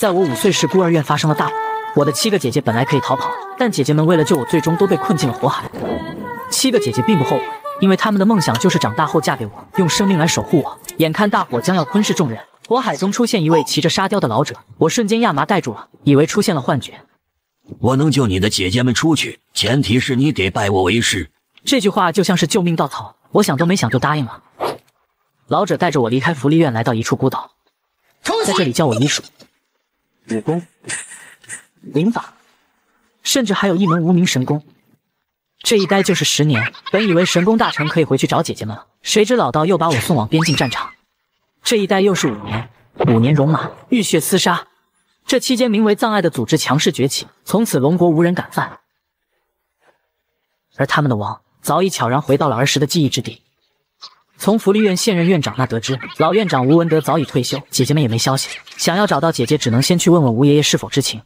在我五岁时，孤儿院发生了大火。我的七个姐姐本来可以逃跑，但姐姐们为了救我，最终都被困进了火海。七个姐姐并不后悔，因为她们的梦想就是长大后嫁给我，用生命来守护我。眼看大火将要吞噬众人，火海中出现一位骑着沙雕的老者，我瞬间亚麻带住了，以为出现了幻觉。我能救你的姐姐们出去，前提是你得拜我为师。这句话就像是救命稻草，我想都没想就答应了。老者带着我离开福利院，来到一处孤岛，在这里教我医术。武功、灵法，甚至还有一门无名神功。这一待就是十年。本以为神功大成，可以回去找姐姐们了，谁知老道又把我送往边境战场。这一待又是五年，五年戎马，浴血厮杀。这期间，名为“葬爱”的组织强势崛起，从此龙国无人敢犯。而他们的王，早已悄然回到了儿时的记忆之地。从福利院现任院长那得知，老院长吴文德早已退休，姐姐们也没消息。想要找到姐姐，只能先去问问吴爷爷是否知情。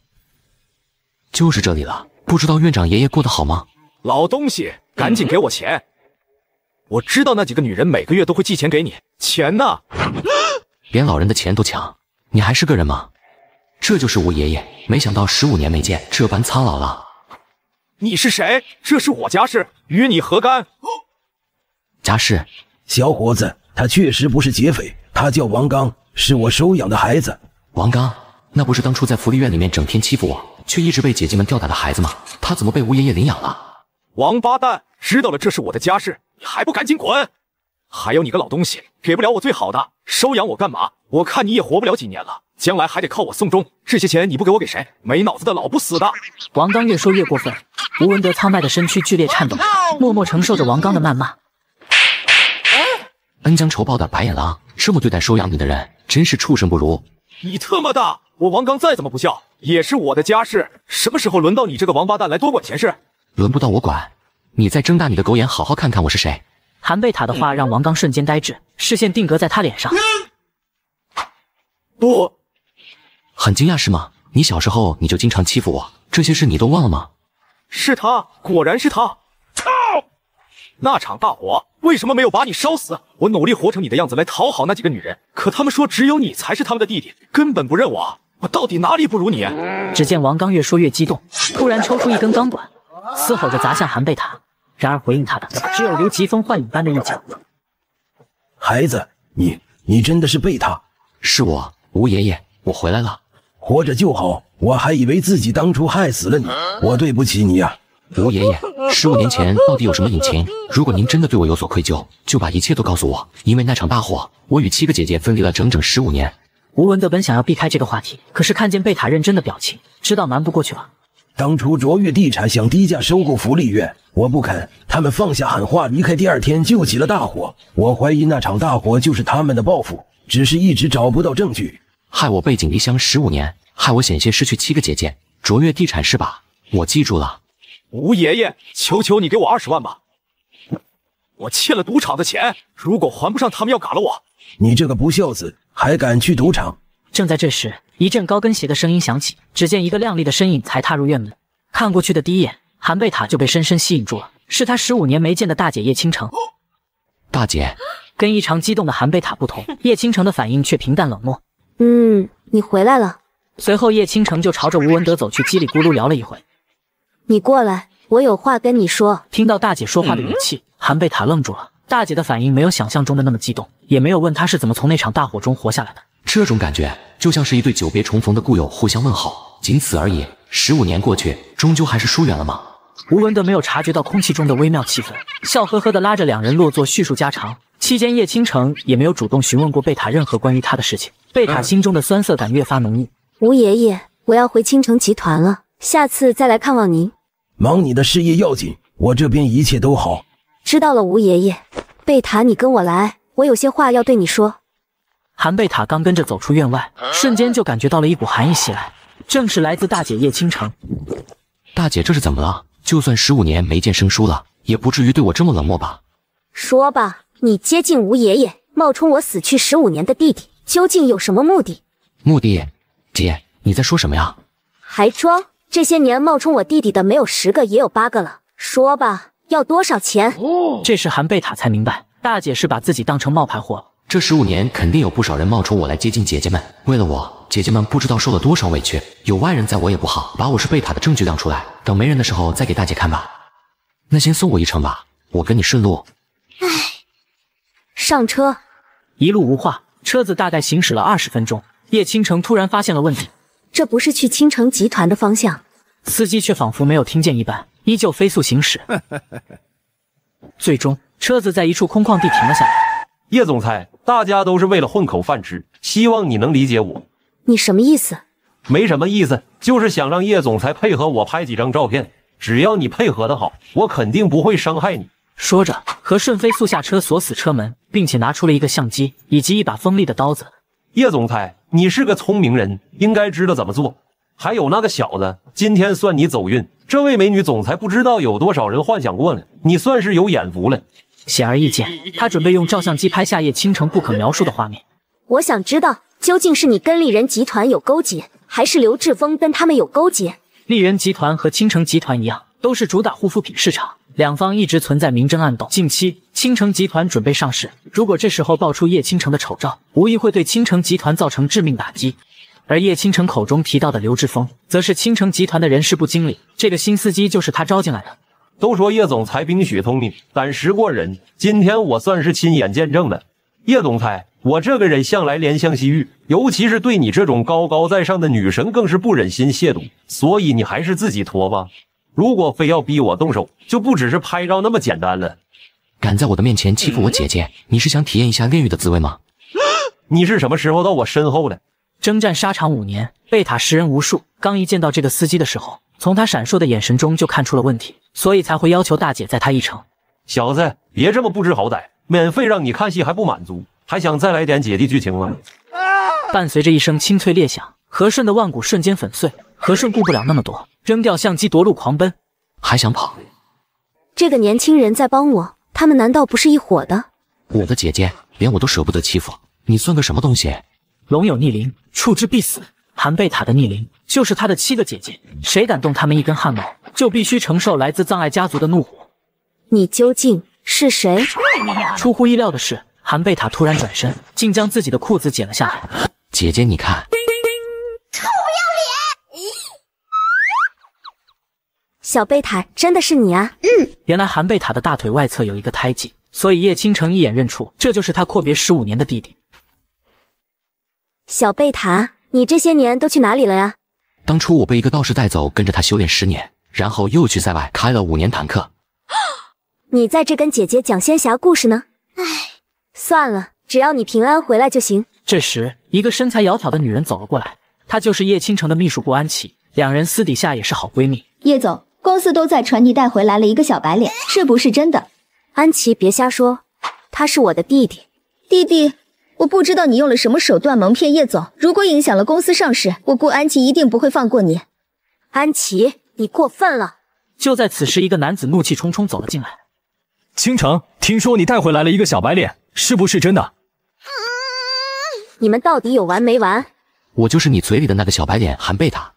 就是这里了，不知道院长爷爷过得好吗？老东西，赶紧给我钱！我知道那几个女人每个月都会寄钱给你，钱呢？连老人的钱都抢，你还是个人吗？这就是吴爷爷，没想到十五年没见，这般苍老了。你是谁？这是我家事，与你何干？家事。小伙子，他确实不是劫匪，他叫王刚，是我收养的孩子。王刚，那不是当初在福利院里面整天欺负我，却一直被姐姐们吊打的孩子吗？他怎么被吴爷爷领养了？王八蛋，知道了这是我的家事，你还不赶紧滚！还有你个老东西，给不了我最好的，收养我干嘛？我看你也活不了几年了，将来还得靠我送终。这些钱你不给我给谁？没脑子的老不死的！王刚越说越过分，吴文德苍白的身躯剧烈颤抖着，默默承受着王刚的谩骂。恩将仇报的白眼狼，这么对待收养你的人，真是畜生不如！你特么大，我王刚再怎么不孝，也是我的家事。什么时候轮到你这个王八蛋来多管闲事？轮不到我管！你再睁大你的狗眼，好好看看我是谁！韩贝塔的话让王刚瞬间呆滞，视线定格在他脸上。不，很惊讶是吗？你小时候你就经常欺负我，这些事你都忘了吗？是他，果然是他！操！那场大火为什么没有把你烧死？我努力活成你的样子来讨好那几个女人，可他们说只有你才是他们的弟弟，根本不认我。我到底哪里不如你？只见王刚越说越激动，突然抽出一根钢管，嘶吼着砸向韩贝塔。然而回应他的只有如疾风幻影般的一脚。孩子，你你真的是贝塔？是我，吴爷爷，我回来了，活着就好。我还以为自己当初害死了你，我对不起你啊。吴爷爷，十五年前到底有什么隐情？如果您真的对我有所愧疚，就把一切都告诉我。因为那场大火，我与七个姐姐分离了整整十五年。吴文德本想要避开这个话题，可是看见贝塔认真的表情，知道瞒不过去了。当初卓越地产想低价收购福利院，我不肯，他们放下狠话离开。第二天就起了大火，我怀疑那场大火就是他们的报复，只是一直找不到证据，害我背井离乡十五年，害我险些失去七个姐姐。卓越地产是吧？我记住了。吴爷爷，求求你给我二十万吧！我欠了赌场的钱，如果还不上，他们要嘎了我。你这个不孝子，还敢去赌场！正在这时，一阵高跟鞋的声音响起，只见一个靓丽的身影才踏入院门。看过去的第一眼，韩贝塔就被深深吸引住了，是他十五年没见的大姐叶倾城。大姐，跟异常激动的韩贝塔不同，叶倾城的反应却平淡冷漠。嗯，你回来了。随后，叶倾城就朝着吴文德走去，叽里咕噜聊了一会。你过来，我有话跟你说。听到大姐说话的语气，韩贝塔愣住了。大姐的反应没有想象中的那么激动，也没有问他是怎么从那场大火中活下来的。这种感觉就像是一对久别重逢的故友互相问好，仅此而已。十五年过去，终究还是疏远了吗？吴文德没有察觉到空气中的微妙气氛，笑呵呵的拉着两人落座，叙述家常。期间，叶倾城也没有主动询问过贝塔任何关于他的事情。贝塔心中的酸涩感越发浓郁。吴爷爷，我要回倾城集团了。下次再来看望您。忙你的事业要紧，我这边一切都好。知道了，吴爷爷。贝塔，你跟我来，我有些话要对你说。韩贝塔刚跟着走出院外，瞬间就感觉到了一股寒意袭来，正是来自大姐叶倾城。大姐，这是怎么了？就算十五年没见生疏了，也不至于对我这么冷漠吧？说吧，你接近吴爷爷，冒充我死去十五年的弟弟，究竟有什么目的？目的？姐，你在说什么呀？还装？这些年冒充我弟弟的没有十个也有八个了。说吧，要多少钱？这时韩贝塔才明白，大姐是把自己当成冒牌货。这十五年肯定有不少人冒充我来接近姐姐们，为了我，姐姐们不知道受了多少委屈。有外人在我也不好，把我是贝塔的证据亮出来，等没人的时候再给大姐看吧。那先送我一程吧，我跟你顺路。哎，上车。一路无话，车子大概行驶了二十分钟，叶倾城突然发现了问题。这不是去青城集团的方向，司机却仿佛没有听见一般，依旧飞速行驶。最终，车子在一处空旷地停了下来。叶总裁，大家都是为了混口饭吃，希望你能理解我。你什么意思？没什么意思，就是想让叶总裁配合我拍几张照片。只要你配合的好，我肯定不会伤害你。说着，何顺飞速下车，锁死车门，并且拿出了一个相机以及一把锋利的刀子。叶总裁，你是个聪明人，应该知道怎么做。还有那个小子，今天算你走运。这位美女总裁，不知道有多少人幻想过呢，你算是有眼福了。显而易见，他准备用照相机拍下叶倾城不可描述的画面。我想知道，究竟是你跟丽人集团有勾结，还是刘志峰跟他们有勾结？丽人集团和倾城集团一样，都是主打护肤品市场。两方一直存在明争暗斗。近期，青城集团准备上市，如果这时候爆出叶倾城的丑照，无疑会对青城集团造成致命打击。而叶倾城口中提到的刘志峰，则是青城集团的人事部经理，这个新司机就是他招进来的。都说叶总裁冰雪聪明，胆识过人，今天我算是亲眼见证了。叶总裁，我这个人向来怜香惜玉，尤其是对你这种高高在上的女神，更是不忍心亵渎，所以你还是自己脱吧。如果非要逼我动手，就不只是拍照那么简单了。敢在我的面前欺负我姐姐，你是想体验一下炼狱的滋味吗？你是什么时候到我身后的？征战沙场五年，贝塔识人无数。刚一见到这个司机的时候，从他闪烁的眼神中就看出了问题，所以才会要求大姐载他一程。小子，别这么不知好歹，免费让你看戏还不满足，还想再来点姐弟剧情吗？伴随着一声清脆裂响，和顺的腕骨瞬间粉碎。和顺顾不了那么多，扔掉相机，夺路狂奔，还想跑？这个年轻人在帮我，他们难道不是一伙的？我的姐姐，连我都舍不得欺负，你算个什么东西？龙有逆鳞，触之必死。韩贝塔的逆鳞就是他的七个姐姐，谁敢动他们一根汗毛，就必须承受来自葬爱家族的怒火。你究竟是谁？出乎意料的是，韩贝塔突然转身，竟将自己的裤子解了下来。姐姐，你看。小贝塔，真的是你啊！嗯，原来韩贝塔的大腿外侧有一个胎记，所以叶倾城一眼认出，这就是他阔别十五年的弟弟。小贝塔，你这些年都去哪里了呀？当初我被一个道士带走，跟着他修炼十年，然后又去塞外开了五年坦克。你在这跟姐姐讲仙侠故事呢？唉，算了，只要你平安回来就行。这时，一个身材窈窕的女人走了过来，她就是叶倾城的秘书顾安琪，两人私底下也是好闺蜜。叶总。公司都在传你带回来了一个小白脸，是不是真的？安琪，别瞎说，他是我的弟弟。弟弟，我不知道你用了什么手段蒙骗叶总，如果影响了公司上市，我顾安琪一定不会放过你。安琪，你过分了。就在此时，一个男子怒气冲冲走了进来。倾城，听说你带回来了一个小白脸，是不是真的？你们到底有完没完？我就是你嘴里的那个小白脸韩贝塔。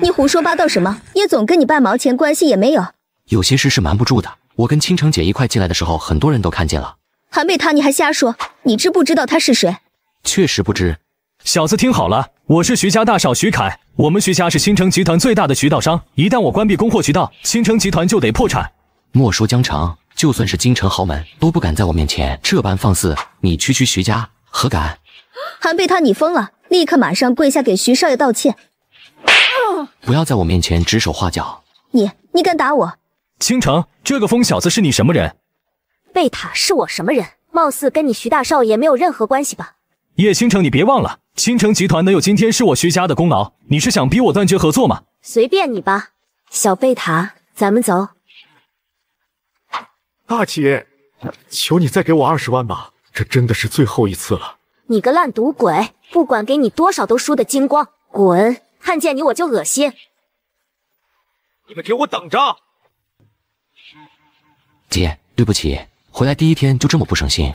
你胡说八道什么？叶总跟你半毛钱关系也没有。有些事是瞒不住的。我跟倾城姐一块进来的时候，很多人都看见了。韩贝，他你还瞎说？你知不知道他是谁？确实不知。小子，听好了，我是徐家大少徐凯。我们徐家是倾城集团最大的渠道商，一旦我关闭供货渠道，倾城集团就得破产。莫说江城，就算是京城豪门，都不敢在我面前这般放肆。你区区徐家何敢？韩贝，他你疯了？立刻马上跪下给徐少爷道歉。不要在我面前指手画脚！你你敢打我？倾城，这个疯小子是你什么人？贝塔是我什么人？貌似跟你徐大少爷没有任何关系吧？叶倾城，你别忘了，倾城集团能有今天是我徐家的功劳。你是想逼我断绝合作吗？随便你吧，小贝塔，咱们走。大姐，求你再给我二十万吧，这真的是最后一次了。你个烂赌鬼，不管给你多少都输得精光，滚！看见你我就恶心，你们给我等着！姐，对不起，回来第一天就这么不省心。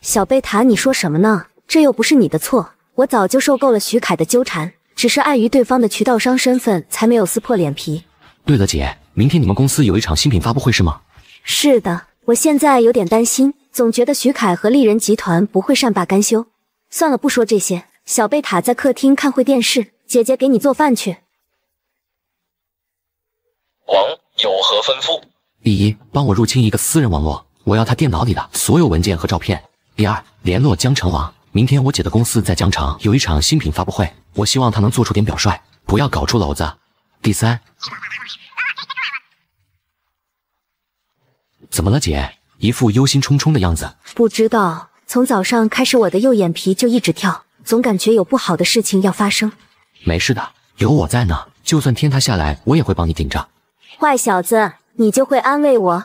小贝塔，你说什么呢？这又不是你的错。我早就受够了徐凯的纠缠，只是碍于对方的渠道商身份，才没有撕破脸皮。对了，姐，明天你们公司有一场新品发布会是吗？是的，我现在有点担心，总觉得徐凯和丽人集团不会善罢甘休。算了，不说这些。小贝塔在客厅看会电视。姐姐，给你做饭去。王，有何吩咐？第一，帮我入侵一个私人网络，我要他电脑里的所有文件和照片。第二，联络江城王，明天我姐的公司在江城有一场新品发布会，我希望他能做出点表率，不要搞出篓子。第三，怎么了，姐？一副忧心忡忡的样子。不知道，从早上开始，我的右眼皮就一直跳，总感觉有不好的事情要发生。没事的，有我在呢。就算天塌下来，我也会帮你顶着。坏小子，你就会安慰我。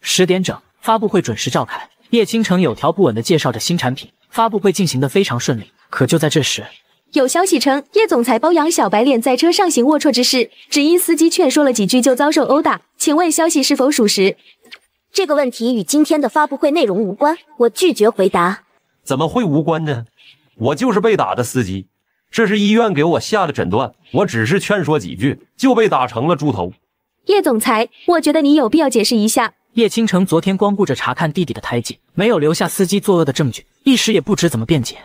十点整，发布会准时召开。叶倾城有条不紊的介绍着新产品，发布会进行的非常顺利。可就在这时，有消息称叶总裁包养小白脸，在车上行龌龊之事，只因司机劝说了几句就遭受殴打。请问消息是否属实？这个问题与今天的发布会内容无关，我拒绝回答。怎么会无关呢？我就是被打的司机。这是医院给我下的诊断，我只是劝说几句就被打成了猪头。叶总裁，我觉得你有必要解释一下。叶倾城昨天光顾着查看弟弟的胎记，没有留下司机作恶的证据，一时也不知怎么辩解。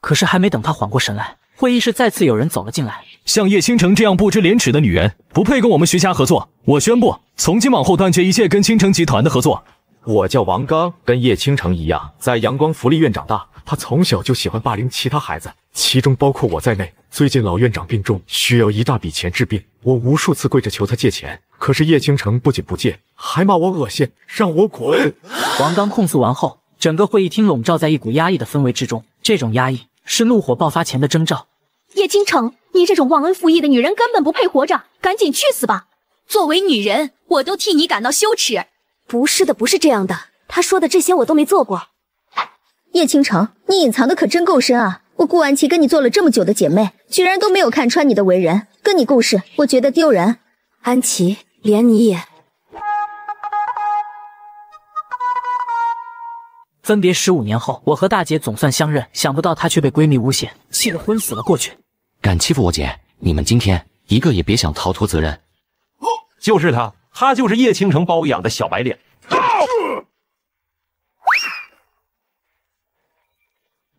可是还没等他缓过神来，会议室再次有人走了进来。像叶倾城这样不知廉耻的女人，不配跟我们徐家合作。我宣布，从今往后断绝一切跟倾城集团的合作。我叫王刚，跟叶倾城一样，在阳光福利院长大。他从小就喜欢霸凌其他孩子。其中包括我在内，最近老院长病重，需要一大笔钱治病。我无数次跪着求他借钱，可是叶倾城不仅不借，还骂我恶心，让我滚。王刚控诉完后，整个会议厅笼罩在一股压抑的氛围之中。这种压抑是怒火爆发前的征兆。叶倾城，你这种忘恩负义的女人根本不配活着，赶紧去死吧！作为女人，我都替你感到羞耻。不是的，不是这样的，他说的这些我都没做过。叶倾城，你隐藏的可真够深啊！我顾安琪跟你做了这么久的姐妹，居然都没有看穿你的为人，跟你共事，我觉得丢人。安琪，连你也。分别十五年后，我和大姐总算相认，想不到她却被闺蜜诬陷，气得昏死了过去。敢欺负我姐，你们今天一个也别想逃脱责任。就是他，他就是叶倾城包养的小白脸。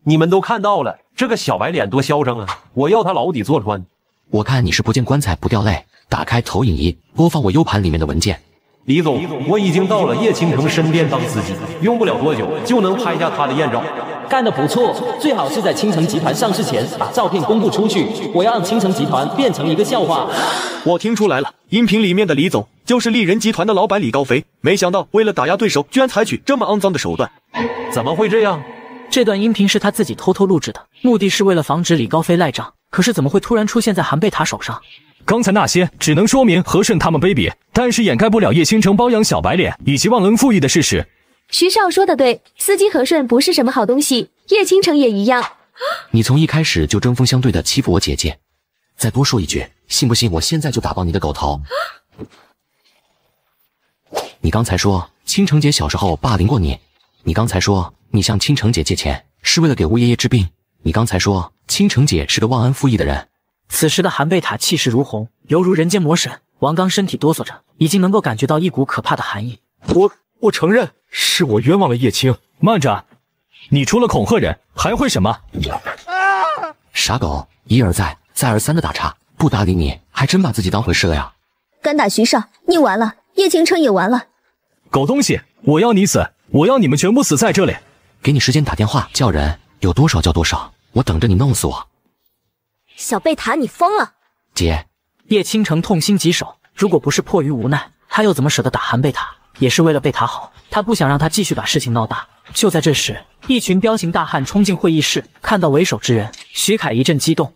你们都看到了。这个小白脸多嚣张啊！我要他牢底坐穿。我看你是不见棺材不掉泪。打开投影仪，播放我 U 盘里面的文件。李总，我已经到了叶倾城身边当司机，用不了多久就能拍下她的艳照。干得不错，最好是在倾城集团上市前把照片公布出去。我要让倾城集团变成一个笑话。我听出来了，音频里面的李总就是丽人集团的老板李高飞。没想到为了打压对手，居然采取这么肮脏的手段。怎么会这样？这段音频是他自己偷偷录制的，目的是为了防止李高飞赖账。可是怎么会突然出现在韩贝塔手上？刚才那些只能说明和顺他们卑鄙，但是掩盖不了叶倾城包养小白脸以及忘恩负义的事实。徐少说的对，司机和顺不是什么好东西，叶倾城也一样。你从一开始就针锋相对的欺负我姐姐，再多说一句，信不信我现在就打爆你的狗头？你刚才说倾城姐小时候霸凌过你？你刚才说？你向倾城姐借钱是为了给吴爷爷治病。你刚才说倾城姐是个忘恩负义的人。此时的韩贝塔气势如虹，犹如人间魔神。王刚身体哆嗦着，已经能够感觉到一股可怕的寒意。我我承认，是我冤枉了叶青。慢着，你除了恐吓人，还会什么？傻狗，一而再，再而三的打岔，不搭理你，还真把自己当回事了呀！敢打徐少，你完了，叶倾城也完了。狗东西，我要你死，我要你们全部死在这里。给你时间打电话叫人，有多少叫多少，我等着你弄死我。小贝塔，你疯了！姐，叶倾城痛心疾首，如果不是迫于无奈，他又怎么舍得打韩贝塔？也是为了贝塔好，他不想让他继续把事情闹大。就在这时，一群彪形大汉冲进会议室，看到为首之人徐凯，一阵激动。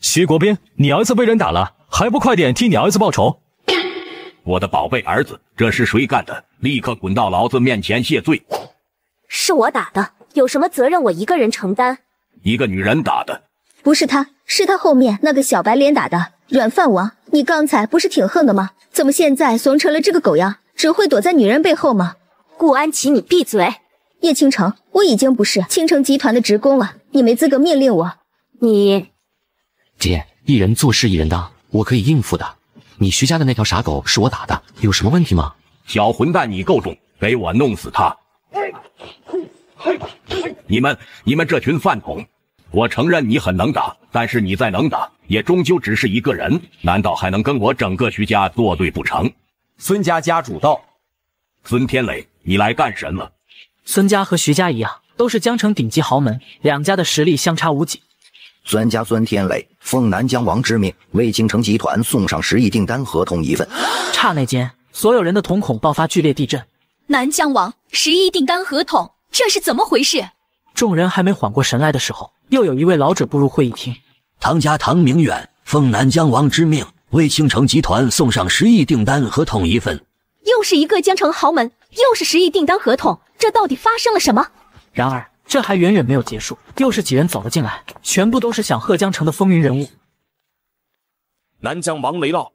徐国斌，你儿子被人打了，还不快点替你儿子报仇？我的宝贝儿子，这是谁干的？立刻滚到老子面前谢罪！是我打的，有什么责任我一个人承担。一个女人打的，不是他，是他后面那个小白脸打的。软饭王，你刚才不是挺横的吗？怎么现在怂成了这个狗样？只会躲在女人背后吗？顾安琪，你闭嘴！叶倾城，我已经不是倾城集团的职工了，你没资格命令我。你，姐，一人做事一人当，我可以应付的。你徐家的那条傻狗是我打的，有什么问题吗？小混蛋，你够重，给我弄死他！你们，你们这群饭桶！我承认你很能打，但是你再能打，也终究只是一个人，难道还能跟我整个徐家作对不成？孙家家主道：“孙天磊，你来干什么？”孙家和徐家一样，都是江城顶级豪门，两家的实力相差无几。孙家孙天磊奉南疆王之命，为京城集团送上十亿订单合同一份。刹那间，所有人的瞳孔爆发剧烈地震。南疆王，十亿订单合同。这是怎么回事？众人还没缓过神来的时候，又有一位老者步入会议厅。唐家唐明远奉南疆王之命，为青城集团送上十亿订单合同一份。又是一个江城豪门，又是十亿订单合同，这到底发生了什么？然而，这还远远没有结束，又是几人走了进来，全部都是想贺江城的风云人物。南疆王雷洛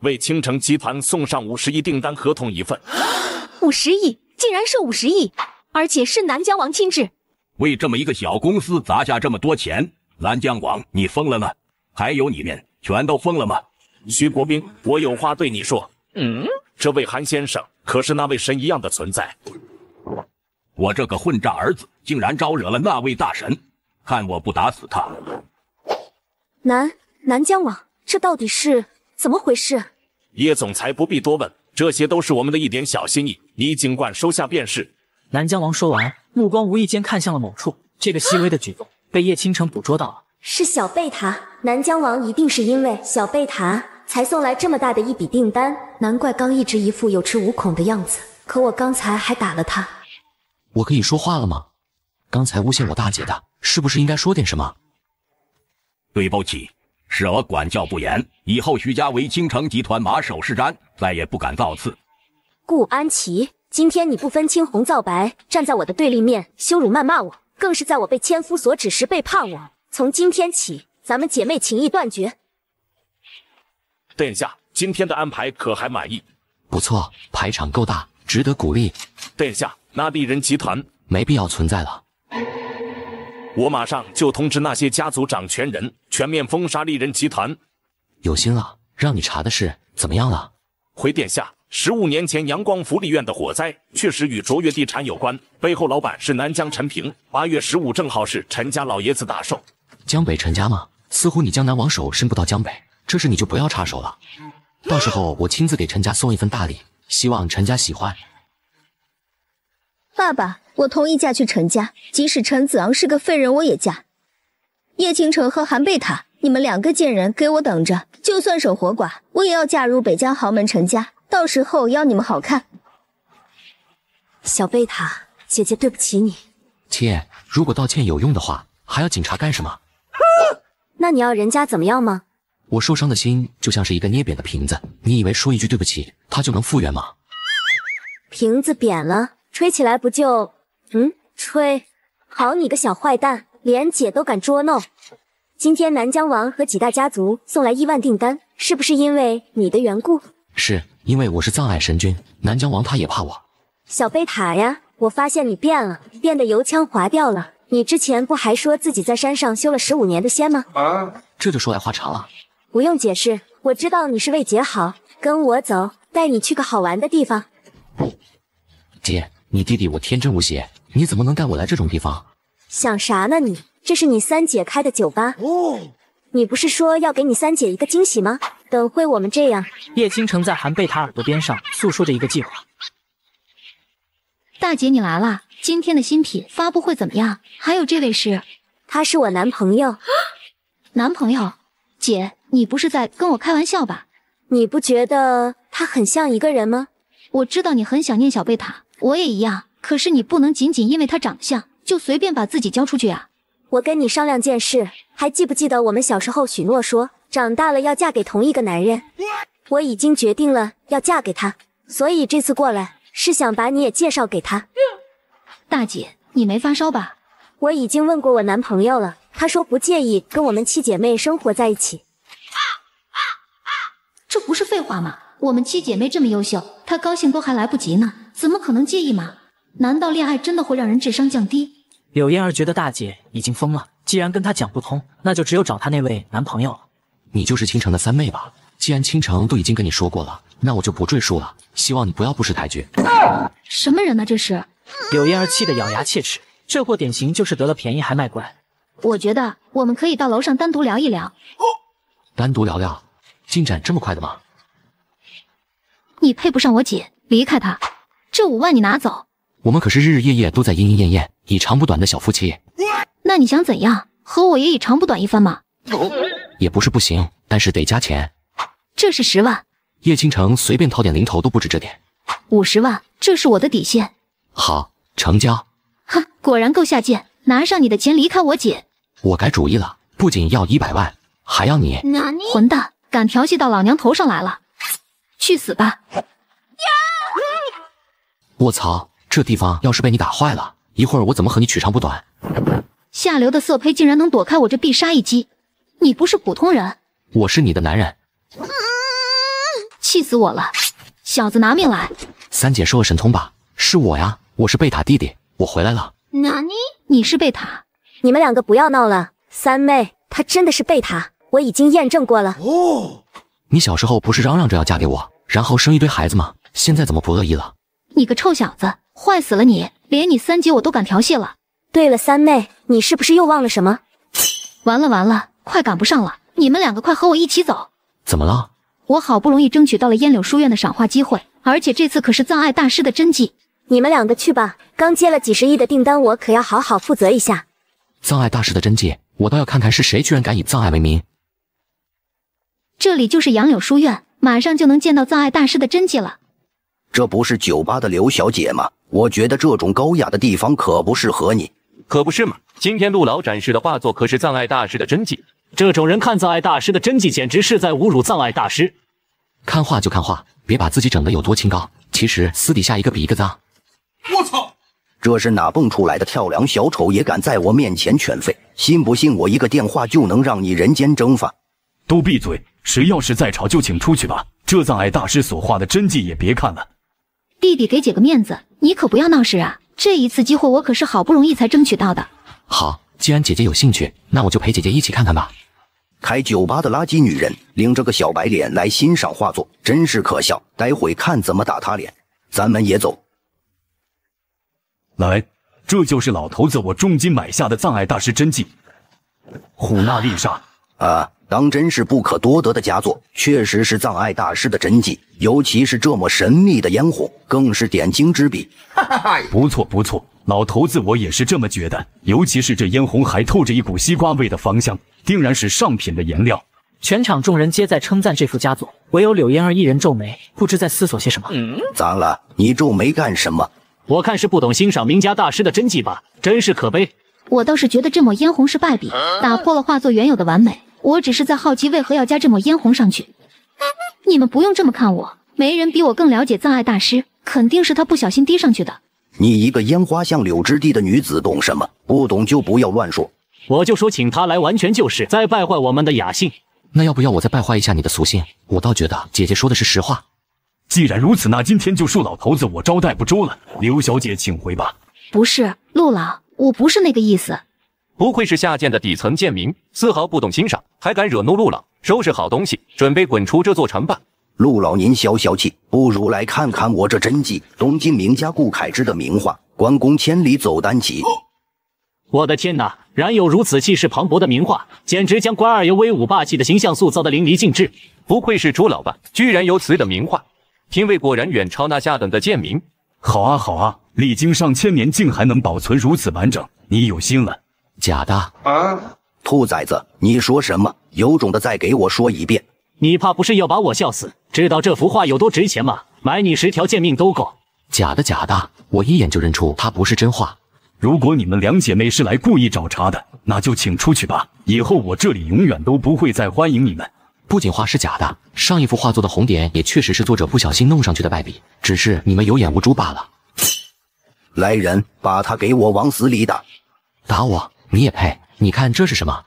为青城集团送上五十亿订单合同一份。五十亿，竟然是五十亿！而且是南疆王亲至，为这么一个小公司砸下这么多钱，南疆王你疯了吗？还有你们全都疯了吗？徐国兵，我有话对你说。嗯，这位韩先生可是那位神一样的存在，我这个混账儿子竟然招惹了那位大神，看我不打死他！南南疆王，这到底是怎么回事？叶总裁不必多问，这些都是我们的一点小心意，李警官收下便是。南疆王说完，目光无意间看向了某处。这个细微的举动被叶倾城捕捉到了。是小贝塔，南疆王一定是因为小贝塔才送来这么大的一笔订单。难怪刚一直一副有恃无恐的样子。可我刚才还打了他。我可以说话了吗？刚才诬陷我大姐的，是不是应该说点什么？对不起，是我管教不严。以后徐家为京城集团马首是瞻，再也不敢造次。顾安琪。今天你不分青红皂白，站在我的对立面羞辱谩骂我，更是在我被千夫所指时背叛我。从今天起，咱们姐妹情谊断绝。殿下，今天的安排可还满意？不错，排场够大，值得鼓励。殿下，那丽人集团没必要存在了，我马上就通知那些家族掌权人，全面封杀丽人集团。有心了，让你查的事怎么样了？回殿下。十五年前阳光福利院的火灾确实与卓越地产有关，背后老板是南疆陈平。八月十五正好是陈家老爷子大寿，江北陈家吗？似乎你江南王手伸不到江北，这事你就不要插手了。到时候我亲自给陈家送一份大礼，希望陈家喜欢。爸爸，我同意嫁去陈家，即使陈子昂是个废人，我也嫁。叶倾城和韩贝塔，你们两个贱人，给我等着！就算守活寡，我也要嫁入北疆豪门陈家。到时候要你们好看，小贝塔，姐姐对不起你。切，如果道歉有用的话，还要警察干什么？那你要人家怎么样吗？我受伤的心就像是一个捏扁的瓶子，你以为说一句对不起，它就能复原吗？瓶子扁了，吹起来不就……嗯，吹！好你个小坏蛋，连姐都敢捉弄。今天南疆王和几大家族送来亿万订单，是不是因为你的缘故？是。因为我是葬爱神君，南疆王他也怕我。小贝塔呀，我发现你变了，变得油腔滑调了。你之前不还说自己在山上修了十五年的仙吗？啊，这就说来话长了。不用解释，我知道你是为姐好，跟我走，带你去个好玩的地方。姐，你弟弟我天真无邪，你怎么能带我来这种地方？想啥呢你？这是你三姐开的酒吧。你不是说要给你三姐一个惊喜吗？等会我们这样。叶倾城在韩贝塔耳朵边上诉说着一个计划。大姐，你来了，今天的新品发布会怎么样？还有这位是，他是我男朋友。男朋友？姐，你不是在跟我开玩笑吧？你不觉得他很像一个人吗？我知道你很想念小贝塔，我也一样。可是你不能仅仅因为他长相就随便把自己交出去啊。我跟你商量件事，还记不记得我们小时候许诺说，长大了要嫁给同一个男人？我已经决定了要嫁给他，所以这次过来是想把你也介绍给他。大姐，你没发烧吧？我已经问过我男朋友了，他说不介意跟我们七姐妹生活在一起。啊啊啊！这不是废话吗？我们七姐妹这么优秀，他高兴都还来不及呢，怎么可能介意嘛？难道恋爱真的会让人智商降低？柳嫣儿觉得大姐已经疯了，既然跟她讲不通，那就只有找她那位男朋友了。你就是倾城的三妹吧？既然倾城都已经跟你说过了，那我就不赘述了。希望你不要不识抬举。什么人呢？这是！柳嫣儿气得咬牙切齿，这货典型就是得了便宜还卖乖。我觉得我们可以到楼上单独聊一聊。哦，单独聊聊？进展这么快的吗？你配不上我姐，离开他。这五万你拿走。我们可是日日夜夜都在莺莺燕燕、以长补短的小夫妻。那你想怎样？和我也以长补短一番吗？也不是不行，但是得加钱。这是十万。叶倾城随便掏点零头都不止这点。五十万，这是我的底线。好，成交。哼，果然够下贱！拿上你的钱离开我姐。我改主意了，不仅要一百万，还要你。混蛋，敢调戏到老娘头上来了！去死吧！我操，这地方要是被你打坏了，一会儿我怎么和你取长补短？下流的色胚竟然能躲开我这必杀一击！你不是普通人，我是你的男人。气死我了！小子，拿命来！三姐说神通吧，是我呀，我是贝塔弟弟，我回来了。纳尼？你是贝塔？你们两个不要闹了。三妹，他真的是贝塔，我已经验证过了。哦，你小时候不是嚷嚷着要嫁给我，然后生一堆孩子吗？现在怎么不乐意了？你个臭小子！坏死了！你连你三姐我都敢调戏了。对了，三妹，你是不是又忘了什么？完了完了，快赶不上了！你们两个快和我一起走。怎么了？我好不容易争取到了烟柳书院的赏画机会，而且这次可是葬爱大师的真迹。你们两个去吧，刚接了几十亿的订单，我可要好好负责一下。葬爱大师的真迹，我倒要看看是谁居然敢以葬爱为名。这里就是杨柳书院，马上就能见到葬爱大师的真迹了。这不是酒吧的刘小姐吗？我觉得这种高雅的地方可不适合你，可不是吗？今天陆老展示的画作可是葬爱大师的真迹，这种人看葬爱大师的真迹，简直是在侮辱葬爱大师。看画就看画，别把自己整的有多清高。其实私底下一个比一个脏。我操！这是哪蹦出来的跳梁小丑，也敢在我面前犬吠？信不信我一个电话就能让你人间蒸发？都闭嘴！谁要是在吵，就请出去吧。这葬爱大师所画的真迹也别看了。弟弟给姐个面子，你可不要闹事啊！这一次机会我可是好不容易才争取到的。好，既然姐姐有兴趣，那我就陪姐姐一起看看吧。开酒吧的垃圾女人领着个小白脸来欣赏画作，真是可笑！待会看怎么打她脸。咱们也走。来，这就是老头子我重金买下的藏爱大师真迹，《虎纳丽莎》。啊，当真是不可多得的佳作，确实是葬爱大师的真迹。尤其是这抹神秘的嫣红，更是点睛之笔。哈哈，不错不错，老头子我也是这么觉得。尤其是这嫣红还透着一股西瓜味的芳香，定然是上品的颜料。全场众人皆在称赞这幅佳作，唯有柳烟儿一人皱眉，不知在思索些什么。嗯，咋了？你皱眉干什么？我看是不懂欣赏名家大师的真迹吧，真是可悲。我倒是觉得这抹嫣红是败笔，打破了画作原有的完美。我只是在好奇，为何要加这抹嫣红上去？你们不用这么看我，没人比我更了解葬爱大师，肯定是他不小心滴上去的。你一个烟花巷柳之地的女子，懂什么？不懂就不要乱说。我就说，请他来完全就是再败坏我们的雅兴。那要不要我再败坏一下你的俗性？我倒觉得姐姐说的是实话。既然如此，那今天就恕老头子我招待不周了。刘小姐，请回吧。不是，陆老，我不是那个意思。不愧是下贱的底层贱民，丝毫不懂欣赏，还敢惹怒陆老？收拾好东西，准备滚出这座城吧！陆老，您消消气，不如来看看我这真迹，东晋名家顾恺之的名画《关公千里走单骑》。我的天哪，然有如此气势磅礴的名画，简直将关二爷威武霸气的形象塑造的淋漓尽致。不愧是朱老板，居然有此等名画，品味果然远超那下等的贱民。好啊好啊，历经上千年竟还能保存如此完整，你有心了。假的啊！兔崽子，你说什么？有种的再给我说一遍。你怕不是要把我笑死？知道这幅画有多值钱吗？买你十条贱命都够。假的，假的，我一眼就认出它不是真画。如果你们两姐妹是来故意找茬的，那就请出去吧。以后我这里永远都不会再欢迎你们。不仅画是假的，上一幅画作的红点也确实是作者不小心弄上去的败笔，只是你们有眼无珠罢了。来人，把他给我往死里打！打我！你也配？你看这是什么？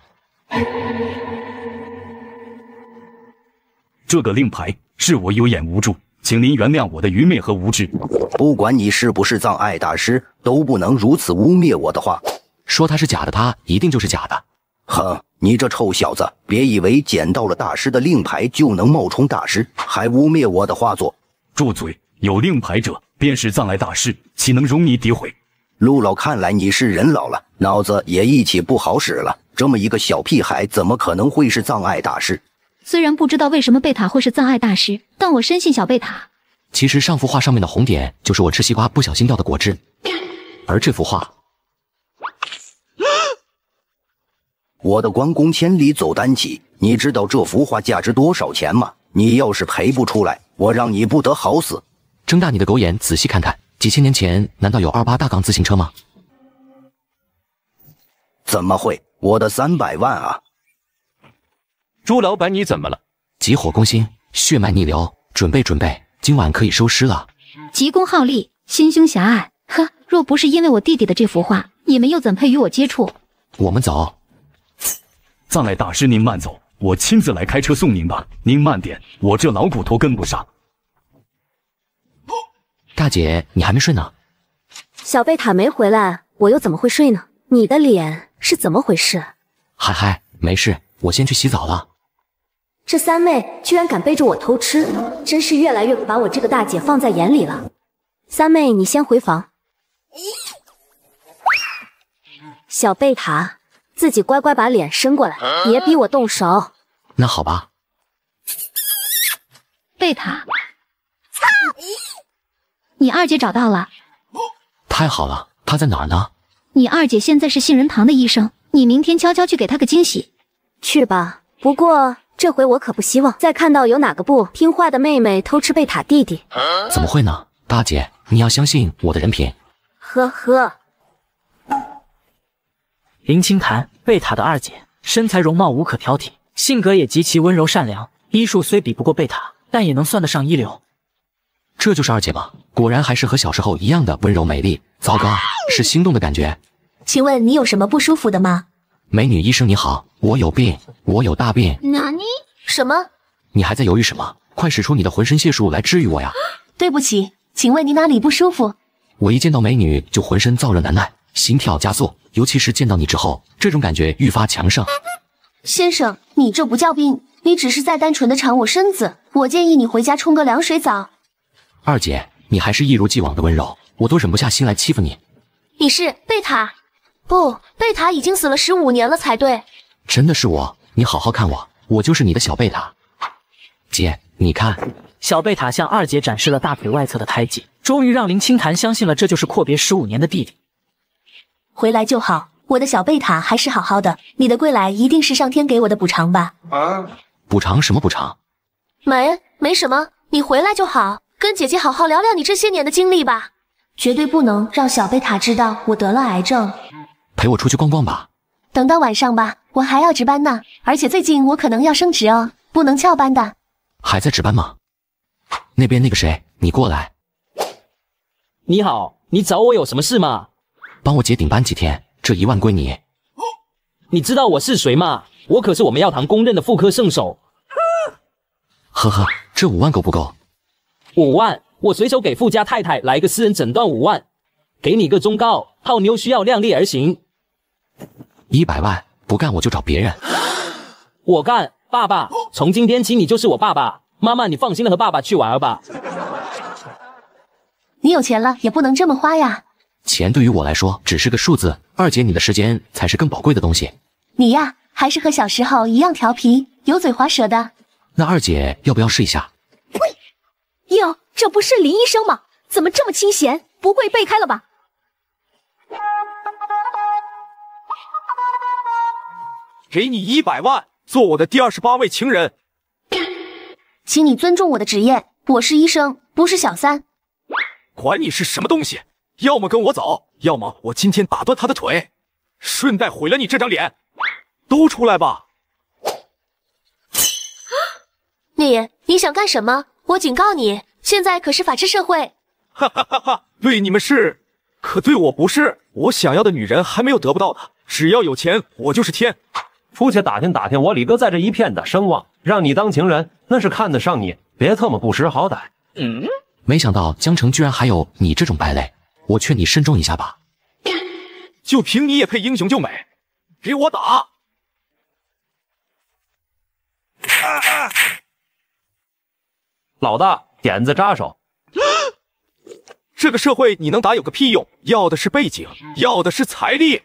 这个令牌是我有眼无珠，请您原谅我的愚昧和无知。不管你是不是藏爱大师，都不能如此污蔑我的话。说他是假的，他一定就是假的。哼，你这臭小子，别以为捡到了大师的令牌就能冒充大师，还污蔑我的画作。住嘴！有令牌者便是藏爱大师，岂能容你诋毁？陆老，看来你是人老了，脑子也一起不好使了。这么一个小屁孩，怎么可能会是葬爱大师？虽然不知道为什么贝塔会是葬爱大师，但我深信小贝塔。其实上幅画上面的红点就是我吃西瓜不小心掉的果汁，而这幅画，我的关公千里走单骑。你知道这幅画价值多少钱吗？你要是赔不出来，我让你不得好死！睁大你的狗眼，仔细看看。几千年前，难道有二八大杠自行车吗？怎么会？我的三百万啊！朱老板，你怎么了？急火攻心，血脉逆流，准备准备，今晚可以收尸了。急功好利，心胸狭隘，呵！若不是因为我弟弟的这幅画，你们又怎配与我接触？我们走。藏赖大师，您慢走，我亲自来开车送您吧。您慢点，我这老骨头跟不上。大姐，你还没睡呢？小贝塔没回来，我又怎么会睡呢？你的脸是怎么回事？嗨嗨，没事，我先去洗澡了。这三妹居然敢背着我偷吃，真是越来越不把我这个大姐放在眼里了。三妹，你先回房。小贝塔，自己乖乖把脸伸过来，别逼我动手。那好吧。贝塔，操！你二姐找到了，太好了！她在哪儿呢？你二姐现在是杏仁堂的医生，你明天悄悄去给她个惊喜，去吧。不过这回我可不希望再看到有哪个不听话的妹妹偷吃贝塔弟弟。怎么会呢？大姐，你要相信我的人品。呵呵。林清潭，贝塔的二姐，身材容貌无可挑剔，性格也极其温柔善良，医术虽比不过贝塔，但也能算得上一流。这就是二姐吗？果然还是和小时候一样的温柔美丽。糟糕，是心动的感觉。请问你有什么不舒服的吗？美女医生你好，我有病，我有大病。哪尼？什么？你还在犹豫什么？快使出你的浑身解数来治愈我呀！对不起，请问你哪里不舒服？我一见到美女就浑身燥热难耐，心跳加速，尤其是见到你之后，这种感觉愈发强盛。先生，你这不叫病，你只是在单纯的馋我身子。我建议你回家冲个凉水澡。二姐，你还是一如既往的温柔，我都忍不下心来欺负你。你是贝塔？不，贝塔已经死了十五年了才对。真的是我，你好好看我，我就是你的小贝塔。姐，你看，小贝塔向二姐展示了大腿外侧的胎记，终于让林清潭相信了，这就是阔别十五年的弟弟。回来就好，我的小贝塔还是好好的。你的归来一定是上天给我的补偿吧？啊，补偿什么补偿？没，没什么，你回来就好。跟姐姐好好聊聊你这些年的经历吧，绝对不能让小贝塔知道我得了癌症。陪我出去逛逛吧。等到晚上吧，我还要值班呢。而且最近我可能要升职哦，不能翘班的。还在值班吗？那边那个谁，你过来。你好，你找我有什么事吗？帮我姐顶班几天，这一万归你。你知道我是谁吗？我可是我们药堂公认的妇科圣手。呵呵，这五万够不够？五万，我随手给富家太太来个私人诊断。五万，给你个忠告，泡妞需要量力而行。一百万，不干我就找别人。我干，爸爸，从今天起你就是我爸爸。妈妈，你放心的和爸爸去玩儿吧。你有钱了也不能这么花呀。钱对于我来说只是个数字，二姐，你的时间才是更宝贵的东西。你呀，还是和小时候一样调皮，油嘴滑舌的。那二姐要不要试一下？哟，这不是林医生吗？怎么这么清闲？不会被开了吧？给你一百万，做我的第二十八位情人。请你尊重我的职业，我是医生，不是小三。管你是什么东西，要么跟我走，要么我今天打断他的腿，顺带毁了你这张脸。都出来吧。啊，聂你想干什么？我警告你，现在可是法治社会。哈哈哈！哈对你们是，可对我不是。我想要的女人还没有得不到的，只要有钱，我就是天。出去打听打听，我李哥在这一片的声望，让你当情人，那是看得上你。别特么不识好歹！嗯，没想到江城居然还有你这种败类，我劝你慎重一下吧。就凭你也配英雄救美？给我打！老大，点子扎手。这个社会你能打有个屁用，要的是背景，要的是财力。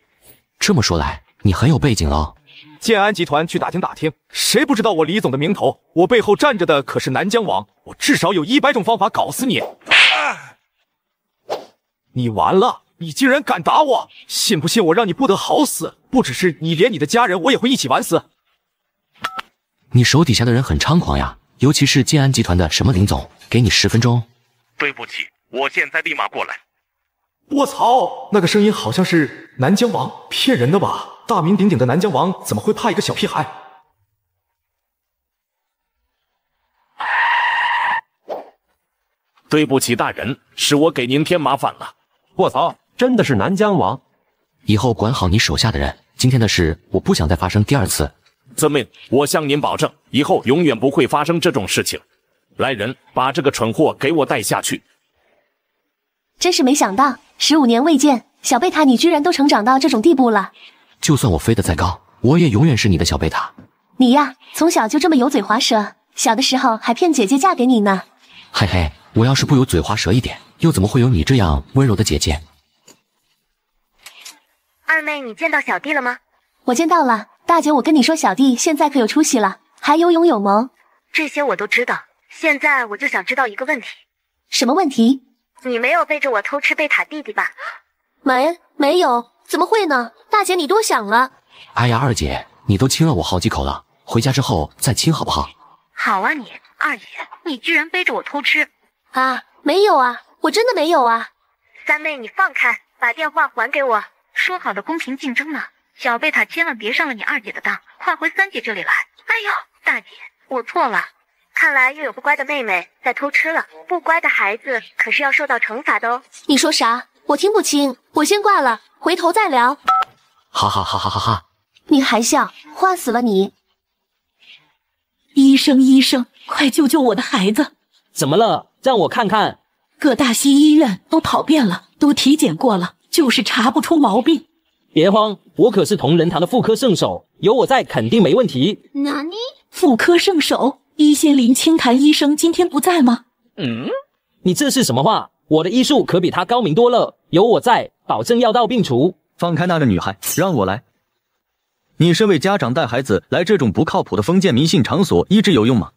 这么说来，你很有背景哦。建安集团去打听打听，谁不知道我李总的名头？我背后站着的可是南疆王，我至少有一百种方法搞死你。你完了，你竟然敢打我！信不信我让你不得好死？不只是你，连你的家人我也会一起玩死。你手底下的人很猖狂呀。尤其是建安集团的什么林总，给你十分钟。对不起，我现在立马过来。卧槽，那个声音好像是南疆王，骗人的吧？大名鼎鼎的南疆王怎么会怕一个小屁孩？对不起，大人，是我给您添麻烦了。卧槽，真的是南疆王！以后管好你手下的人，今天的事我不想再发生第二次。遵命，我向您保证，以后永远不会发生这种事情。来人，把这个蠢货给我带下去。真是没想到，十五年未见，小贝塔你居然都成长到这种地步了。就算我飞得再高，我也永远是你的小贝塔。你呀，从小就这么油嘴滑舌，小的时候还骗姐姐嫁给你呢。嘿嘿，我要是不油嘴滑舌一点，又怎么会有你这样温柔的姐姐？二妹，你见到小弟了吗？我见到了。大姐，我跟你说，小弟现在可有出息了，还有勇有谋。这些我都知道。现在我就想知道一个问题，什么问题？你没有背着我偷吃贝塔弟弟吧？没，没有，怎么会呢？大姐，你多想了。哎呀，二姐，你都亲了我好几口了，回家之后再亲好不好？好啊，你二姐，你居然背着我偷吃啊？没有啊，我真的没有啊。三妹，你放开，把电话还给我。说好的公平竞争呢？小贝塔，千万别上了你二姐的当，快回三姐这里来！哎呦，大姐，我错了，看来又有不乖的妹妹在偷吃了。不乖的孩子可是要受到惩罚的哦！你说啥？我听不清，我先挂了，回头再聊。好好好好好，你还笑，坏死了你！医生医生，快救救我的孩子！怎么了？让我看看。各大西医院都跑遍了，都体检过了，就是查不出毛病。别慌，我可是同仁堂的妇科圣手，有我在肯定没问题。那你妇科圣手，医仙林清谈医生今天不在吗？嗯，你这是什么话？我的医术可比他高明多了，有我在，保证药到病除。放开那个女孩，让我来。你身为家长带孩子来这种不靠谱的封建迷信场所医治有用吗？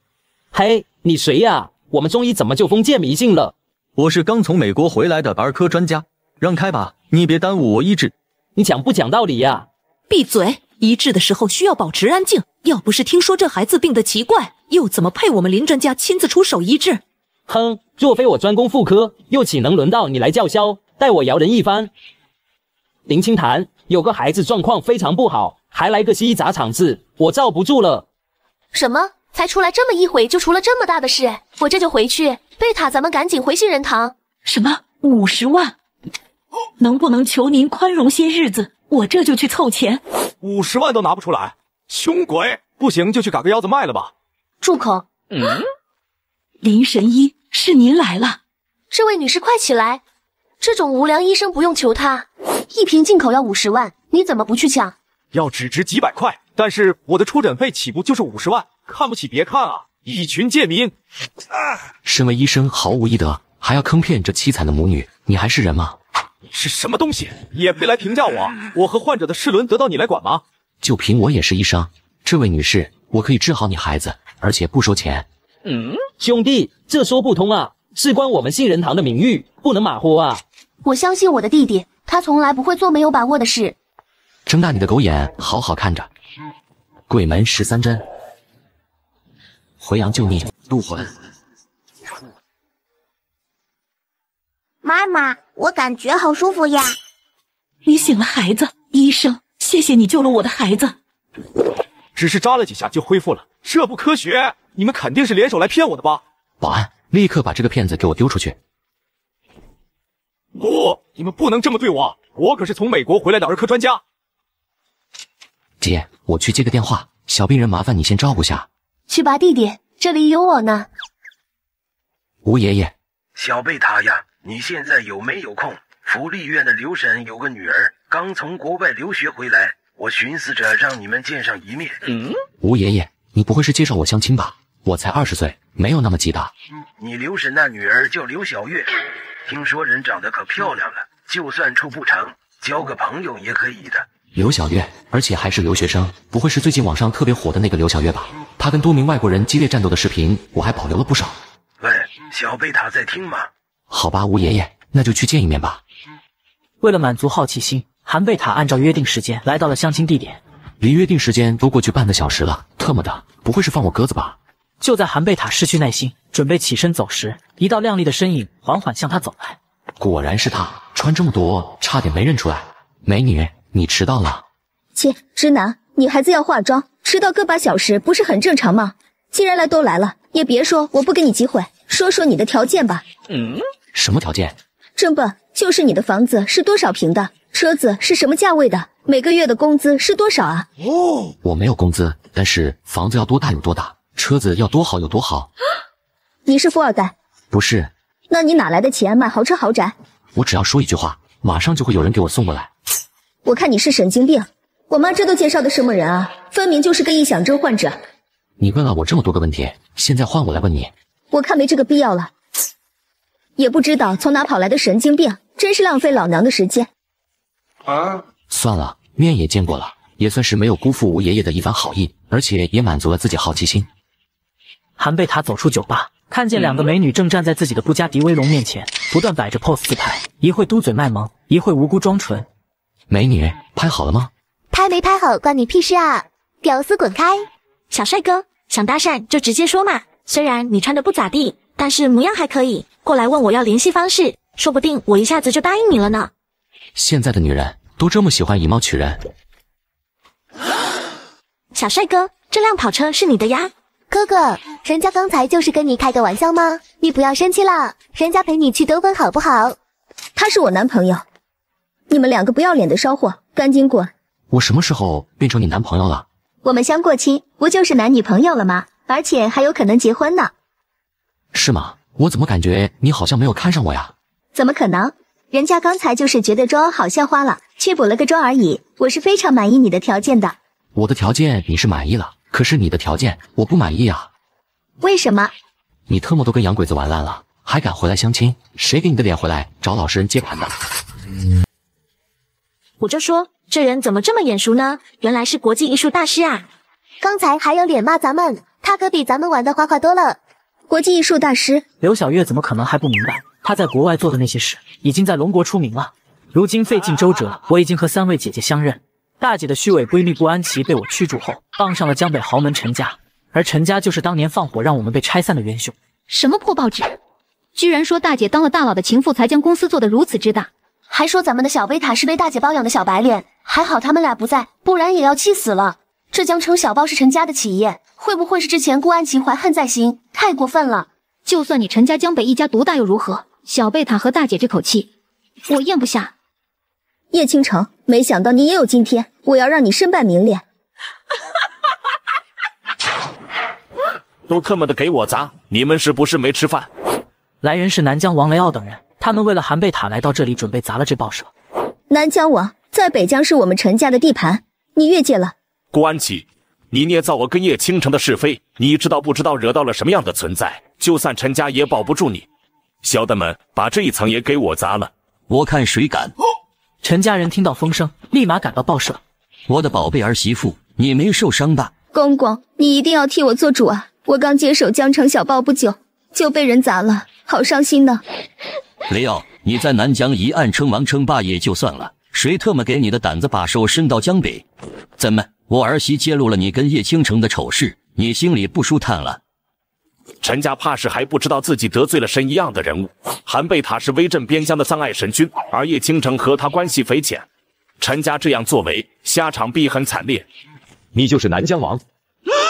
嘿，你谁呀？我们中医怎么就封建迷信了？我是刚从美国回来的儿科专家，让开吧，你别耽误我医治。你讲不讲道理呀？闭嘴！医治的时候需要保持安静。要不是听说这孩子病得奇怪，又怎么配我们林专家亲自出手医治？哼，若非我专攻妇科，又岂能轮到你来叫嚣，带我摇人一番？林清潭，有个孩子状况非常不好，还来个西医砸场子，我罩不住了。什么？才出来这么一会，就出了这么大的事？我这就回去，贝塔，咱们赶紧回杏仁堂。什么？五十万？能不能求您宽容些日子？我这就去凑钱，五十万都拿不出来，穷鬼！不行就去嘎个腰子卖了吧！住口！嗯，林神医是您来了，这位女士快起来。这种无良医生不用求他，一瓶进口要五十万，你怎么不去抢？要只值几百块，但是我的出诊费岂不就是五十万？看不起别看啊！以群贱民！身为医生毫无医德，还要坑骗这凄惨的母女，你还是人吗？是什么东西也配来评价我？我和患者的世轮得到你来管吗？就凭我也是医生，这位女士，我可以治好你孩子，而且不收钱。嗯，兄弟，这说不通啊！事关我们杏仁堂的名誉，不能马虎啊！我相信我的弟弟，他从来不会做没有把握的事。睁大你的狗眼，好好看着，鬼门十三针，回阳救命，怒魂，妈妈。我感觉好舒服呀！你醒了，孩子，医生，谢谢你救了我的孩子。只是扎了几下就恢复了，这不科学！你们肯定是联手来骗我的吧？保安，立刻把这个骗子给我丢出去！不，你们不能这么对我！我可是从美国回来的儿科专家。姐，我去接个电话，小病人麻烦你先照顾下。去吧，弟弟，这里有我呢。吴爷爷，小贝他呀。你现在有没有空？福利院的刘婶有个女儿，刚从国外留学回来。我寻思着让你们见上一面。嗯，吴爷爷，你不会是介绍我相亲吧？我才二十岁，没有那么急的。你刘婶那女儿叫刘小月，听说人长得可漂亮了。就算处不成，交个朋友也可以的。刘小月，而且还是留学生，不会是最近网上特别火的那个刘小月吧？她跟多名外国人激烈战斗的视频，我还保留了不少。喂，小贝塔在听吗？好吧，吴爷爷，那就去见一面吧。为了满足好奇心，韩贝塔按照约定时间来到了相亲地点。离约定时间都过去半个小时了，特么的，不会是放我鸽子吧？就在韩贝塔失去耐心，准备起身走时，一道亮丽的身影缓缓向他走来。果然是他，穿这么多，差点没认出来。美女，你迟到了。切，直男，女孩子要化妆，迟到个把小时不是很正常吗？既然来都来了，也别说我不给你机会，说说你的条件吧。嗯。什么条件？真笨，就是你的房子是多少平的，车子是什么价位的，每个月的工资是多少啊？哦，我没有工资，但是房子要多大有多大，车子要多好有多好。你是富二代？不是。那你哪来的钱买豪车豪宅？我只要说一句话，马上就会有人给我送过来。我看你是神经病。我妈这都介绍的什么人啊？分明就是个臆想症患者。你问了我这么多个问题，现在换我来问你。我看没这个必要了。也不知道从哪跑来的神经病，真是浪费老娘的时间。啊，算了，面也见过了，也算是没有辜负吴爷爷的一番好意，而且也满足了自己好奇心。韩贝塔走出酒吧，看见两个美女正站在自己的布加迪威龙面前，不断摆着 pose 自拍，一会嘟嘴卖萌，一会无辜装纯。美女，拍好了吗？拍没拍好关你屁事啊！屌丝滚开！小帅哥，想搭讪就直接说嘛。虽然你穿的不咋地，但是模样还可以。过来问我要联系方式，说不定我一下子就答应你了呢。现在的女人都这么喜欢以貌取人。小帅哥，这辆跑车是你的呀，哥哥，人家刚才就是跟你开个玩笑吗？你不要生气了，人家陪你去兜风好不好？他是我男朋友，你们两个不要脸的骚货，赶紧滚！我什么时候变成你男朋友了？我们相过亲，不就是男女朋友了吗？而且还有可能结婚呢。是吗？我怎么感觉你好像没有看上我呀？怎么可能？人家刚才就是觉得妆好像花了，去补了个妆而已。我是非常满意你的条件的。我的条件你是满意了，可是你的条件我不满意啊。为什么？你特么都跟洋鬼子玩烂了，还敢回来相亲？谁给你的脸回来找老实人接盘的？我就说这人怎么这么眼熟呢？原来是国际艺术大师啊！刚才还有脸骂咱们，他可比咱们玩的花花多了。国际艺术大师刘小月怎么可能还不明白？她在国外做的那些事，已经在龙国出名了。如今费尽周折，我已经和三位姐姐相认。大姐的虚伪闺蜜顾安琪被我驱逐后，傍上了江北豪门陈家，而陈家就是当年放火让我们被拆散的元凶。什么破报纸，居然说大姐当了大佬的情妇才将公司做得如此之大，还说咱们的小薇塔是被大姐包养的小白脸。还好他们俩不在，不然也要气死了。这江城小报是陈家的企业，会不会是之前顾安琪怀恨在心？太过分了！就算你陈家江北一家独大又如何？小贝塔和大姐这口气，我咽不下。叶倾城，没想到你也有今天，我要让你身败名裂！都特么的给我砸！你们是不是没吃饭？来人是南疆王雷奥等人，他们为了韩贝塔来到这里，准备砸了这报社。南疆王在北疆是我们陈家的地盘，你越界了。关起。你捏造我跟叶倾城的是非，你知道不知道惹到了什么样的存在？就算陈家也保不住你。小的们，把这一层也给我砸了！我看谁敢！陈家人听到风声，立马赶到报社。我的宝贝儿媳妇，你没受伤吧？公公，你一定要替我做主啊！我刚接手江城小报不久，就被人砸了，好伤心呢。雷奥，你在南疆一案称王称霸也就算了，谁特么给你的胆子把手伸到江北？怎么？我儿媳揭露了你跟叶倾城的丑事，你心里不舒坦了。陈家怕是还不知道自己得罪了神一样的人物。韩贝塔是威震边疆的三爱神君，而叶倾城和他关系匪浅。陈家这样作为，下场必很惨烈。你就是南疆王？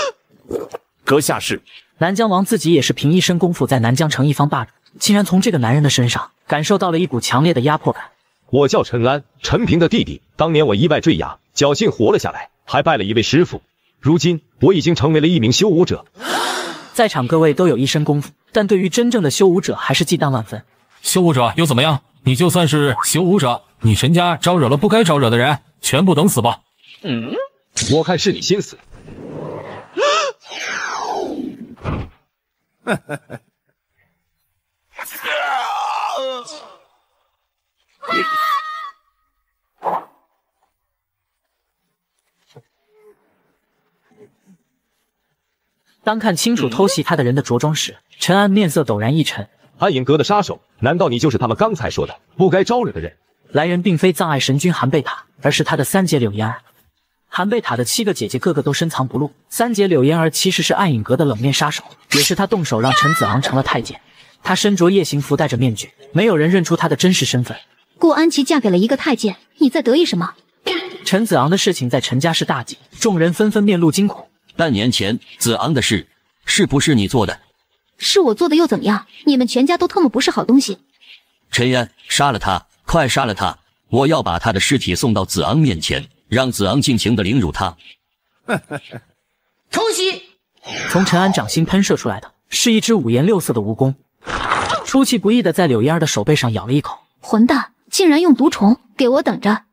阁下是南疆王，自己也是凭一身功夫在南疆城一方霸主，竟然从这个男人的身上感受到了一股强烈的压迫感。我叫陈安，陈平的弟弟。当年我意外坠崖，侥幸活了下来。还拜了一位师傅，如今我已经成为了一名修武者。在场各位都有一身功夫，但对于真正的修武者还是忌惮万分。修武者又怎么样？你就算是修武者，你陈家招惹了不该招惹的人，全部等死吧。嗯，我看是你先死。哈哈哈。当看清楚偷袭他的人的着装时，陈安面色陡然一沉。暗影阁的杀手，难道你就是他们刚才说的不该招惹的人？来人并非葬爱神君韩贝塔，而是他的三姐柳嫣儿。韩贝塔的七个姐姐个个都深藏不露，三姐柳嫣儿其实是暗影阁的冷面杀手，也是他动手让陈子昂成了太监。他身着夜行服，戴着面具，没有人认出他的真实身份。顾安琪嫁给了一个太监，你在得意什么？陈子昂的事情在陈家是大忌，众人纷纷面露惊恐。半年前子昂的事，是不是你做的？是我做的又怎么样？你们全家都特么不是好东西！陈安，杀了他，快杀了他！我要把他的尸体送到子昂面前，让子昂尽情的凌辱他！偷 袭！从陈安掌心喷射出来的是一只五颜六色的蜈蚣，出其不意的在柳烟儿的手背上咬了一口。混蛋，竟然用毒虫！给我等着！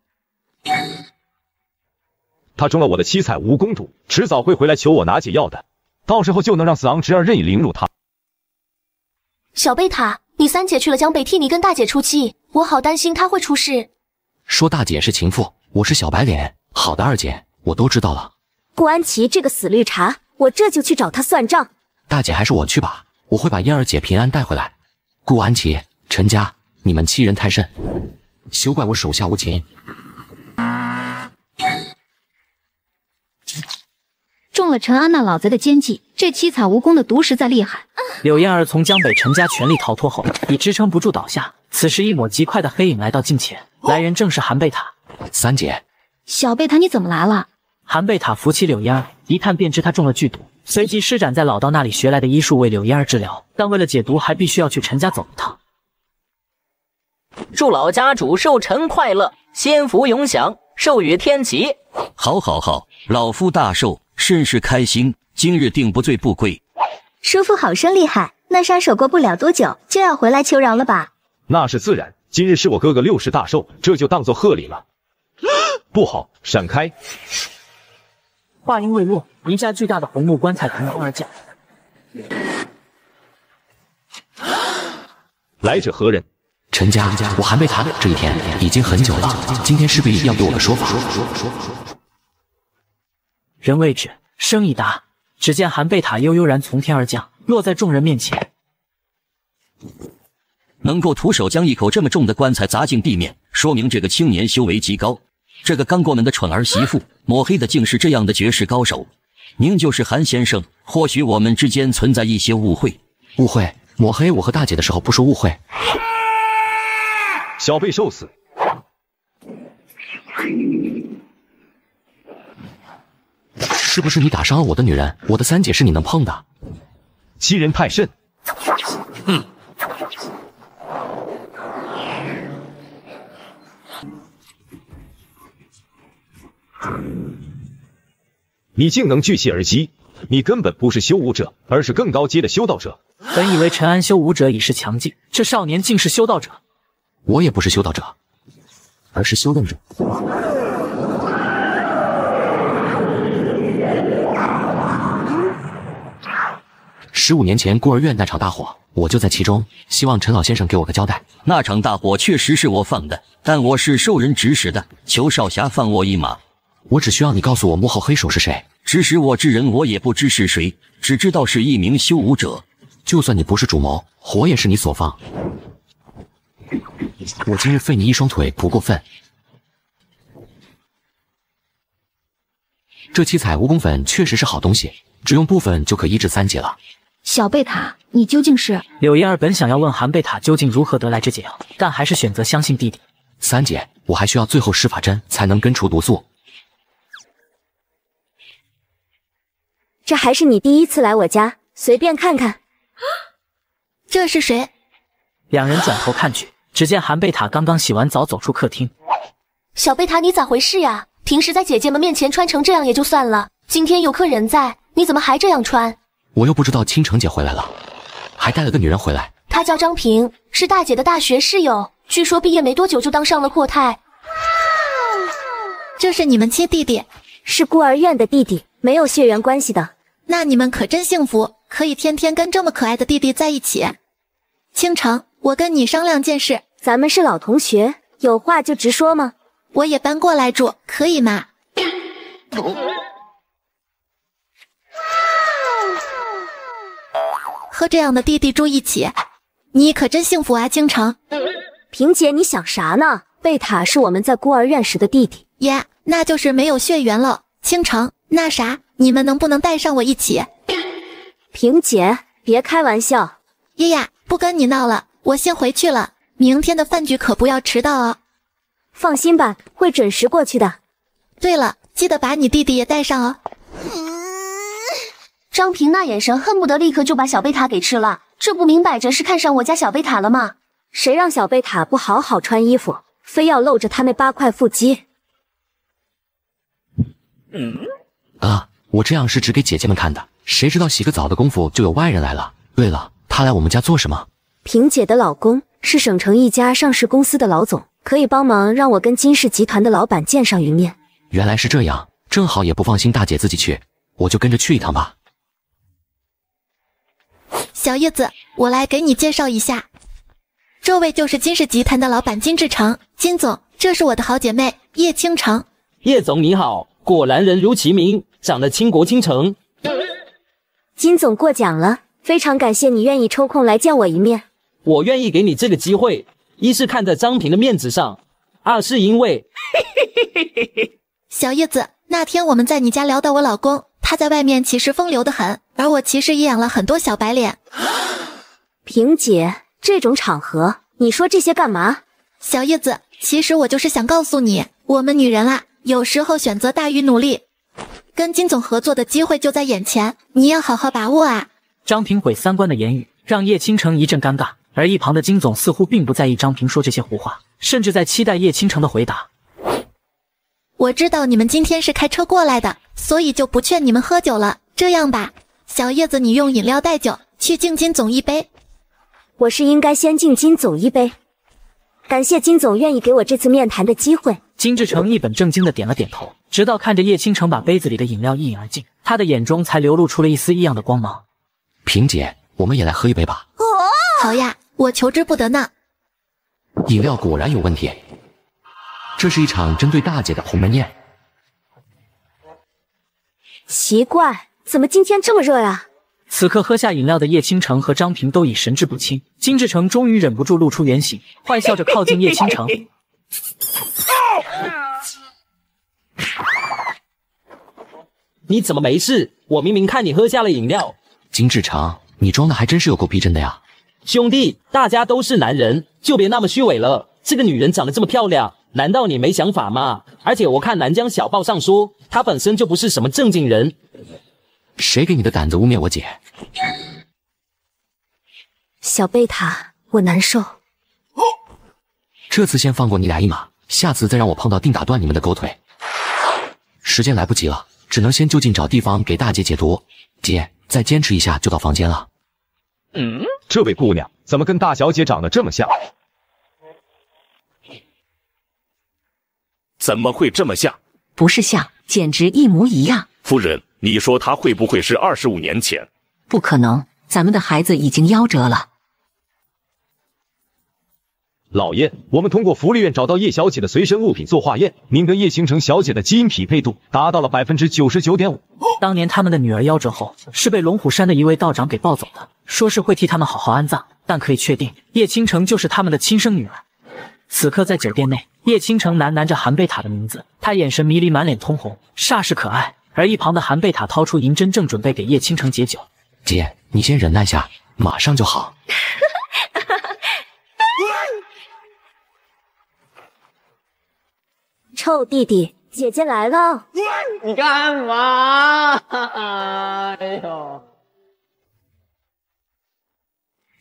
他中了我的七彩蜈蚣毒，迟早会回来求我拿解药的，到时候就能让死昂侄儿任意凌辱他。小贝塔，你三姐去了江北替你跟大姐出气，我好担心她会出事。说大姐是情妇，我是小白脸。好的，二姐，我都知道了。顾安琪这个死绿茶，我这就去找他算账。大姐还是我去吧，我会把燕儿姐平安带回来。顾安琪，陈家，你们欺人太甚，休怪我手下无情。中了陈安娜老贼的奸计，这七彩蜈蚣的毒实在厉害。柳嫣儿从江北陈家全力逃脱后，已支撑不住倒下。此时一抹极快的黑影来到近前，来人正是韩贝塔。三姐，小贝塔，你怎么来了？韩贝塔扶起柳嫣儿，一探便知她中了剧毒，随即施展在老道那里学来的医术为柳嫣儿治疗。但为了解毒，还必须要去陈家走一趟。祝老家主寿辰快乐，仙福永享，寿与天齐。好好好，老夫大寿。甚是开心，今日定不醉不归。叔父好生厉害，那杀手过不了多久就要回来求饶了吧？那是自然，今日是我哥哥六十大寿，这就当做贺礼了。不好，闪开！话音未落，一架巨大的红木棺材从空而降。来者何人？陈家，我还没谈这一天已经很久了，今天势必要给我个说法。人未至，声已达。只见韩贝塔悠悠然从天而降，落在众人面前。能够徒手将一口这么重的棺材砸进地面，说明这个青年修为极高。这个刚过门的蠢儿媳妇抹黑的竟是这样的绝世高手。您就是韩先生？或许我们之间存在一些误会。误会？抹黑我和大姐的时候不说误会？小贝受死！是不是你打伤了我的女人？我的三姐是你能碰的？欺人太甚！哼！你竟能聚气而击，你根本不是修武者，而是更高阶的修道者。本以为陈安修武者已是强劲，这少年竟是修道者。我也不是修道者，而是修炼者。十五年前孤儿院那场大火，我就在其中。希望陈老先生给我个交代。那场大火确实是我放的，但我是受人指使的。裘少侠放我一马，我只需要你告诉我幕后黑手是谁。指使我之人我也不知是谁，只知道是一名修武者。就算你不是主谋，火也是你所放。我今日废你一双腿不过分。这七彩蜈蚣粉确实是好东西，只用部分就可医治三级了。小贝塔，你究竟是柳烟儿？本想要问韩贝塔究竟如何得来这解药，但还是选择相信弟弟。三姐，我还需要最后施法针才能根除毒素。这还是你第一次来我家，随便看看。啊，这是谁？两人转头看去，只见韩贝塔刚刚洗完澡走出客厅。小贝塔，你咋回事呀？平时在姐姐们面前穿成这样也就算了，今天有客人在，你怎么还这样穿？我又不知道倾城姐回来了，还带了个女人回来。她叫张平，是大姐的大学室友，据说毕业没多久就当上了阔太。这是你们亲弟弟，是孤儿院的弟弟，没有血缘关系的。那你们可真幸福，可以天天跟这么可爱的弟弟在一起。倾城，我跟你商量件事，咱们是老同学，有话就直说嘛。我也搬过来住，可以吗？和这样的弟弟住一起，你可真幸福啊，倾城。萍姐，你想啥呢？贝塔是我们在孤儿院时的弟弟，耶，那就是没有血缘了。倾城，那啥，你们能不能带上我一起？萍姐，别开玩笑。爷爷不跟你闹了，我先回去了。明天的饭局可不要迟到哦。放心吧，会准时过去的。对了，记得把你弟弟也带上哦。张平那眼神，恨不得立刻就把小贝塔给吃了。这不明摆着是看上我家小贝塔了吗？谁让小贝塔不好好穿衣服，非要露着他那八块腹肌？嗯啊，我这样是只给姐姐们看的，谁知道洗个澡的功夫就有外人来了。对了，他来我们家做什么？萍姐的老公是省城一家上市公司的老总，可以帮忙让我跟金氏集团的老板见上一面。原来是这样，正好也不放心大姐自己去，我就跟着去一趟吧。小叶子，我来给你介绍一下，这位就是金氏集团的老板金志成，金总，这是我的好姐妹叶倾城。叶总你好，果然人如其名，长得倾国倾城。金总过奖了，非常感谢你愿意抽空来见我一面。我愿意给你这个机会，一是看在张平的面子上，二是因为小叶子，那天我们在你家聊到我老公。他在外面其实风流的很，而我其实也养了很多小白脸。萍姐，这种场合你说这些干嘛？小叶子，其实我就是想告诉你，我们女人啊，有时候选择大于努力。跟金总合作的机会就在眼前，你要好好把握啊！张平毁三观的言语让叶倾城一阵尴尬，而一旁的金总似乎并不在意张平说这些胡话，甚至在期待叶倾城的回答。我知道你们今天是开车过来的。所以就不劝你们喝酒了。这样吧，小叶子，你用饮料代酒，去敬金总一杯。我是应该先敬金总一杯，感谢金总愿意给我这次面谈的机会。金志成一本正经的点了点头，直到看着叶倾城把杯子里的饮料一饮而尽，他的眼中才流露出了一丝异样的光芒。萍姐，我们也来喝一杯吧。哦，好呀，我求之不得呢。饮料果然有问题，这是一场针对大姐的鸿门宴。奇怪，怎么今天这么热呀？此刻喝下饮料的叶倾城和张平都已神志不清，金志成终于忍不住露出原形，坏笑着靠近叶倾城。你怎么没事？我明明看你喝下了饮料。金志成，你装的还真是有够逼真的呀！兄弟，大家都是男人，就别那么虚伪了。这个女人长得这么漂亮，难道你没想法吗？而且我看南疆小报上说。他本身就不是什么正经人，谁给你的胆子污蔑我姐？小贝塔，我难受。这次先放过你俩一马，下次再让我碰到，定打断你们的狗腿。时间来不及了，只能先就近找地方给大姐解毒。姐，再坚持一下，就到房间了。嗯，这位姑娘怎么跟大小姐长得这么像？怎么会这么像？不是像。简直一模一样，夫人，你说他会不会是二十五年前？不可能，咱们的孩子已经夭折了。老爷，我们通过福利院找到叶小姐的随身物品做化验，您跟叶倾城小姐的基因匹配度达到了百分之九十九点五。当年他们的女儿夭折后，是被龙虎山的一位道长给抱走的，说是会替他们好好安葬，但可以确定，叶倾城就是他们的亲生女儿。此刻在酒店内。叶倾城喃喃着韩贝塔的名字，他眼神迷离，满脸通红，煞是可爱。而一旁的韩贝塔掏出银针，正准备给叶倾城解酒：“姐，你先忍耐下，马上就好。”臭弟弟，姐姐来了！你干嘛？哎呦，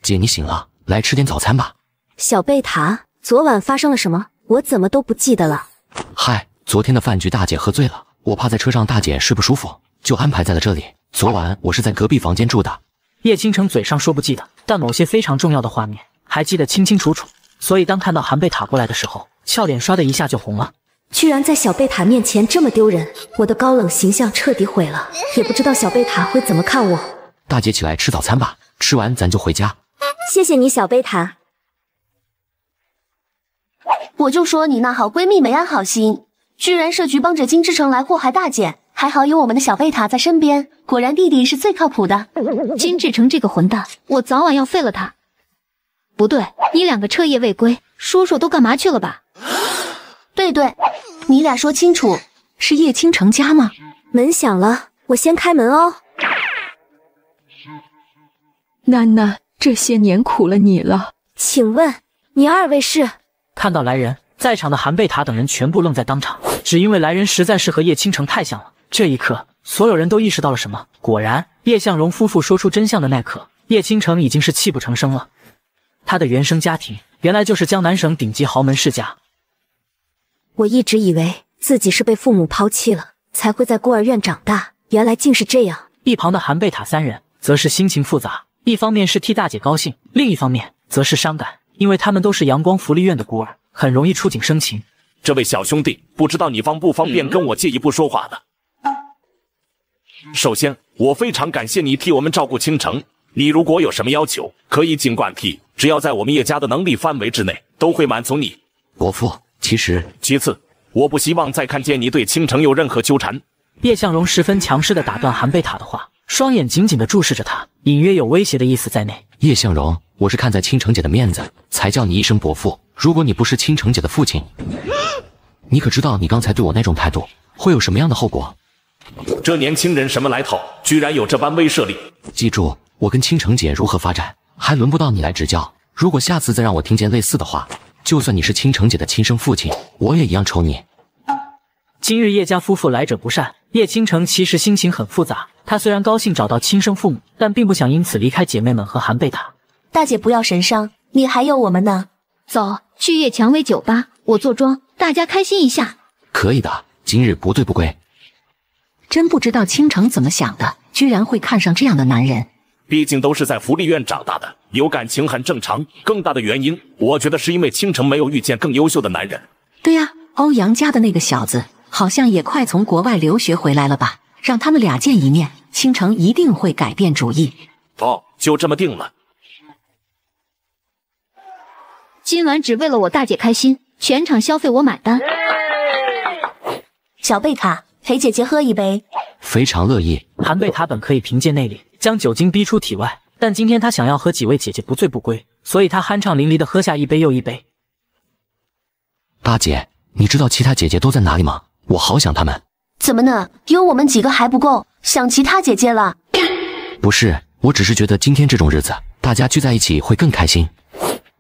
姐你醒了，来吃点早餐吧。小贝塔，昨晚发生了什么？我怎么都不记得了。嗨，昨天的饭局，大姐喝醉了，我怕在车上大姐睡不舒服，就安排在了这里。昨晚我是在隔壁房间住的。叶倾城嘴上说不记得，但某些非常重要的画面还记得清清楚楚。所以当看到韩贝塔过来的时候，俏脸刷的一下就红了。居然在小贝塔面前这么丢人，我的高冷形象彻底毁了。也不知道小贝塔会怎么看我。大姐起来吃早餐吧，吃完咱就回家。谢谢你，小贝塔。我就说你那好闺蜜没安好心，居然设局帮着金志成来祸害大姐。还好有我们的小贝塔在身边，果然弟弟是最靠谱的。金志成这个混蛋，我早晚要废了他。不对，你两个彻夜未归，说说都干嘛去了吧？对对，你俩说清楚，是叶倾城家吗？门响了，我先开门哦。囡囡，这些年苦了你了。请问你二位是？看到来人，在场的韩贝塔等人全部愣在当场，只因为来人实在是和叶倾城太像了。这一刻，所有人都意识到了什么。果然，叶向荣夫妇说出真相的那刻，叶倾城已经是泣不成声了。他的原生家庭原来就是江南省顶级豪门世家。我一直以为自己是被父母抛弃了，才会在孤儿院长大，原来竟是这样。一旁的韩贝塔三人则是心情复杂，一方面是替大姐高兴，另一方面则是伤感。因为他们都是阳光福利院的孤儿，很容易触景生情。这位小兄弟，不知道你方不方便跟我借一步说话呢？首先，我非常感谢你替我们照顾倾城。你如果有什么要求，可以尽管提，只要在我们叶家的能力范围之内，都会满足你。伯父，其实其次，我不希望再看见你对倾城有任何纠缠。叶向荣十分强势地打断韩贝塔的话。双眼紧紧地注视着他，隐约有威胁的意思在内。叶向荣，我是看在倾城姐的面子，才叫你一声伯父。如果你不是倾城姐的父亲，你可知道你刚才对我那种态度会有什么样的后果？这年轻人什么来头，居然有这般威慑力？记住，我跟倾城姐如何发展，还轮不到你来指教。如果下次再让我听见类似的话，就算你是倾城姐的亲生父亲，我也一样抽你。今日叶家夫妇来者不善。叶倾城其实心情很复杂。她虽然高兴找到亲生父母，但并不想因此离开姐妹们和韩贝塔。大姐不要神伤，你还有我们呢。走，去叶蔷薇酒吧，我坐庄，大家开心一下。可以的，今日不醉不归。真不知道倾城怎么想的，居然会看上这样的男人。毕竟都是在福利院长大的，有感情很正常。更大的原因，我觉得是因为倾城没有遇见更优秀的男人。对呀，欧阳家的那个小子。好像也快从国外留学回来了吧？让他们俩见一面，倾城一定会改变主意。哦，就这么定了。今晚只为了我大姐开心，全场消费我买单。小贝卡，陪姐姐喝一杯，非常乐意。韩贝塔本可以凭借内力将酒精逼出体外，但今天他想要和几位姐姐不醉不归，所以他酣畅淋漓的喝下一杯又一杯。大姐，你知道其他姐姐都在哪里吗？我好想他们，怎么呢？有我们几个还不够想其他姐姐了？不是，我只是觉得今天这种日子，大家聚在一起会更开心。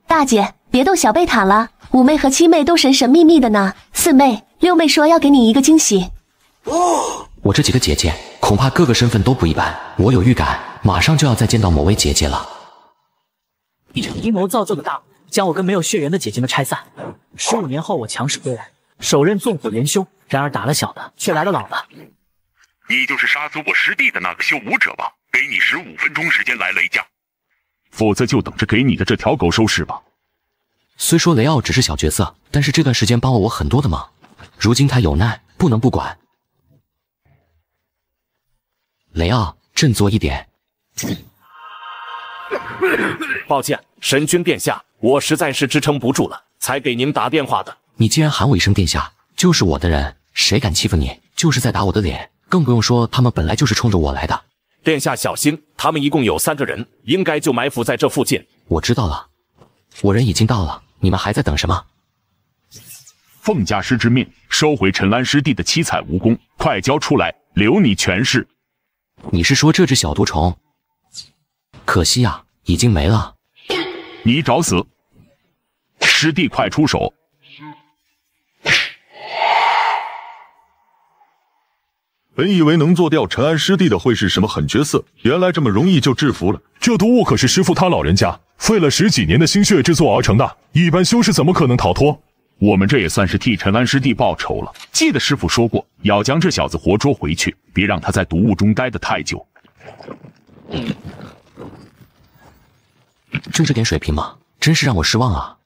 大姐，别逗小贝塔了，五妹和七妹都神神秘秘的呢。四妹、六妹说要给你一个惊喜。哦，我这几个姐姐恐怕各个身份都不一般，我有预感，马上就要再见到某位姐姐了。一场阴谋造就的大，将我跟没有血缘的姐姐们拆散。十五年后，我强势归来。手刃纵火元凶，然而打了小的，却来了老的。你就是杀死我师弟的那个修武者吧？给你十五分钟时间，来雷家，否则就等着给你的这条狗收拾吧。虽说雷奥只是小角色，但是这段时间帮了我很多的忙。如今他有难，不能不管。雷奥，振作一点。抱歉，神君殿下，我实在是支撑不住了，才给您打电话的。你既然喊我一声殿下，就是我的人，谁敢欺负你，就是在打我的脸。更不用说他们本来就是冲着我来的。殿下小心，他们一共有三个人，应该就埋伏在这附近。我知道了，我人已经到了，你们还在等什么？奉家师之命，收回陈安师弟的七彩蜈蚣，快交出来，留你全尸。你是说这只小毒虫？可惜啊，已经没了。你找死！师弟，快出手！本以为能做掉陈安师弟的会是什么狠角色，原来这么容易就制服了。这毒物可是师傅他老人家费了十几年的心血制作而成的，一般修士怎么可能逃脱？我们这也算是替陈安师弟报仇了。记得师傅说过，要将这小子活捉回去，别让他在毒物中待的太久。就这点水平吗？真是让我失望啊！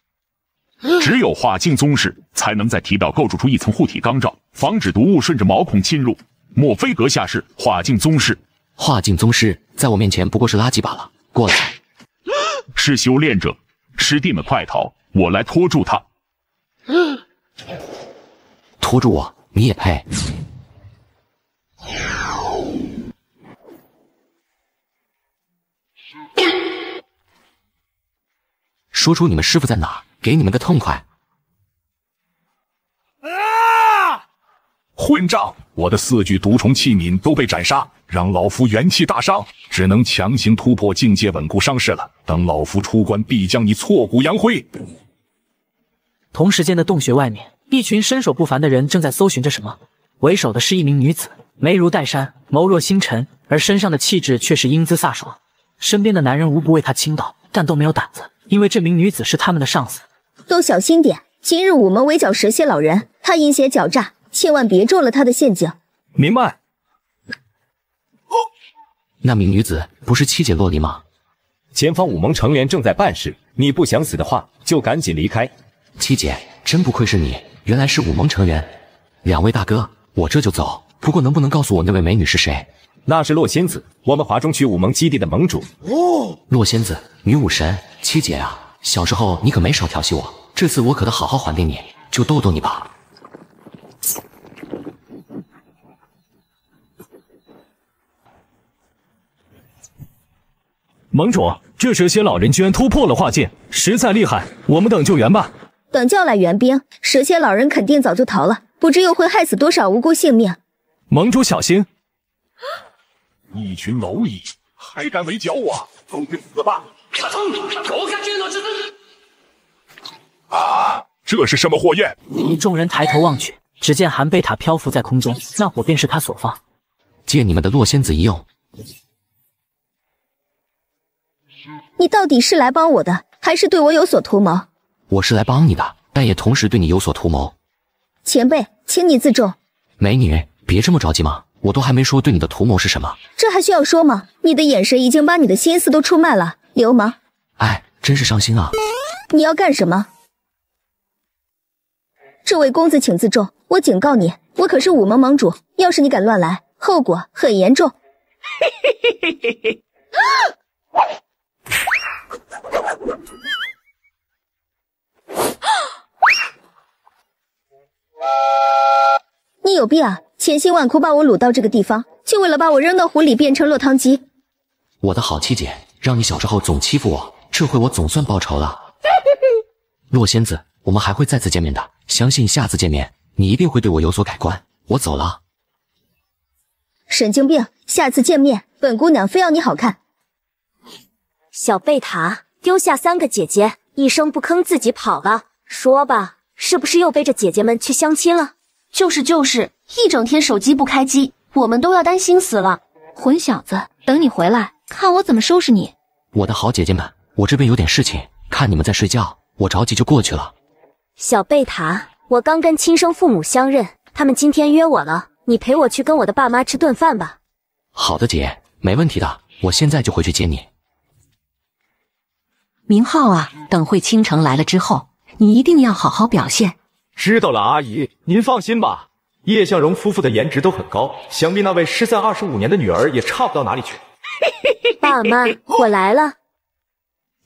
只有化境宗师才能在体表构筑出一层护体钢罩，防止毒物顺着毛孔侵入。莫非阁下是化境宗师？化境宗师在我面前不过是垃圾罢了。过来，是修炼者，师弟们快逃，我来拖住他。拖住我，你也配？说出你们师傅在哪，给你们个痛快。混账！我的四具毒虫器皿都被斩杀，让老夫元气大伤，只能强行突破境界，稳固伤势了。等老夫出关，必将你挫骨扬灰。同时间的洞穴外面，一群身手不凡的人正在搜寻着什么。为首的是一名女子，眉如黛山，眸若星辰，而身上的气质却是英姿飒爽。身边的男人无不为她倾倒，但都没有胆子，因为这名女子是他们的上司。都小心点，今日午门围剿蛇蝎老人，他阴险狡诈。千万别中了他的陷阱！明白。哦，那名女子不是七姐洛璃吗？前方武盟成员正在办事，你不想死的话，就赶紧离开。七姐，真不愧是你，原来是武盟成员。两位大哥，我这就走。不过能不能告诉我那位美女是谁？那是洛仙子，我们华中区武盟基地的盟主。哦，洛仙子，女武神，七姐啊，小时候你可没少调戏我，这次我可得好好还给你，就逗逗你吧。盟主，这蛇蝎老人居然突破了化界，实在厉害。我们等救援吧。等叫来援兵，蛇蝎老人肯定早就逃了，不知又会害死多少无辜性命。盟主小心！一群蝼蚁还敢围剿我，都去死吧！啊！这是什么火焰？众人抬头望去，只见韩贝塔漂浮在空中，那火便是他所放。借你们的洛仙子一用。你到底是来帮我的，还是对我有所图谋？我是来帮你的，但也同时对你有所图谋。前辈，请你自重。美女，别这么着急嘛，我都还没说对你的图谋是什么。这还需要说吗？你的眼神已经把你的心思都出卖了，流氓！哎，真是伤心啊！你要干什么？这位公子，请自重。我警告你，我可是武盟盟主，要是你敢乱来，后果很严重。嘿嘿嘿嘿嘿嘿！啊！你有病！千辛万苦把我掳到这个地方，就为了把我扔到湖里变成落汤鸡！我的好七姐，让你小时候总欺负我，这回我总算报仇了。洛仙子，我们还会再次见面的，相信下次见面你一定会对我有所改观。我走了。神经病！下次见面，本姑娘非要你好看。小贝塔。丢下三个姐姐，一声不吭自己跑了。说吧，是不是又背着姐姐们去相亲了？就是就是，一整天手机不开机，我们都要担心死了。混小子，等你回来，看我怎么收拾你！我的好姐姐们，我这边有点事情，看你们在睡觉，我着急就过去了。小贝塔，我刚跟亲生父母相认，他们今天约我了，你陪我去跟我的爸妈吃顿饭吧。好的，姐，没问题的，我现在就回去接你。明浩啊，等会倾城来了之后，你一定要好好表现。知道了，阿姨，您放心吧。叶向荣夫妇的颜值都很高，想必那位失散二十五年的女儿也差不到哪里去。爸妈，我来了。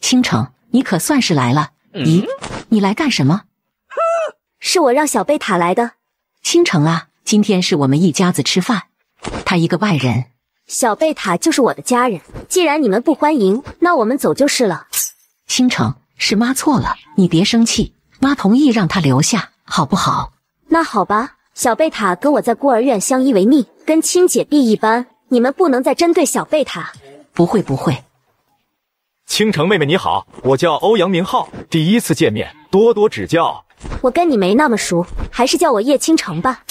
倾城，你可算是来了。咦，你来干什么？是我让小贝塔来的。倾城啊，今天是我们一家子吃饭，他一个外人。小贝塔就是我的家人，既然你们不欢迎，那我们走就是了。倾城，是妈错了，你别生气。妈同意让他留下，好不好？那好吧，小贝塔跟我在孤儿院相依为命，跟亲姐弟一般。你们不能再针对小贝塔。不会不会。倾城妹妹你好，我叫欧阳明浩，第一次见面，多多指教。我跟你没那么熟，还是叫我叶倾城吧。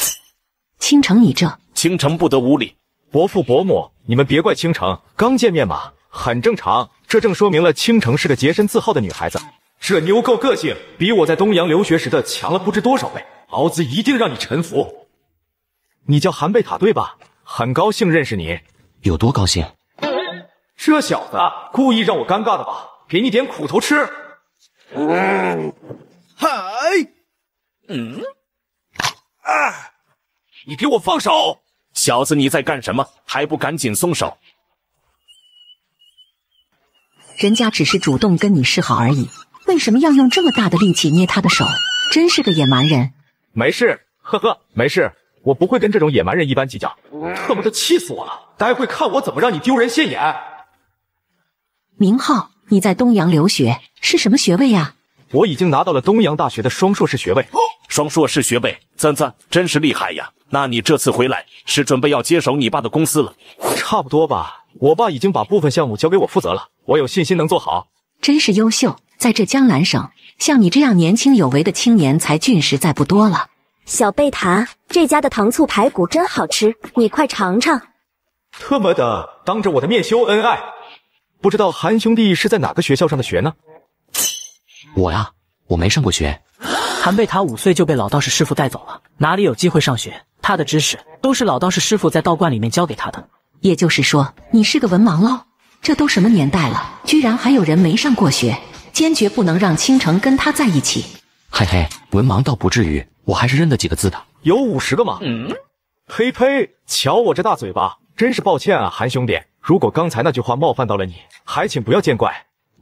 倾城，你这……倾城不得无礼。伯父伯母，你们别怪倾城，刚见面嘛，很正常。这正说明了倾城是个洁身自好的女孩子。这妞够个性，比我在东洋留学时的强了不知多少倍。敖子一定让你臣服。你叫韩贝塔对吧？很高兴认识你，有多高兴？这小子故意让我尴尬的吧？给你点苦头吃。嗨，嗯，啊！你给我放手！小子你在干什么？还不赶紧松手！人家只是主动跟你示好而已，为什么要用这么大的力气捏他的手？真是个野蛮人！没事，呵呵，没事，我不会跟这种野蛮人一般计较。恨不的，气死我了！待会看我怎么让你丢人现眼。明浩，你在东洋留学是什么学位呀？我已经拿到了东洋大学的双硕士学位，双硕士学位，赞赞，真是厉害呀！那你这次回来是准备要接手你爸的公司了？差不多吧，我爸已经把部分项目交给我负责了，我有信心能做好。真是优秀，在这江南省，像你这样年轻有为的青年才俊实在不多了。小贝塔，这家的糖醋排骨真好吃，你快尝尝。特么的，当着我的面秀恩爱，不知道韩兄弟是在哪个学校上的学呢？我呀，我没上过学。韩贝塔五岁就被老道士师傅带走了，哪里有机会上学？他的知识都是老道士师傅在道观里面教给他的，也就是说，你是个文盲喽？这都什么年代了，居然还有人没上过学？坚决不能让倾城跟他在一起！嘿嘿，文盲倒不至于，我还是认得几个字的，有五十个吗？嗯，嘿嘿，瞧我这大嘴巴，真是抱歉啊，韩兄弟，如果刚才那句话冒犯到了你，还请不要见怪。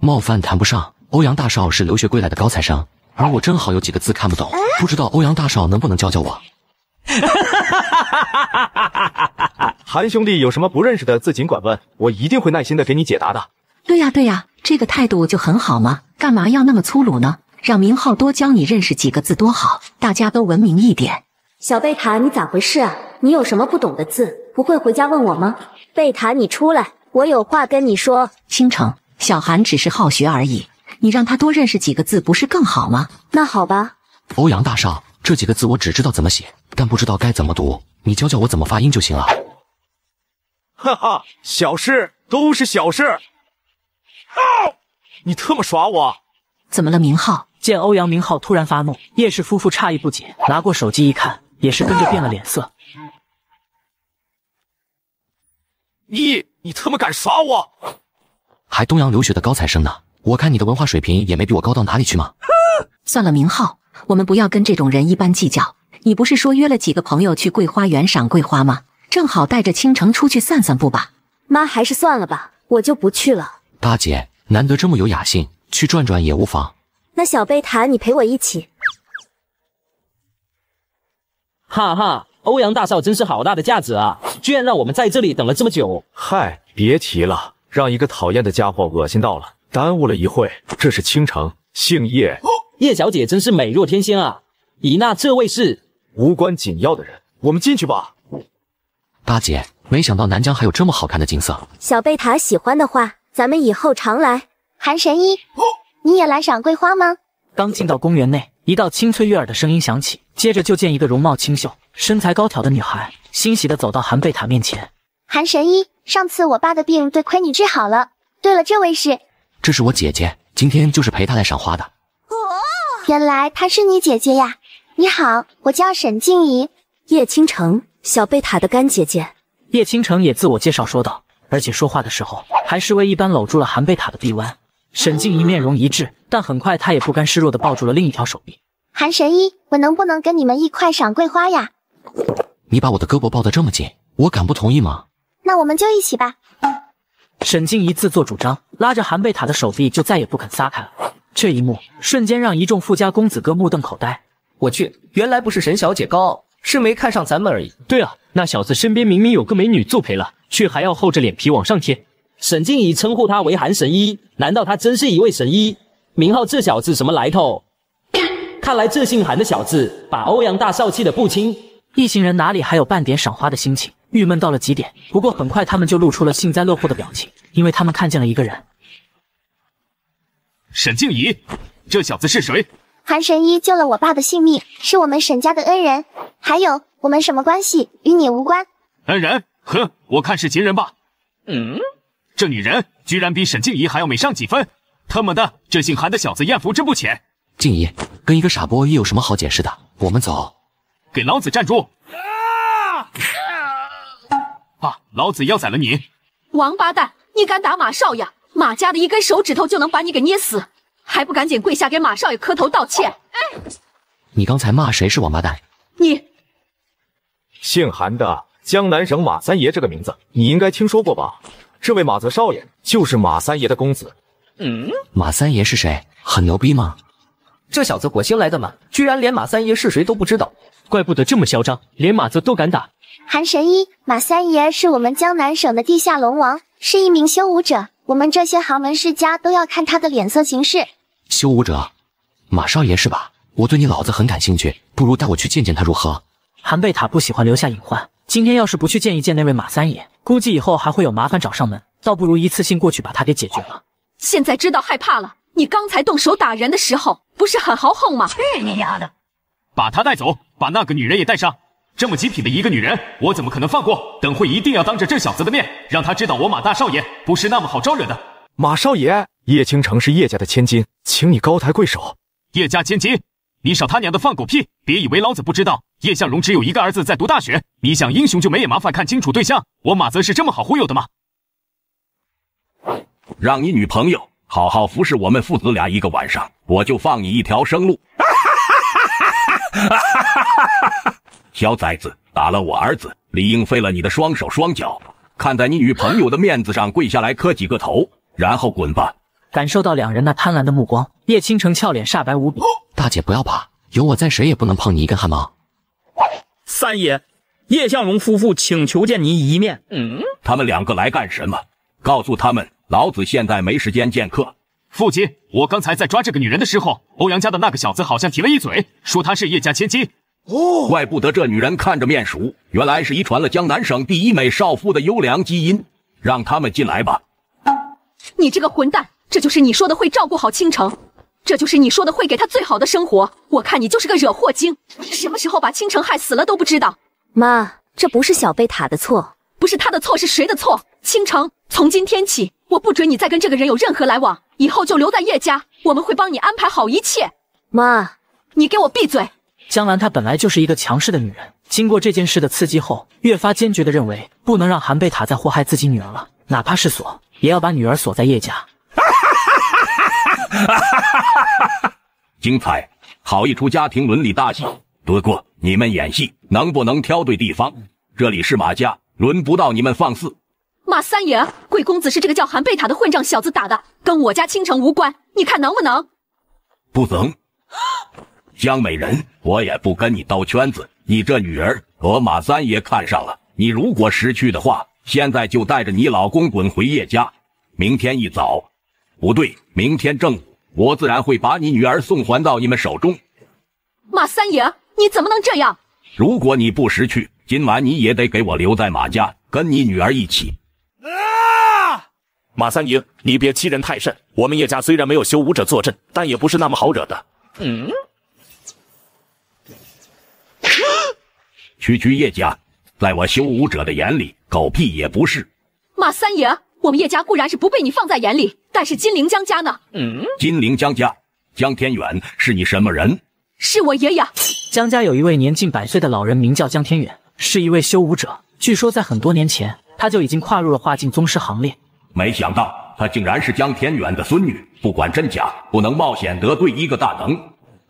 冒犯谈不上，欧阳大少是留学归来的高材生，而我正好有几个字看不懂，不知道欧阳大少能不能教教我。哈，韩兄弟有什么不认识的字尽管问，我一定会耐心的给你解答的。对呀对呀，这个态度就很好嘛，干嘛要那么粗鲁呢？让明浩多教你认识几个字多好，大家都文明一点。小贝塔，你咋回事啊？你有什么不懂的字不会回家问我吗？贝塔，你出来，我有话跟你说。倾城，小韩只是好学而已，你让他多认识几个字不是更好吗？那好吧。欧阳大少，这几个字我只知道怎么写。但不知道该怎么读，你教教我怎么发音就行了。哈哈，小事都是小事。哦，你特么耍我！怎么了，明浩？见欧阳明浩突然发怒，叶氏夫妇诧异不解，拿过手机一看，也是跟着变了脸色。你你特么敢耍我！还东洋留学的高材生呢？我看你的文化水平也没比我高到哪里去嘛。算了，明浩，我们不要跟这种人一般计较。你不是说约了几个朋友去桂花园赏桂花吗？正好带着倾城出去散散步吧。妈，还是算了吧，我就不去了。大姐，难得这么有雅兴，去转转也无妨。那小贝塔，你陪我一起。哈哈，欧阳大少真是好大的架子啊，居然让我们在这里等了这么久。嗨，别提了，让一个讨厌的家伙恶心到了，耽误了一会。这是倾城，姓叶。叶小姐真是美若天仙啊。以娜，这位是。无关紧要的人，我们进去吧。大姐，没想到南疆还有这么好看的景色。小贝塔喜欢的话，咱们以后常来。韩神医，你也来赏桂花吗？刚进到公园内，一道清脆悦耳的声音响起，接着就见一个容貌清秀、身材高挑的女孩欣喜地走到韩贝塔面前。韩神医，上次我爸的病，对亏你治好了。对了，这位是，这是我姐姐，今天就是陪她来赏花的。哦，原来她是你姐姐呀。你好，我叫沈静怡，叶倾城，小贝塔的干姐姐。叶倾城也自我介绍说道，而且说话的时候还是微一般搂住了韩贝塔的臂弯。沈静怡面容一滞，但很快她也不甘示弱的抱住了另一条手臂。韩神医，我能不能跟你们一块赏桂花呀？你把我的胳膊抱得这么紧，我敢不同意吗？那我们就一起吧。沈静怡自作主张，拉着韩贝塔的手臂就再也不肯撒开了。这一幕瞬间让一众富家公子哥目瞪口呆。我去，原来不是沈小姐高傲，是没看上咱们而已。对啊，那小子身边明明有个美女作陪了，却还要厚着脸皮往上贴。沈静怡称呼他为韩神医，难道他真是一位神医？明浩这小子什么来头？看来这姓韩的小子把欧阳大少气得不轻。一行人哪里还有半点赏花的心情，郁闷到了极点。不过很快他们就露出了幸灾乐祸的表情，因为他们看见了一个人。沈静怡，这小子是谁？韩神医救了我爸的性命，是我们沈家的恩人。还有我们什么关系？与你无关。恩人？哼，我看是情人吧。嗯，这女人居然比沈静怡还要美上几分。他妈的，这姓韩的小子艳福之不浅。静怡，跟一个傻波一有什么好解释的？我们走。给老子站住！啊！爸，老子要宰了你！王八蛋，你敢打马少爷？马家的一根手指头就能把你给捏死！还不赶紧跪下给马少爷磕头道歉！哎，你刚才骂谁是王八蛋？你姓韩的，江南省马三爷这个名字你应该听说过吧？这位马泽少爷就是马三爷的公子。嗯，马三爷是谁？很牛逼吗？这小子火星来的吗？居然连马三爷是谁都不知道，怪不得这么嚣张，连马泽都敢打。韩神医，马三爷是我们江南省的地下龙王，是一名修武者。我们这些豪门世家都要看他的脸色行事。修武者，马少爷是吧？我对你老子很感兴趣，不如带我去见见他如何？韩贝塔不喜欢留下隐患，今天要是不去见一见那位马三爷，估计以后还会有麻烦找上门，倒不如一次性过去把他给解决了。现在知道害怕了？你刚才动手打人的时候不是很豪横吗？去你丫的！把他带走，把那个女人也带上。这么极品的一个女人，我怎么可能放过？等会一定要当着这小子的面，让他知道我马大少爷不是那么好招惹的。马少爷，叶倾城是叶家的千金，请你高抬贵手。叶家千金，你少他娘的放狗屁！别以为老子不知道，叶向荣只有一个儿子在读大学。你想英雄就没也麻烦，看清楚对象。我马泽是这么好忽悠的吗？让你女朋友好好服侍我们父子俩一个晚上，我就放你一条生路。小崽子打了我儿子，理应废了你的双手双脚。看在你女朋友的面子上，跪下来磕几个头，然后滚吧。感受到两人那贪婪的目光，叶倾城俏脸煞白无比。大姐不要怕，有我在，谁也不能碰你一根汗毛。三爷，叶向荣夫妇请求见您一面。嗯，他们两个来干什么？告诉他们，老子现在没时间见客。父亲，我刚才在抓这个女人的时候，欧阳家的那个小子好像提了一嘴，说她是叶家千金。哦，怪不得这女人看着面熟，原来是遗传了江南省第一美少妇的优良基因。让他们进来吧。你这个混蛋，这就是你说的会照顾好倾城，这就是你说的会给她最好的生活。我看你就是个惹祸精，什么时候把倾城害死了都不知道。妈，这不是小贝塔的错，不是他的错，是谁的错？倾城，从今天起，我不准你再跟这个人有任何来往，以后就留在叶家，我们会帮你安排好一切。妈，你给我闭嘴。江兰她本来就是一个强势的女人经过这件事的刺激后越发坚决的认为不能让韩贝塔再祸害自己女儿了哪怕是锁也要把女儿锁在叶家 精彩好一出家庭伦理大戏不过你们演戏能不能挑对地方这里是马家轮不到你们放肆马三爷贵公子是这个叫韩贝塔的混账小子打的跟我家倾城无关你看能不能不能啊 江美人，我也不跟你兜圈子。你这女儿，我马三爷看上了。你如果识趣的话，现在就带着你老公滚回叶家。明天一早，不对，明天正午，我自然会把你女儿送还到你们手中。马三爷，你怎么能这样？如果你不识趣，今晚你也得给我留在马家，跟你女儿一起。啊！马三爷，你别欺人太甚。我们叶家虽然没有修武者坐镇，但也不是那么好惹的。嗯。区区叶家，在我修武者的眼里，狗屁也不是。马三爷，我们叶家固然是不被你放在眼里，但是金陵江家呢？嗯，金陵江家，江天远是你什么人？是我爷爷。江家有一位年近百岁的老人，名叫江天远，是一位修武者。据说在很多年前，他就已经跨入了化境宗师行列。没想到他竟然是江天远的孙女。不管真假，不能冒险得罪一个大能。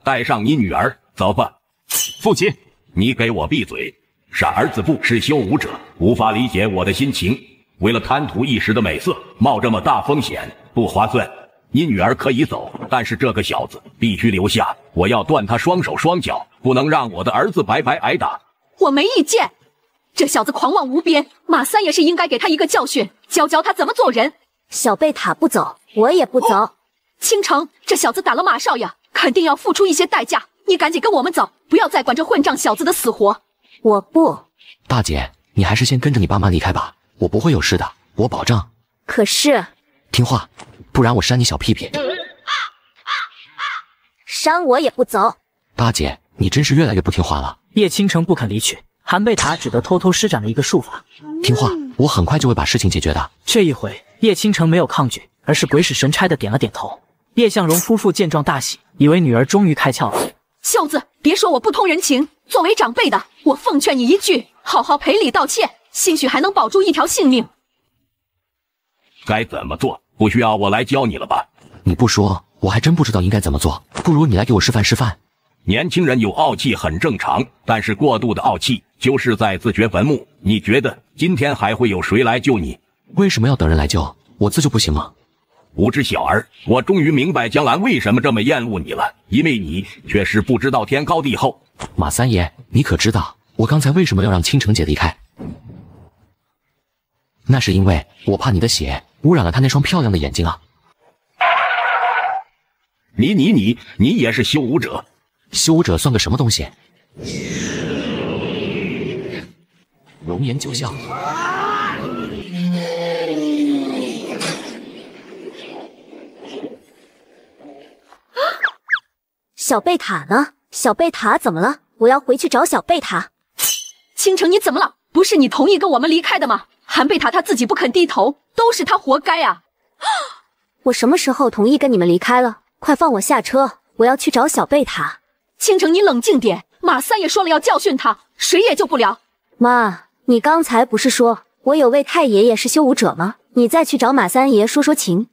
带上你女儿，走吧，父亲。你给我闭嘴！傻儿子不是修武者，无法理解我的心情。为了贪图一时的美色，冒这么大风险，不划算。你女儿可以走，但是这个小子必须留下。我要断他双手双脚，不能让我的儿子白白挨打。我没意见。这小子狂妄无边，马三爷是应该给他一个教训，教教他怎么做人。小贝塔不走，我也不走。倾城，这小子打了马少爷，肯定要付出一些代价。你赶紧跟我们走，不要再管这混账小子的死活。我不，大姐，你还是先跟着你爸妈离开吧，我不会有事的，我保证。可是，听话，不然我扇你小屁屁。扇我也不走。大姐，你真是越来越不听话了。叶倾城不肯离去，韩贝塔只得偷偷施展了一个术法。听话，我很快就会把事情解决的。这一回，叶倾城没有抗拒，而是鬼使神差的点了点头。叶向荣夫妇见状大喜，以为女儿终于开窍了。秀子，别说我不通人情。作为长辈的，我奉劝你一句，好好赔礼道歉，兴许还能保住一条性命。该怎么做，不需要我来教你了吧？你不说，我还真不知道应该怎么做。不如你来给我示范示范。年轻人有傲气很正常，但是过度的傲气就是在自掘坟墓。你觉得今天还会有谁来救你？为什么要等人来救？我自就不行吗？无知小儿，我终于明白江兰为什么这么厌恶你了。因为你却是不知道天高地厚，马三爷，你可知道我刚才为什么要让倾城姐离开？那是因为我怕你的血污染了她那双漂亮的眼睛啊！你你你你也是修武者，修武者算个什么东西？容颜就像。小贝塔呢？小贝塔怎么了？我要回去找小贝塔。倾城，你怎么了？不是你同意跟我们离开的吗？韩贝塔他自己不肯低头，都是他活该啊！啊！我什么时候同意跟你们离开了？快放我下车，我要去找小贝塔。倾城，你冷静点。马三爷说了要教训他，谁也救不了。妈，你刚才不是说我有位太爷爷是修武者吗？你再去找马三爷说说情。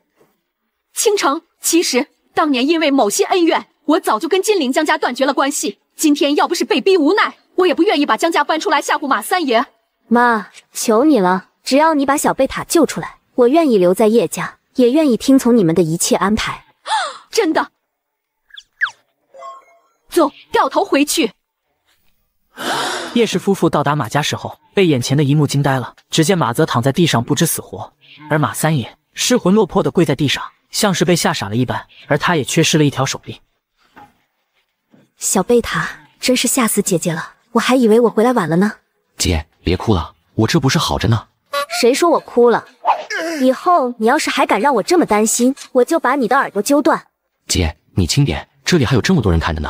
倾城，其实当年因为某些恩怨。我早就跟金陵江家断绝了关系。今天要不是被逼无奈，我也不愿意把江家搬出来吓唬马三爷。妈，求你了，只要你把小贝塔救出来，我愿意留在叶家，也愿意听从你们的一切安排。真的。走，掉头回去。叶氏夫妇到达马家时候，被眼前的一幕惊呆了。只见马泽躺在地上不知死活，而马三爷失魂落魄的跪在地上，像是被吓傻了一般，而他也缺失了一条手臂。小贝塔，真是吓死姐姐了！我还以为我回来晚了呢。姐，别哭了，我这不是好着呢。谁说我哭了？以后你要是还敢让我这么担心，我就把你的耳朵揪断。姐，你轻点，这里还有这么多人看着呢。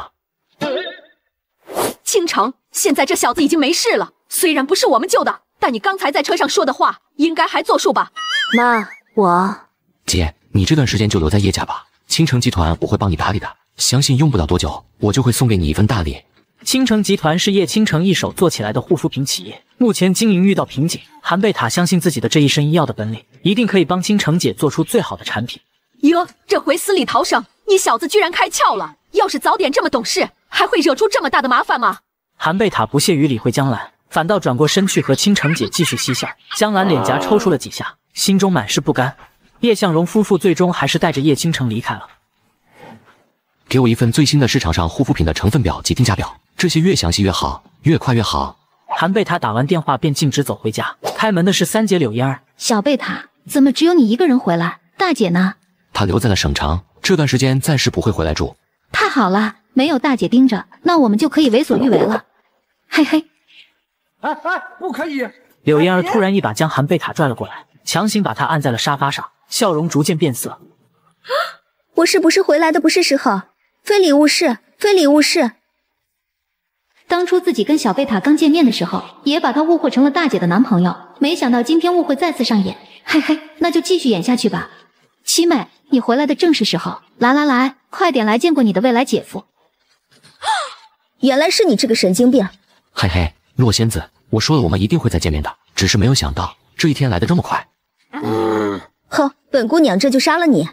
青城，现在这小子已经没事了。虽然不是我们救的，但你刚才在车上说的话，应该还作数吧？妈，我，姐，你这段时间就留在叶家吧。青城集团我会帮你打理的。相信用不了多久，我就会送给你一份大礼。倾城集团是叶倾城一手做起来的护肤品企业，目前经营遇到瓶颈。韩贝塔相信自己的这一身医药的本领，一定可以帮倾城姐做出最好的产品。哟，这回死里逃生，你小子居然开窍了！要是早点这么懂事，还会惹出这么大的麻烦吗？韩贝塔不屑于理会江兰，反倒转过身去和倾城姐继续嬉笑。江兰脸颊抽搐了几下，心中满是不甘。叶向荣夫妇最终还是带着叶倾城离开了。给我一份最新的市场上护肤品的成分表及定价表，这些越详细越好，越快越好。韩贝塔打完电话便径直走回家。开门的是三姐柳烟儿。小贝塔，怎么只有你一个人回来？大姐呢？她留在了省城，这段时间暂时不会回来住。太好了，没有大姐盯着，那我们就可以为所欲为了。嘿嘿。哎哎，不可以！柳燕儿突然一把将韩贝塔拽了过来，强行把他按在了沙发上，笑容逐渐变色。啊，我是不是回来的不是时候？非礼勿视，非礼勿视。当初自己跟小贝塔刚见面的时候，也把他误会成了大姐的男朋友，没想到今天误会再次上演。嘿嘿，那就继续演下去吧。七妹，你回来的正是时候。来来来，快点来见过你的未来姐夫。原来是你这个神经病。嘿嘿，洛仙子，我说了我们一定会再见面的，只是没有想到这一天来的这么快。嗯，呵，本姑娘这就杀了你。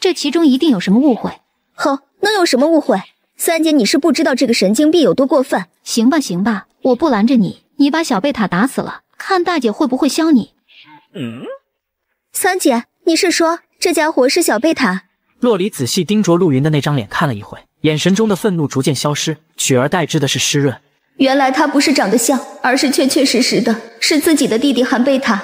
这其中一定有什么误会。好，能有什么误会？三姐，你是不知道这个神经病有多过分。行吧，行吧，我不拦着你。你把小贝塔打死了，看大姐会不会削你。嗯，三姐，你是说这家伙是小贝塔？洛璃仔细盯着陆云的那张脸看了一会，眼神中的愤怒逐渐消失，取而代之的是湿润。原来他不是长得像，而是确确实实的是自己的弟弟韩贝塔。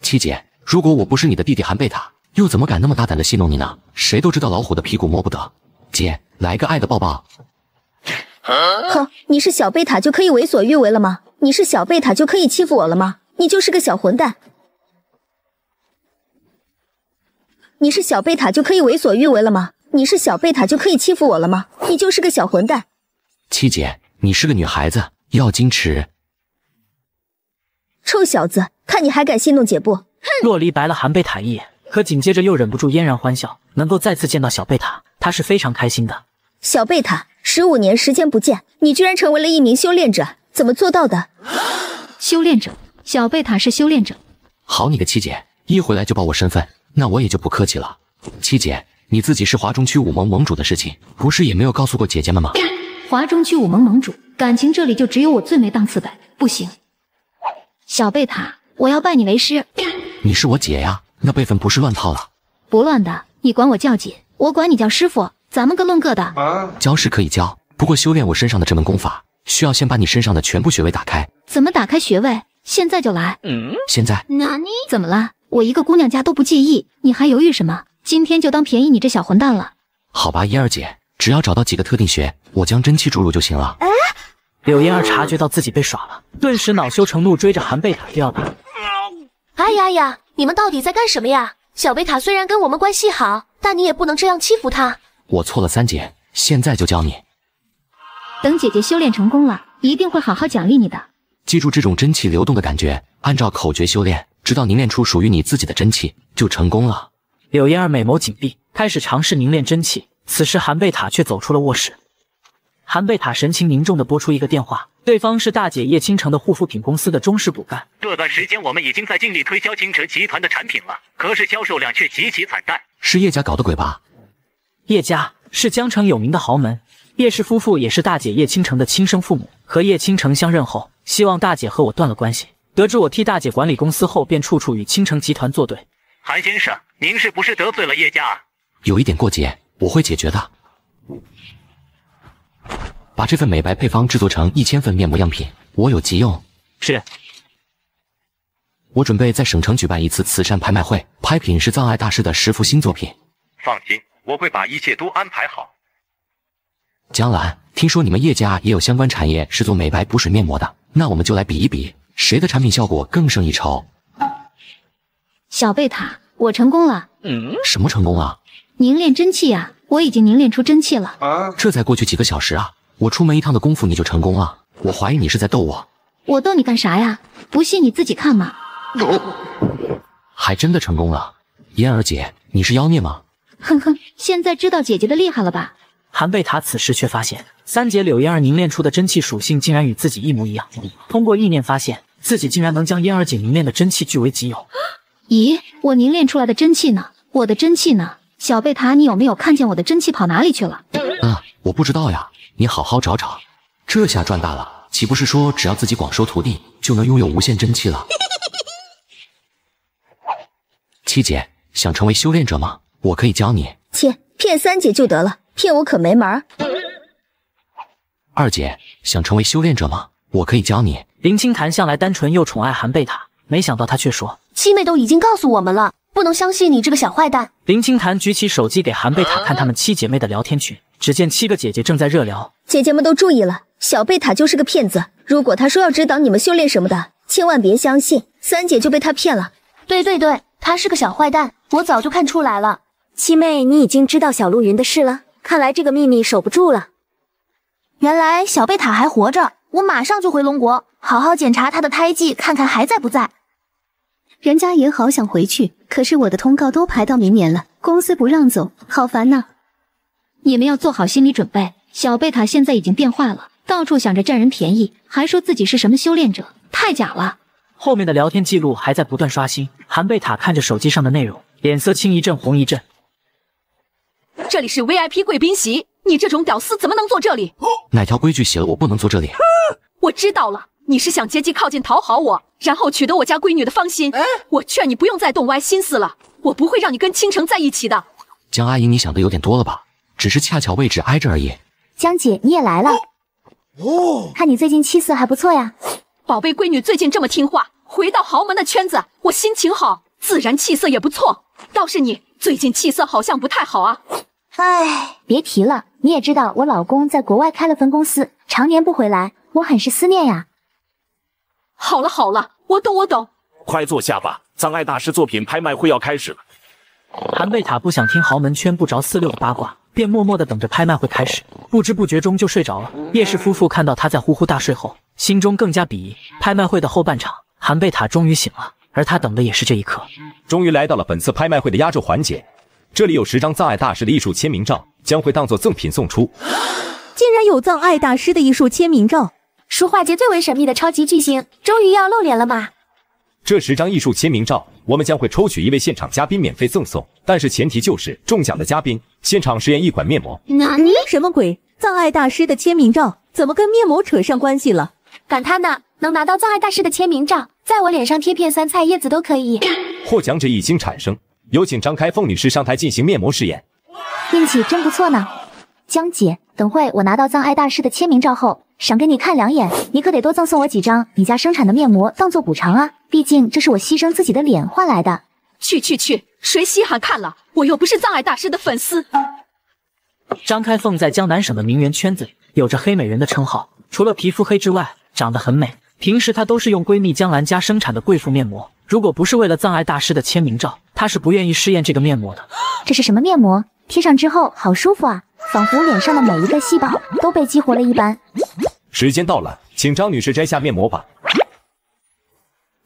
七姐，如果我不是你的弟弟韩贝塔。又怎么敢那么大胆的戏弄你呢？谁都知道老虎的屁股摸不得。姐，来个爱的抱抱。哼，你是小贝塔就可以为所欲为了吗？你是小贝塔就可以欺负我了吗？你就是个小混蛋。你是小贝塔就可以为所欲为了吗？你是小贝塔就可以欺负我了吗？你就是个小混蛋。七姐，你是个女孩子，要矜持。臭小子，看你还敢戏弄姐不？哼！洛离白了韩贝塔一眼。可紧接着又忍不住嫣然欢笑，能够再次见到小贝塔，他是非常开心的。小贝塔，十五年时间不见，你居然成为了一名修炼者，怎么做到的？修炼者，小贝塔是修炼者。好，你个七姐一回来就报我身份，那我也就不客气了。七姐，你自己是华中区武盟盟主的事情，不是也没有告诉过姐姐们吗？华中区武盟盟主，感情这里就只有我最没档次呗？不行，小贝塔，我要拜你为师。你是我姐呀。那辈分不是乱套了？不乱的，你管我叫姐，我管你叫师傅，咱们各论各的。教是可以教，不过修炼我身上的这门功法，需要先把你身上的全部穴位打开。怎么打开穴位？现在就来。嗯，现在。怎么了？我一个姑娘家都不介意，你还犹豫什么？今天就当便宜你这小混蛋了。好吧，燕儿姐，只要找到几个特定穴，我将真气注入就行了。哎，柳燕儿察觉到自己被耍了，顿时恼羞成怒，追着韩贝打掉二哎呀呀！你们到底在干什么呀？小贝塔虽然跟我们关系好，但你也不能这样欺负他。我错了，三姐，现在就教你。等姐姐修炼成功了，一定会好好奖励你的。记住这种真气流动的感觉，按照口诀修炼，直到凝练出属于你自己的真气，就成功了。柳嫣儿美眸紧闭，开始尝试凝练真气。此时韩贝塔却走出了卧室。韩贝塔神情凝重地拨出一个电话。对方是大姐叶倾城的护肤品公司的忠实骨干。这段时间，我们已经在尽力推销倾城集团的产品了，可是销售量却极其惨淡。是叶家搞的鬼吧？叶家是江城有名的豪门，叶氏夫妇也是大姐叶倾城的亲生父母。和叶倾城相认后，希望大姐和我断了关系。得知我替大姐管理公司后，便处处与倾城集团作对。韩先生，您是不是得罪了叶家？有一点过节，我会解决的。把这份美白配方制作成一千份面膜样品，我有急用。是，我准备在省城举办一次慈善拍卖会，拍品是藏爱大师的十幅新作品。放心，我会把一切都安排好。江兰，听说你们叶家也有相关产业是做美白补水面膜的，那我们就来比一比，谁的产品效果更胜一筹。小贝塔，我成功了。嗯，什么成功了？凝练真气啊！我已经凝练出真气了。这才过去几个小时啊！我出门一趟的功夫，你就成功了？我怀疑你是在逗我。我逗你干啥呀？不信你自己看嘛。哦，还真的成功了。嫣儿姐，你是妖孽吗？哼哼，现在知道姐姐的厉害了吧？韩贝塔此时却发现，三姐柳嫣儿凝练出的真气属性竟然与自己一模一样。通过意念发现自己竟然能将嫣儿姐凝练的真气据为己有。咦，我凝练出来的真气呢？我的真气呢？小贝塔，你有没有看见我的真气跑哪里去了？啊，我不知道呀。你好好找找，这下赚大了，岂不是说只要自己广收徒弟，就能拥有无限真气了？七姐想成为修炼者吗？我可以教你。切，骗三姐就得了，骗我可没门儿。二姐想成为修炼者吗？我可以教你。林清潭向来单纯又宠爱韩贝塔，没想到他却说：七妹都已经告诉我们了，不能相信你这个小坏蛋。林清潭举起手机给韩贝塔看他们七姐妹的聊天群。只见七个姐姐正在热聊，姐姐们都注意了，小贝塔就是个骗子。如果他说要指导你们修炼什么的，千万别相信。三姐就被他骗了。对对对，他是个小坏蛋，我早就看出来了。七妹，你已经知道小陆云的事了，看来这个秘密守不住了。原来小贝塔还活着，我马上就回龙国，好好检查他的胎记，看看还在不在。人家也好想回去，可是我的通告都排到明年了，公司不让走，好烦呐。你们要做好心理准备，小贝塔现在已经变坏了，到处想着占人便宜，还说自己是什么修炼者，太假了。后面的聊天记录还在不断刷新，韩贝塔看着手机上的内容，脸色青一阵红一阵。这里是 VIP 贵宾席，你这种屌丝怎么能坐这里？哪条规矩写了我不能坐这里？我知道了，你是想借机靠近讨好我，然后取得我家闺女的芳心。我劝你不用再动歪心思了，我不会让你跟倾城在一起的。江阿姨，你想的有点多了吧？只是恰巧位置挨着而已。江姐，你也来了。哦，看你最近气色还不错呀。宝贝闺女最近这么听话，回到豪门的圈子，我心情好，自然气色也不错。倒是你，最近气色好像不太好啊。哎，别提了，你也知道我老公在国外开了分公司，常年不回来，我很是思念呀。好了好了，我懂我懂，快坐下吧。葬爱大师作品拍卖会要开始了。韩贝塔不想听豪门圈不着四六的八卦。便默默的等着拍卖会开始，不知不觉中就睡着了。叶氏夫妇看到他在呼呼大睡后，心中更加鄙夷。拍卖会的后半场，韩贝塔终于醒了，而他等的也是这一刻。终于来到了本次拍卖会的压轴环节，这里有十张葬爱大师的艺术签名照，将会当做赠品送出。竟然有葬爱大师的艺术签名照！书画界最为神秘的超级巨星，终于要露脸了吗？这十张艺术签名照，我们将会抽取一位现场嘉宾免费赠送，但是前提就是中奖的嘉宾现场实验一款面膜。哪尼什么鬼？葬爱大师的签名照怎么跟面膜扯上关系了？管他呢，能拿到葬爱大师的签名照，在我脸上贴片酸菜叶子都可以。获奖者已经产生，有请张开凤女士上台进行面膜试验。运气真不错呢，江姐，等会我拿到葬爱大师的签名照后。赏给你看两眼，你可得多赠送我几张你家生产的面膜，当做补偿啊！毕竟这是我牺牲自己的脸换来的。去去去，谁稀罕看了？我又不是葬爱大师的粉丝。张开凤在江南省的名媛圈子里有着“黑美人”的称号，除了皮肤黑之外，长得很美。平时她都是用闺蜜江兰家生产的贵妇面膜，如果不是为了葬爱大师的签名照，她是不愿意试验这个面膜的。这是什么面膜？贴上之后好舒服啊！仿佛脸上的每一个细胞都被激活了一般。时间到了，请张女士摘下面膜吧。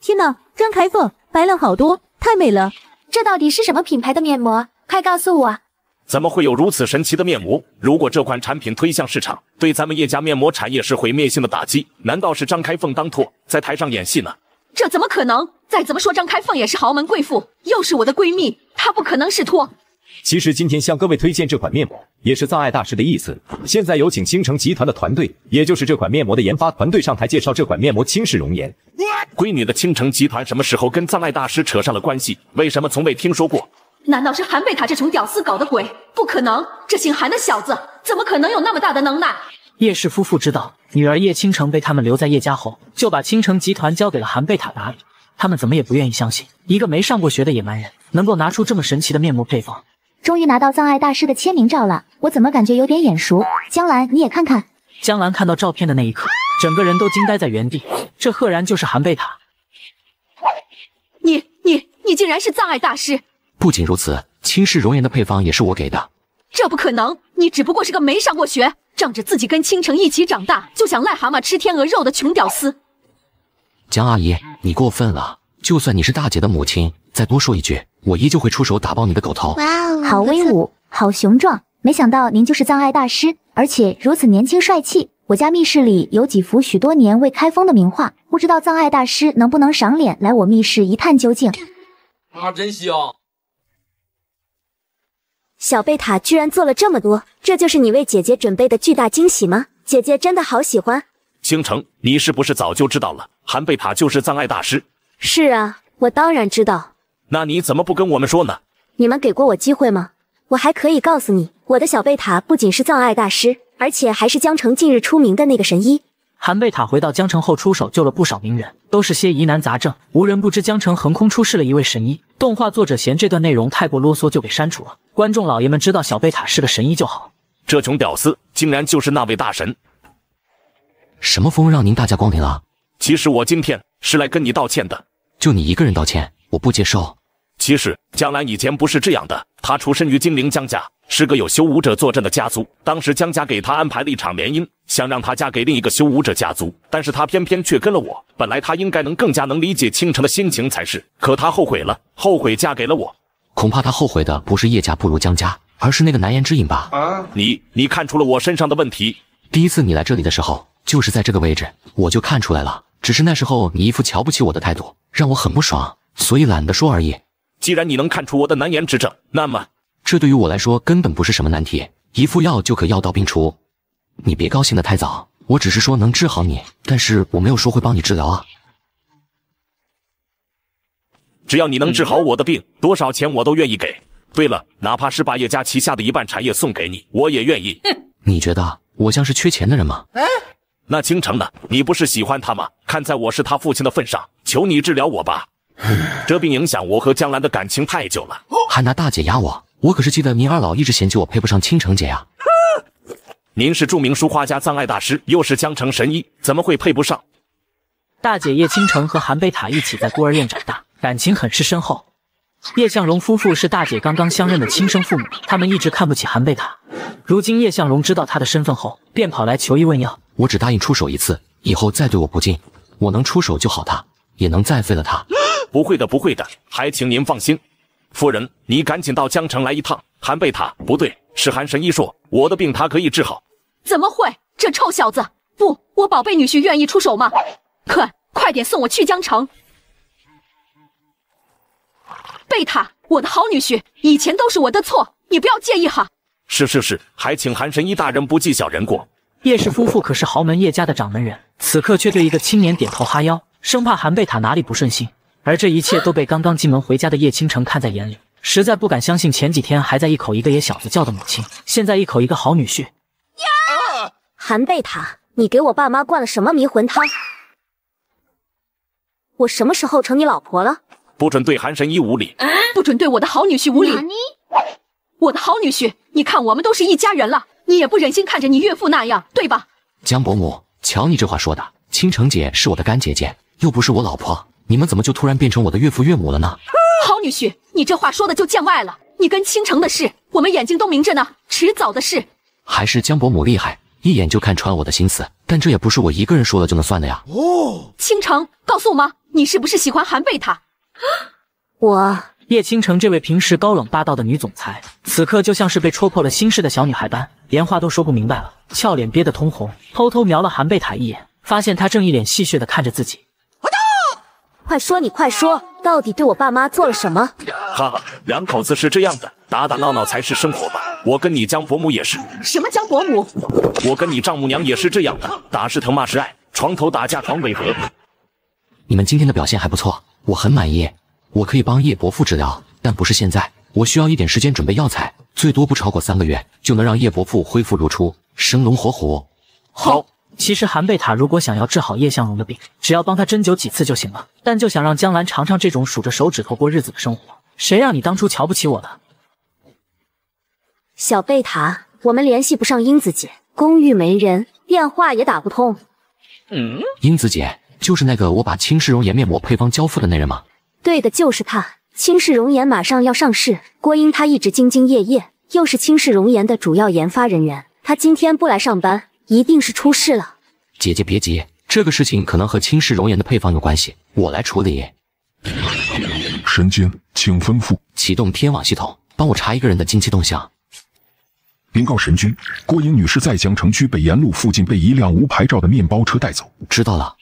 天哪，张开凤白了好多，太美了！这到底是什么品牌的面膜？快告诉我！怎么会有如此神奇的面膜？如果这款产品推向市场，对咱们叶家面膜产业是毁灭性的打击。难道是张开凤当托在台上演戏呢？这怎么可能？再怎么说，张开凤也是豪门贵妇，又是我的闺蜜，她不可能是托。其实今天向各位推荐这款面膜，也是藏爱大师的意思。现在有请倾城集团的团队，也就是这款面膜的研发团队上台介绍这款面膜，轻视容颜。闺女的倾城集团什么时候跟藏爱大师扯上了关系？为什么从未听说过？难道是韩贝塔这穷屌丝搞的鬼？不可能，这姓韩的小子怎么可能有那么大的能耐？叶氏夫妇知道女儿叶倾城被他们留在叶家后，就把倾城集团交给了韩贝塔打理。他们怎么也不愿意相信，一个没上过学的野蛮人，能够拿出这么神奇的面膜配方。终于拿到葬爱大师的签名照了，我怎么感觉有点眼熟？江兰，你也看看。江兰看到照片的那一刻，整个人都惊呆在原地。这赫然就是韩贝塔！你、你、你竟然是葬爱大师！不仅如此，青世容颜的配方也是我给的。这不可能！你只不过是个没上过学，仗着自己跟倾城一起长大，就想癞蛤蟆吃天鹅肉的穷屌丝。江阿姨，你过分了。就算你是大姐的母亲，再多说一句。我依旧会出手打爆你的狗头！哇哦，好威武，好雄壮！没想到您就是葬爱大师，而且如此年轻帅气。我家密室里有几幅许多年未开封的名画，不知道葬爱大师能不能赏脸来我密室一探究竟？啊，真香！小贝塔居然做了这么多，这就是你为姐姐准备的巨大惊喜吗？姐姐真的好喜欢。倾城，你是不是早就知道了韩贝塔就是葬爱大师？是啊，我当然知道。那你怎么不跟我们说呢？你们给过我机会吗？我还可以告诉你，我的小贝塔不仅是葬爱大师，而且还是江城近日出名的那个神医。韩贝塔回到江城后，出手救了不少名人，都是些疑难杂症，无人不知江城横空出世了一位神医。动画作者嫌这段内容太过啰嗦，就给删除了。观众老爷们知道小贝塔是个神医就好。这穷屌丝竟然就是那位大神？什么风让您大驾光临了？其实我今天是来跟你道歉的。就你一个人道歉，我不接受。其实江兰以前不是这样的。她出身于金陵江家，是个有修武者坐镇的家族。当时江家给她安排了一场联姻，想让她嫁给另一个修武者家族，但是她偏偏却跟了我。本来她应该能更加能理解倾城的心情才是，可她后悔了，后悔嫁给了我。恐怕她后悔的不是叶家不如江家，而是那个难言之隐吧。啊，你你看出了我身上的问题。第一次你来这里的时候，就是在这个位置，我就看出来了。只是那时候你一副瞧不起我的态度，让我很不爽，所以懒得说而已。既然你能看出我的难言之症，那么这对于我来说根本不是什么难题，一副药就可药到病除。你别高兴得太早，我只是说能治好你，但是我没有说会帮你治疗啊。只要你能治好我的病，多少钱我都愿意给。对了，哪怕是把叶家旗下的一半产业送给你，我也愿意。你觉得我像是缺钱的人吗？那京城呢？你不是喜欢他吗？看在我是他父亲的份上，求你治疗我吧。这病影响我和江兰的感情太久了，还拿大姐压我。我可是记得您二老一直嫌弃我配不上倾城姐呀。您是著名书画家、藏爱大师，又是江城神医，怎么会配不上？大姐叶倾城和韩贝塔一起在孤儿院长大，感情很是深厚。叶向荣夫妇是大姐刚刚相认的亲生父母，他们一直看不起韩贝塔。如今叶向荣知道他的身份后，便跑来求医问药。我只答应出手一次，以后再对我不敬，我能出手就好，他也能再废了他。不会的，不会的，还请您放心，夫人，你赶紧到江城来一趟。韩贝塔，不对，是韩神医说我的病他可以治好。怎么会？这臭小子！不，我宝贝女婿愿意出手吗？快，快点送我去江城。贝塔，我的好女婿，以前都是我的错，你不要介意哈。是是是，还请韩神医大人不计小人过。叶氏夫妇可是豪门叶家的掌门人，此刻却对一个青年点头哈腰，生怕韩贝塔哪里不顺心。而这一切都被刚刚进门回家的叶倾城看在眼里，实在不敢相信前几天还在一口一个野小子叫的母亲，现在一口一个好女婿。呀！韩贝塔，你给我爸妈灌了什么迷魂汤？我什么时候成你老婆了？不准对韩神医无礼！不准对我的好女婿无礼！我的好女婿，你看我们都是一家人了，你也不忍心看着你岳父那样，对吧？江伯母，瞧你这话说的，倾城姐是我的干姐姐，又不是我老婆。你们怎么就突然变成我的岳父岳母了呢？好女婿，你这话说的就见外了。你跟倾城的事，我们眼睛都明着呢，迟早的事。还是江伯母厉害，一眼就看穿我的心思。但这也不是我一个人说了就能算的呀。哦，倾城，告诉我吗，你是不是喜欢韩贝塔？我叶倾城，这位平时高冷霸道的女总裁，此刻就像是被戳破了心事的小女孩般，连话都说不明白了，俏脸憋得通红，偷偷瞄了韩贝塔一眼，发现他正一脸戏谑的看着自己。快说，你快说，到底对我爸妈做了什么？哈哈，两口子是这样的，打打闹闹才是生活吧。我跟你江伯母也是。什么江伯母？我跟你丈母娘也是这样的，打是疼，骂是爱，床头打架床尾和。你们今天的表现还不错，我很满意。我可以帮叶伯父治疗，但不是现在，我需要一点时间准备药材，最多不超过三个月就能让叶伯父恢复如初，生龙活虎。好。其实韩贝塔如果想要治好叶向荣的病，只要帮他针灸几次就行了。但就想让江兰尝尝这种数着手指头过日子的生活，谁让你当初瞧不起我的小贝塔？我们联系不上英子姐，公寓没人，电话也打不通。嗯，英子姐就是那个我把轻视容颜面膜配方交付的那人吗？对的，就是他。轻视容颜马上要上市，郭英他一直兢兢业业，又是轻视容颜的主要研发人员，他今天不来上班。一定是出事了，姐姐别急，这个事情可能和轻视容颜的配方有关系，我来处理。神君，请吩咐，启动天网系统，帮我查一个人的近期动向。禀告神君，郭英女士在江城区北沿路附近被一辆无牌照的面包车带走。知道了。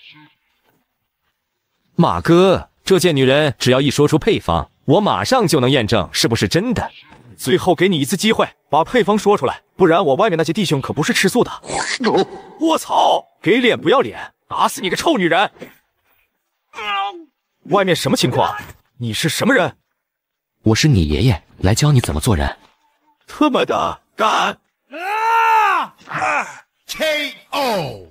马哥，这贱女人只要一说出配方，我马上就能验证是不是真的。最后给你一次机会。把配方说出来，不然我外面那些弟兄可不是吃素的。我操！给脸不要脸，打死你个臭女人！外面什么情况？你是什么人？我是你爷爷，来教你怎么做人。特么的，敢！啊 k O，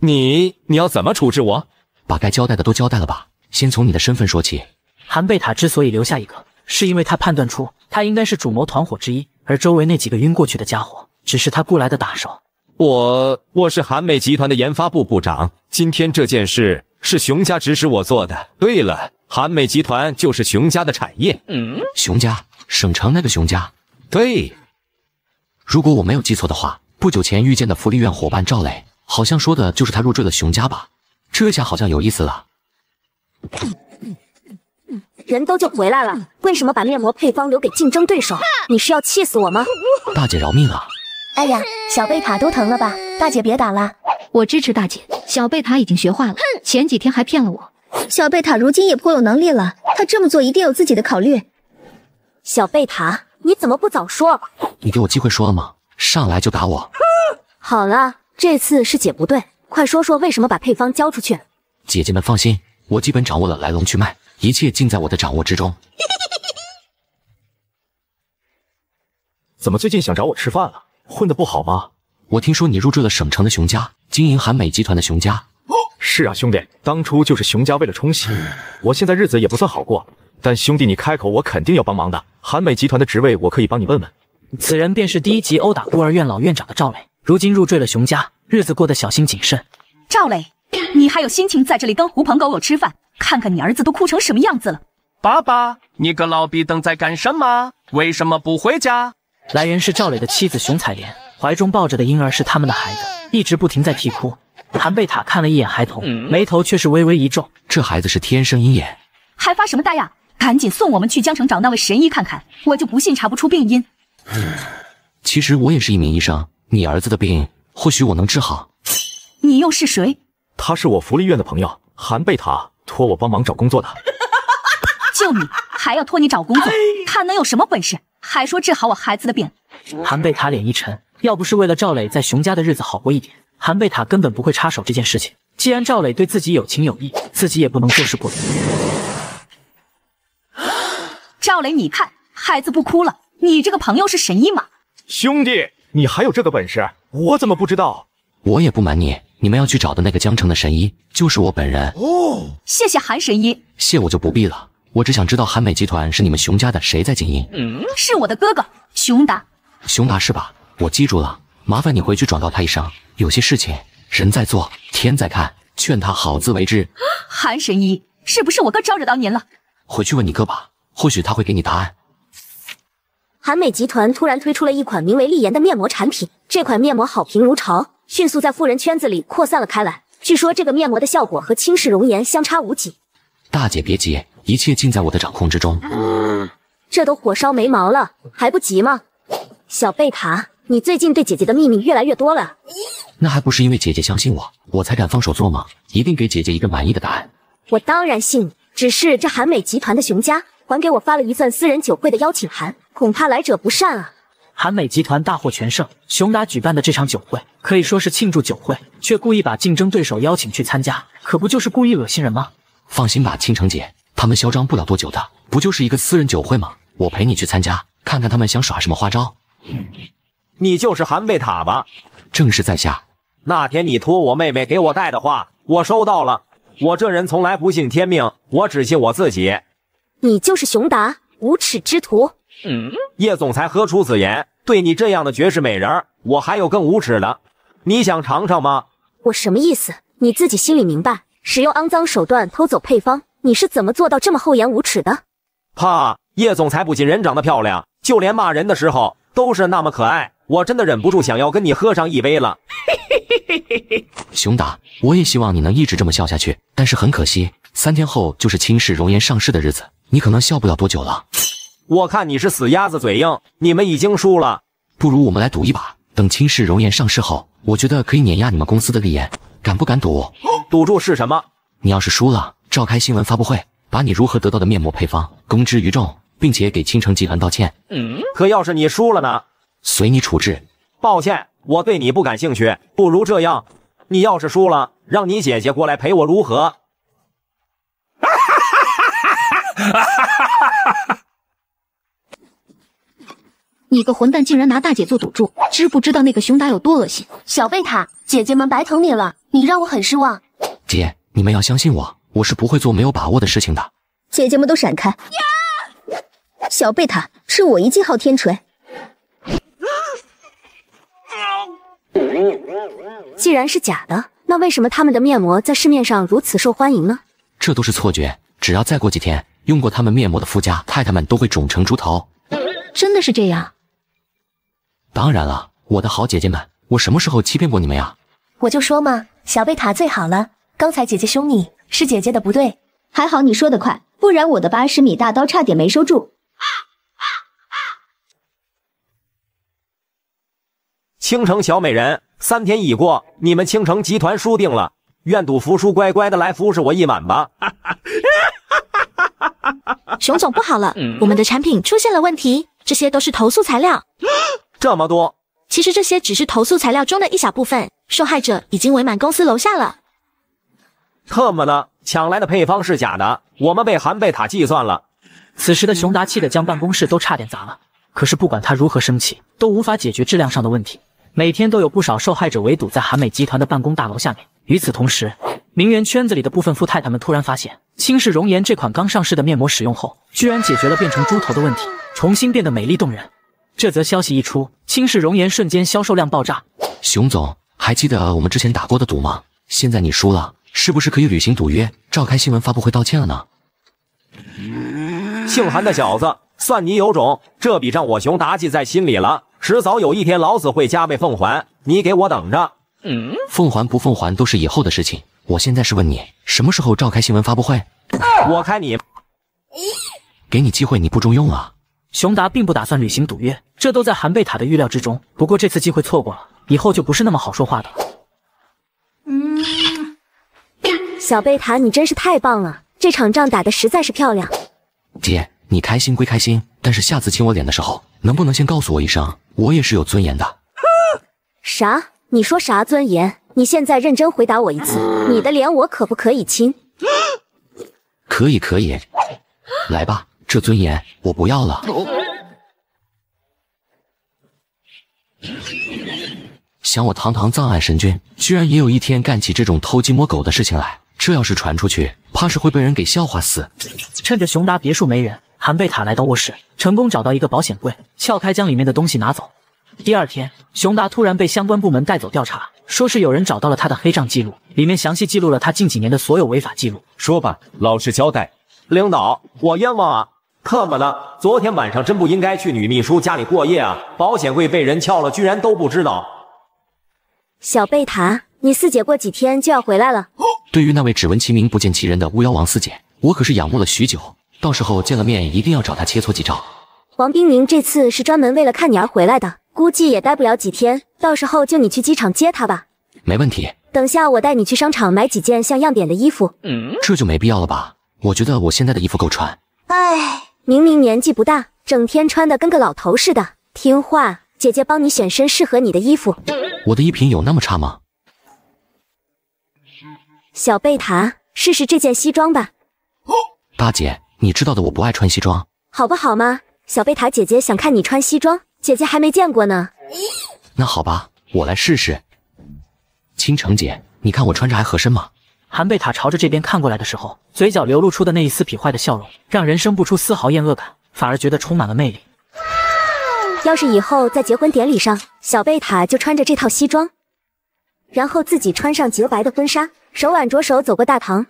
你你要怎么处置我？把该交代的都交代了吧。先从你的身份说起。韩贝塔之所以留下一个，是因为他判断出他应该是主谋团伙之一。而周围那几个晕过去的家伙，只是他雇来的打手。我我是韩美集团的研发部部长，今天这件事是熊家指使我做的。对了，韩美集团就是熊家的产业。嗯，熊家，省城那个熊家。对，如果我没有记错的话，不久前遇见的福利院伙伴赵磊，好像说的就是他入赘了熊家吧？这下好像有意思了。人都就回来了，为什么把面膜配方留给竞争对手？你是要气死我吗？大姐饶命啊！哎呀，小贝塔都疼了吧？大姐别打了，我支持大姐。小贝塔已经学坏了，前几天还骗了我。小贝塔如今也颇有能力了，他这么做一定有自己的考虑。小贝塔，你怎么不早说？你给我机会说了吗？上来就打我！好了，这次是姐不对，快说说为什么把配方交出去。姐姐们放心，我基本掌握了来龙去脉。一切尽在我的掌握之中。怎么最近想找我吃饭了？混得不好吗？我听说你入赘了省城的熊家，经营韩美集团的熊家。哦，是啊，兄弟，当初就是熊家为了冲喜，我现在日子也不算好过。但兄弟你开口，我肯定要帮忙的。韩美集团的职位我可以帮你问问。此人便是第一级殴打孤儿院老院长的赵磊，如今入赘了熊家，日子过得小心谨慎。赵磊，你还有心情在这里跟狐朋狗友吃饭？看看你儿子都哭成什么样子了！爸爸，你个老逼灯在干什么？为什么不回家？来人是赵磊的妻子熊彩莲，怀中抱着的婴儿是他们的孩子，一直不停在啼哭。韩贝塔看了一眼孩童，眉头却是微微一皱。这孩子是天生阴眼，还发什么呆呀？赶紧送我们去江城找那位神医看看，我就不信查不出病因。其实我也是一名医生，你儿子的病或许我能治好。你又是谁？他是我福利院的朋友，韩贝塔。托我帮忙找工作的，就 你还要托你找工作，他能有什么本事？还说治好我孩子的病。韩贝塔脸一沉，要不是为了赵磊在熊家的日子好过一点，韩贝塔根本不会插手这件事情。既然赵磊对自己有情有义，自己也不能坐视不理。赵磊，你看，孩子不哭了。你这个朋友是神医吗？兄弟，你还有这个本事，我怎么不知道？我也不瞒你。你们要去找的那个江城的神医就是我本人哦。谢谢韩神医，谢我就不必了。我只想知道韩美集团是你们熊家的谁在经营？嗯，是我的哥哥熊达。熊达是吧？我记住了。麻烦你回去转告他一声，有些事情人在做，天在看，劝他好自为之。韩神医，是不是我哥招惹到您了？回去问你哥吧，或许他会给你答案。韩美集团突然推出了一款名为丽颜的面膜产品，这款面膜好评如潮。迅速在富人圈子里扩散了开来。据说这个面膜的效果和轻视容颜相差无几。大姐别急，一切尽在我的掌控之中。这都火烧眉毛了，还不急吗？小贝塔，你最近对姐姐的秘密越来越多了。那还不是因为姐姐相信我，我才敢放手做吗？一定给姐姐一个满意的答案。我当然信你，只是这韩美集团的熊家还给我发了一份私人酒会的邀请函，恐怕来者不善啊。韩美集团大获全胜，熊达举办的这场酒会可以说是庆祝酒会，却故意把竞争对手邀请去参加，可不就是故意恶心人吗？放心吧，倾城姐，他们嚣张不了多久的，不就是一个私人酒会吗？我陪你去参加，看看他们想耍什么花招。你就是韩贝塔吧？正是在下。那天你托我妹妹给我带的话，我收到了。我这人从来不信天命，我只信我自己。你就是熊达，无耻之徒！嗯，叶总裁何出此言？对你这样的绝世美人，我还有更无耻的，你想尝尝吗？我什么意思？你自己心里明白。使用肮脏手段偷走配方，你是怎么做到这么厚颜无耻的？哈，叶总裁不仅人长得漂亮，就连骂人的时候都是那么可爱，我真的忍不住想要跟你喝上一杯了。嘿嘿嘿嘿嘿嘿。熊达，我也希望你能一直这么笑下去，但是很可惜，三天后就是青氏容颜上市的日子，你可能笑不了多久了。我看你是死鸭子嘴硬，你们已经输了，不如我们来赌一把。等青氏容颜上市后，我觉得可以碾压你们公司的利颜，敢不敢赌？赌注是什么？你要是输了，召开新闻发布会，把你如何得到的面膜配方公之于众，并且给青城集团道歉。嗯，可要是你输了呢？随你处置。抱歉，我对你不感兴趣。不如这样，你要是输了，让你姐姐过来陪我，如何？哈哈哈哈哈哈！你个混蛋，竟然拿大姐做赌注，知不知道那个熊达有多恶心？小贝塔，姐姐们白疼你了，你让我很失望。姐，你们要相信我，我是不会做没有把握的事情的。姐姐们都闪开！呀小贝塔，吃我一记昊天锤！既然是假的，那为什么他们的面膜在市面上如此受欢迎呢？这都是错觉，只要再过几天，用过他们面膜的富家太太们都会肿成猪头。真的是这样？当然了，我的好姐姐们，我什么时候欺骗过你们呀？我就说嘛，小贝塔最好了。刚才姐姐凶你，是姐姐的不对。还好你说的快，不然我的八十米大刀差点没收住。青城小美人，三天已过，你们青城集团输定了。愿赌服输，乖乖的来服侍我一晚吧。熊总不好了，我们的产品出现了问题，这些都是投诉材料。这么多，其实这些只是投诉材料中的一小部分，受害者已经围满公司楼下了。特么的，抢来的配方是假的，我们被韩贝塔计算了。此时的熊达气得将办公室都差点砸了。可是不管他如何生气，都无法解决质量上的问题。每天都有不少受害者围堵在韩美集团的办公大楼下面。与此同时，名媛圈子里的部分富太太们突然发现，轻视容颜这款刚上市的面膜使用后，居然解决了变成猪头的问题，重新变得美丽动人。这则消息一出，轻视熔岩瞬间销售量爆炸。熊总，还记得我们之前打过的赌吗？现在你输了，是不是可以履行赌约，召开新闻发布会道歉了呢？姓韩的小子，算你有种！这笔账我熊达记在心里了，迟早有一天老子会加倍奉还。你给我等着！嗯，奉还不奉还都是以后的事情。我现在是问你，什么时候召开新闻发布会？我开你，给你机会你不中用啊！熊达并不打算履行赌约，这都在韩贝塔的预料之中。不过这次机会错过了，以后就不是那么好说话的。嗯，小贝塔，你真是太棒了，这场仗打的实在是漂亮。姐，你开心归开心，但是下次亲我脸的时候，能不能先告诉我一声？我也是有尊严的。啥？你说啥尊严？你现在认真回答我一次，你的脸我可不可以亲？可以可以，来吧。这尊严我不要了！想我堂堂藏暗神君，居然也有一天干起这种偷鸡摸狗的事情来，这要是传出去，怕是会被人给笑话死。趁着熊达别墅没人，韩贝塔来到卧室，成功找到一个保险柜，撬开将里面的东西拿走。第二天，熊达突然被相关部门带走调查，说是有人找到了他的黑账记录，里面详细记录了他近几年的所有违法记录。说吧，老实交代，领导，我冤枉啊！特么的！昨天晚上真不应该去女秘书家里过夜啊！保险柜被人撬了，居然都不知道。小贝塔，你四姐过几天就要回来了。对于那位只闻其名不见其人的巫妖王四姐，我可是仰慕了许久。到时候见了面，一定要找她切磋几招。王冰凝这次是专门为了看你而回来的，估计也待不了几天。到时候就你去机场接她吧。没问题。等下我带你去商场买几件像样点的衣服。这就没必要了吧？我觉得我现在的衣服够穿。哎。明明年纪不大，整天穿的跟个老头似的。听话，姐姐帮你选身适合你的衣服。我的衣品有那么差吗？小贝塔，试试这件西装吧。哦，大姐，你知道的，我不爱穿西装，好不好嘛？小贝塔，姐姐想看你穿西装，姐姐还没见过呢。那好吧，我来试试。倾城姐，你看我穿着还合身吗？韩贝塔朝着这边看过来的时候，嘴角流露出的那一丝痞坏的笑容，让人生不出丝毫厌恶感，反而觉得充满了魅力。要是以后在结婚典礼上，小贝塔就穿着这套西装，然后自己穿上洁白的婚纱，手挽着手走过大堂。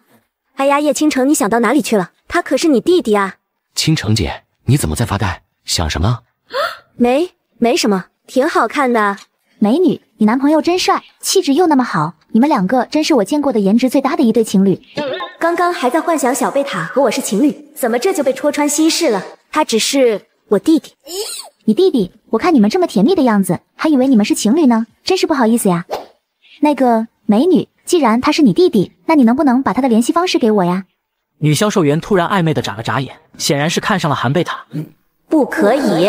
哎呀，叶倾城，你想到哪里去了？他可是你弟弟啊！倾城姐，你怎么在发呆？想什么？没，没什么，挺好看的。美女，你男朋友真帅，气质又那么好。你们两个真是我见过的颜值最搭的一对情侣。刚刚还在幻想小贝塔和我是情侣，怎么这就被戳穿心事了？他只是我弟弟，你弟弟。我看你们这么甜蜜的样子，还以为你们是情侣呢，真是不好意思呀。那个美女，既然他是你弟弟，那你能不能把他的联系方式给我呀？女销售员突然暧昧地眨了眨眼，显然是看上了韩贝塔。不可以。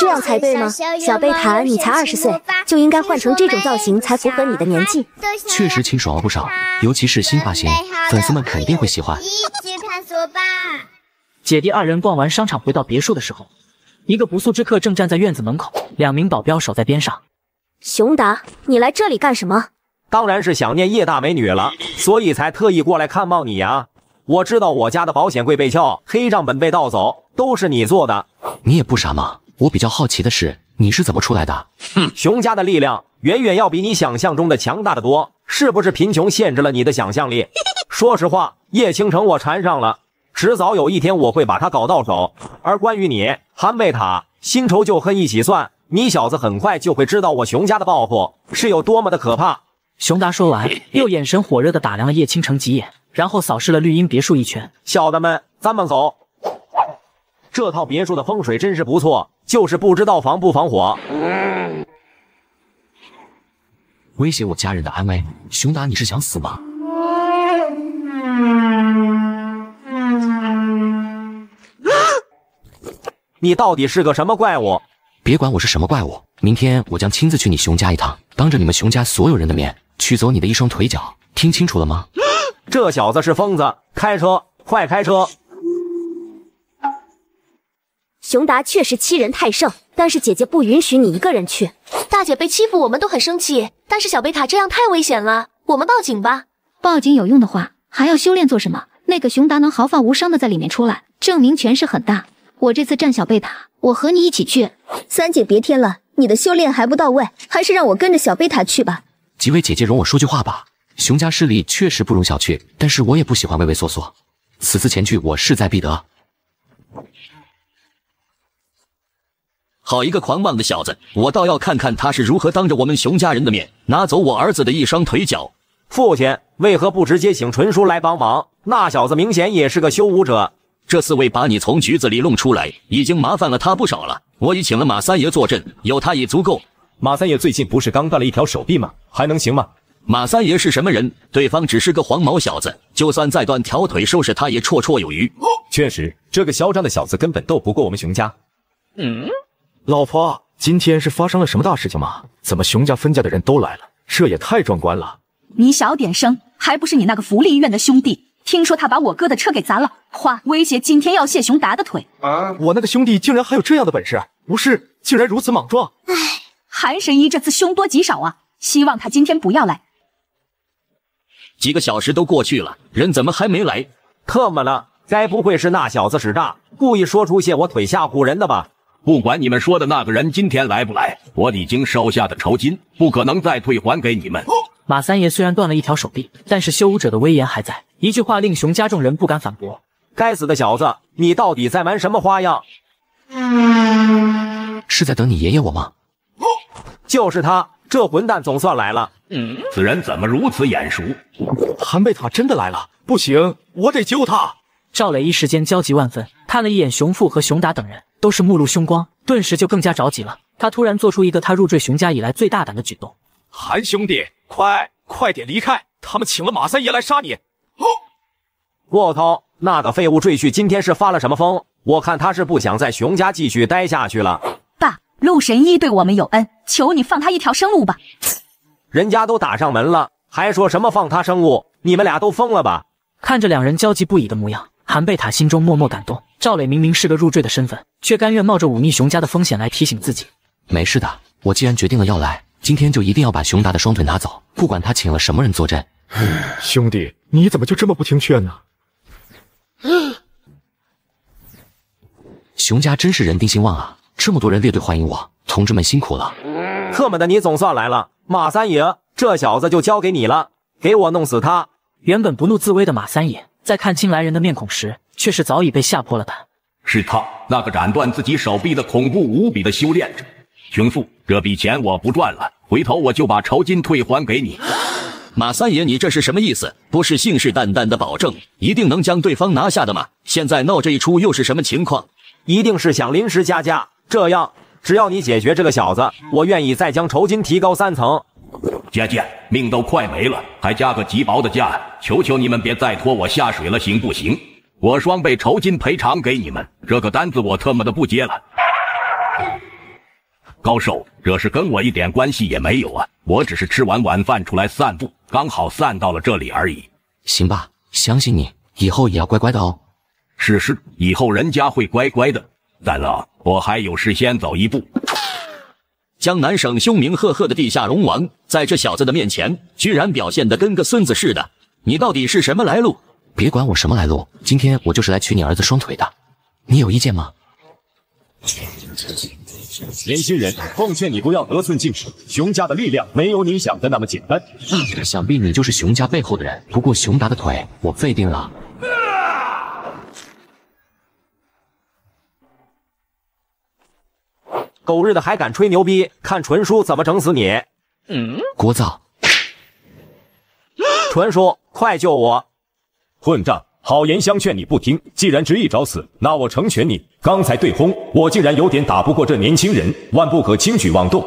这样才对吗？小贝谭，你才二十岁，就应该换成这种造型才符合你的年纪。确实清爽不少，尤其是新发型，粉丝们肯定会喜欢。姐弟二人逛完商场回到别墅的时候，一个不速之客正站在院子门口，两名保镖守在边上。熊达，你来这里干什么？当然是想念叶大美女了，所以才特意过来看望你呀。我知道我家的保险柜被撬，黑账本被盗走，都是你做的。你也不傻吗？我比较好奇的是，你是怎么出来的？哼，熊家的力量远远要比你想象中的强大的多，是不是贫穷限制了你的想象力？说实话，叶倾城，我缠上了，迟早有一天我会把他搞到手。而关于你，韩贝塔，新仇旧恨一起算，你小子很快就会知道我熊家的报复是有多么的可怕。熊达说完，又眼神火热的打量了叶倾城几眼。然后扫视了绿荫别墅一圈，小的们，咱们走。这套别墅的风水真是不错，就是不知道防不防火。威胁我家人的安危，熊达，你是想死吗？你到底是个什么怪物？别管我是什么怪物，明天我将亲自去你熊家一趟，当着你们熊家所有人的面，取走你的一双腿脚，听清楚了吗？这小子是疯子，开车快开车！熊达确实欺人太甚，但是姐姐不允许你一个人去。大姐被欺负，我们都很生气。但是小贝塔这样太危险了，我们报警吧。报警有用的话，还要修炼做什么？那个熊达能毫发无伤的在里面出来，证明权势很大。我这次站小贝塔，我和你一起去。三姐别添了，你的修炼还不到位，还是让我跟着小贝塔去吧。几位姐姐，容我说句话吧。熊家势力确实不容小觑，但是我也不喜欢畏畏缩缩。此次前去，我势在必得。好一个狂妄的小子！我倒要看看他是如何当着我们熊家人的面拿走我儿子的一双腿脚。父亲为何不直接请纯叔来帮忙？那小子明显也是个修武者。这四位把你从局子里弄出来，已经麻烦了他不少了。我已请了马三爷坐镇，有他已足够。马三爷最近不是刚断了一条手臂吗？还能行吗？马三爷是什么人？对方只是个黄毛小子，就算再断条腿，收拾他也绰绰有余。确实，这个嚣张的小子根本斗不过我们熊家。嗯，老婆，今天是发生了什么大事情吗？怎么熊家分家的人都来了？这也太壮观了。你小点声，还不是你那个福利医院的兄弟？听说他把我哥的车给砸了，还威胁今天要卸熊达的腿。啊！我那个兄弟竟然还有这样的本事，不是竟然如此莽撞。唉，韩神医这次凶多吉少啊！希望他今天不要来。几个小时都过去了，人怎么还没来？特么的，该不会是那小子使诈，故意说出些我腿吓唬人的吧？不管你们说的那个人今天来不来，我已经收下的酬金，不可能再退还给你们。马三爷虽然断了一条手臂，但是修武者的威严还在。一句话令熊家众人不敢反驳。该死的小子，你到底在玩什么花样？是在等你爷爷我吗？就是他。这混蛋总算来了！嗯，此人怎么如此眼熟？韩贝塔真的来了！不行，我得救他！赵磊一时间焦急万分，看了一眼熊父和熊达等人，都是目露凶光，顿时就更加着急了。他突然做出一个他入赘熊家以来最大胆的举动：“韩兄弟，快快点离开！他们请了马三爷来杀你！”卧槽，那个废物赘婿今天是发了什么疯？我看他是不想在熊家继续待下去了。陆神医对我们有恩，求你放他一条生路吧。人家都打上门了，还说什么放他生路？你们俩都疯了吧？看着两人焦急不已的模样，韩贝塔心中默默感动。赵磊明明是个入赘的身份，却甘愿冒着忤逆熊家的风险来提醒自己。没事的，我既然决定了要来，今天就一定要把熊达的双腿拿走，不管他请了什么人坐镇。兄弟，你怎么就这么不听劝呢？嗯，熊家真是人丁兴旺啊。这么多人列队欢迎我，同志们辛苦了。特么的，你总算来了！马三爷，这小子就交给你了，给我弄死他！原本不怒自威的马三爷，在看清来人的面孔时，却是早已被吓破了胆。是他，那个斩断自己手臂的恐怖无比的修炼者。穷富，这笔钱我不赚了，回头我就把酬金退还给你。马三爷，你这是什么意思？不是信誓旦旦的保证，一定能将对方拿下的吗？现在闹这一出又是什么情况？一定是想临时加价。这样，只要你解决这个小子，我愿意再将酬金提高三层。佳佳，命都快没了，还加个极薄的价，求求你们别再拖我下水了，行不行？我双倍酬金赔偿给你们，这个单子我特么的不接了。高手，这事跟我一点关系也没有啊，我只是吃完晚饭出来散步，刚好散到了这里而已。行吧，相信你，以后也要乖乖的哦。是是，以后人家会乖乖的。三郎，我还有事先走一步。江南省凶名赫赫的地下龙王，在这小子的面前，居然表现得跟个孙子似的。你到底是什么来路？别管我什么来路，今天我就是来取你儿子双腿的。你有意见吗？年轻人，奉劝你不要得寸进尺。熊家的力量没有你想的那么简单。想必你就是熊家背后的人。不过，熊达的腿，我费定了。狗日的还敢吹牛逼！看纯叔怎么整死你！嗯，聒噪，纯叔，快救我！混账，好言相劝你不听，既然执意找死，那我成全你。刚才对轰，我竟然有点打不过这年轻人，万不可轻举妄动。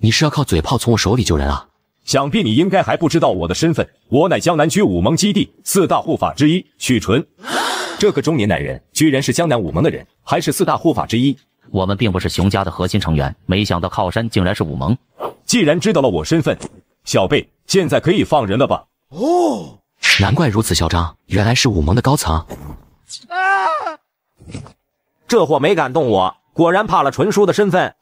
你是要靠嘴炮从我手里救人啊？想必你应该还不知道我的身份，我乃江南区武盟基地四大护法之一，许纯。这个中年男人居然是江南武盟的人，还是四大护法之一。我们并不是熊家的核心成员，没想到靠山竟然是武盟。既然知道了我身份，小贝现在可以放人了吧？哦，难怪如此嚣张，原来是武盟的高层。啊！这货没敢动我，果然怕了纯叔的身份。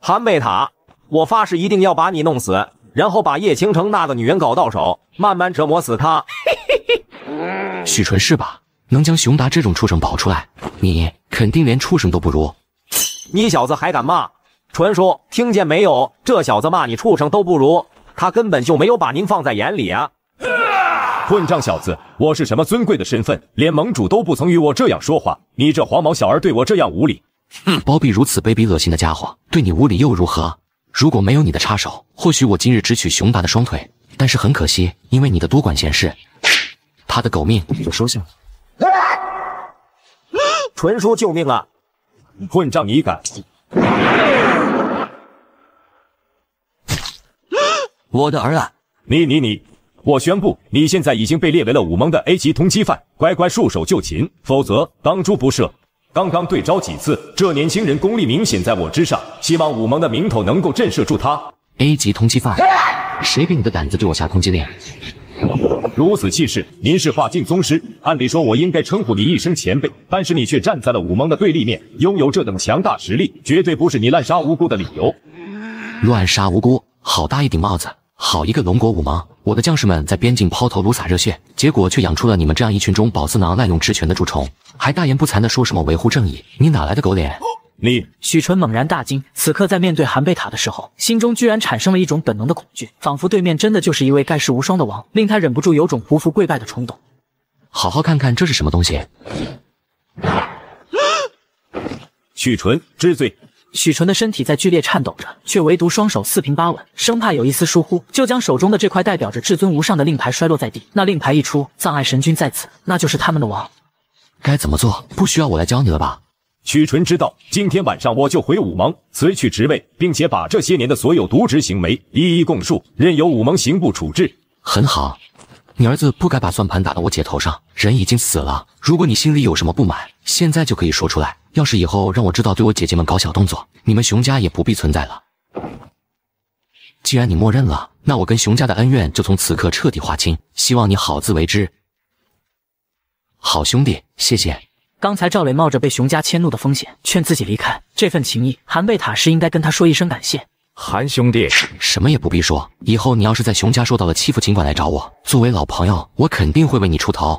韩贝塔，我发誓一定要把你弄死，然后把叶倾城那个女人搞到手，慢慢折磨死她。许纯是吧？能将熊达这种畜生保出来，你肯定连畜生都不如。你小子还敢骂纯叔？听见没有？这小子骂你畜生都不如，他根本就没有把您放在眼里啊！混账小子，我是什么尊贵的身份？连盟主都不曾与我这样说话，你这黄毛小儿对我这样无礼！哼，包庇如此卑鄙恶心的家伙，对你无礼又如何？如果没有你的插手，或许我今日只取熊大的双腿，但是很可惜，因为你的多管闲事，他的狗命就收下了。纯叔，救命啊！混账，你敢！我的儿啊！你你你！我宣布，你现在已经被列为了武盟的 A 级通缉犯，乖乖束手就擒，否则当诛不赦。刚刚对招几次，这年轻人功力明显在我之上，希望武盟的名头能够震慑住他。A 级通缉犯，谁给你的胆子对我下通缉令？如此气势，您是化境宗师，按理说我应该称呼你一声前辈，但是你却站在了武盟的对立面，拥有这等强大实力，绝对不是你滥杀无辜的理由。乱杀无辜，好大一顶帽子！好一个龙国武盟！我的将士们在边境抛头颅洒热血，结果却养出了你们这样一群中饱私囊、滥用职权的蛀虫，还大言不惭的说什么维护正义？你哪来的狗脸？许纯猛然大惊，此刻在面对韩贝塔的时候，心中居然产生了一种本能的恐惧，仿佛对面真的就是一位盖世无双的王，令他忍不住有种匍匐跪拜的冲动。好好看看这是什么东西。许纯，治罪！许纯的身体在剧烈颤抖着，却唯独双手四平八稳，生怕有一丝疏忽，就将手中的这块代表着至尊无上的令牌摔落在地。那令牌一出，葬爱神君在此，那就是他们的王。该怎么做？不需要我来教你了吧？曲纯知道，今天晚上我就回武盟辞去职位，并且把这些年的所有渎职行为一一供述，任由武盟刑部处置。很好，你儿子不该把算盘打到我姐头上，人已经死了。如果你心里有什么不满，现在就可以说出来。要是以后让我知道对我姐姐们搞小动作，你们熊家也不必存在了。既然你默认了，那我跟熊家的恩怨就从此刻彻底划清。希望你好自为之。好兄弟，谢谢。刚才赵磊冒着被熊家迁怒的风险劝自己离开，这份情谊韩贝塔是应该跟他说一声感谢。韩兄弟，什么也不必说，以后你要是在熊家受到了欺负，尽管来找我。作为老朋友，我肯定会为你出头。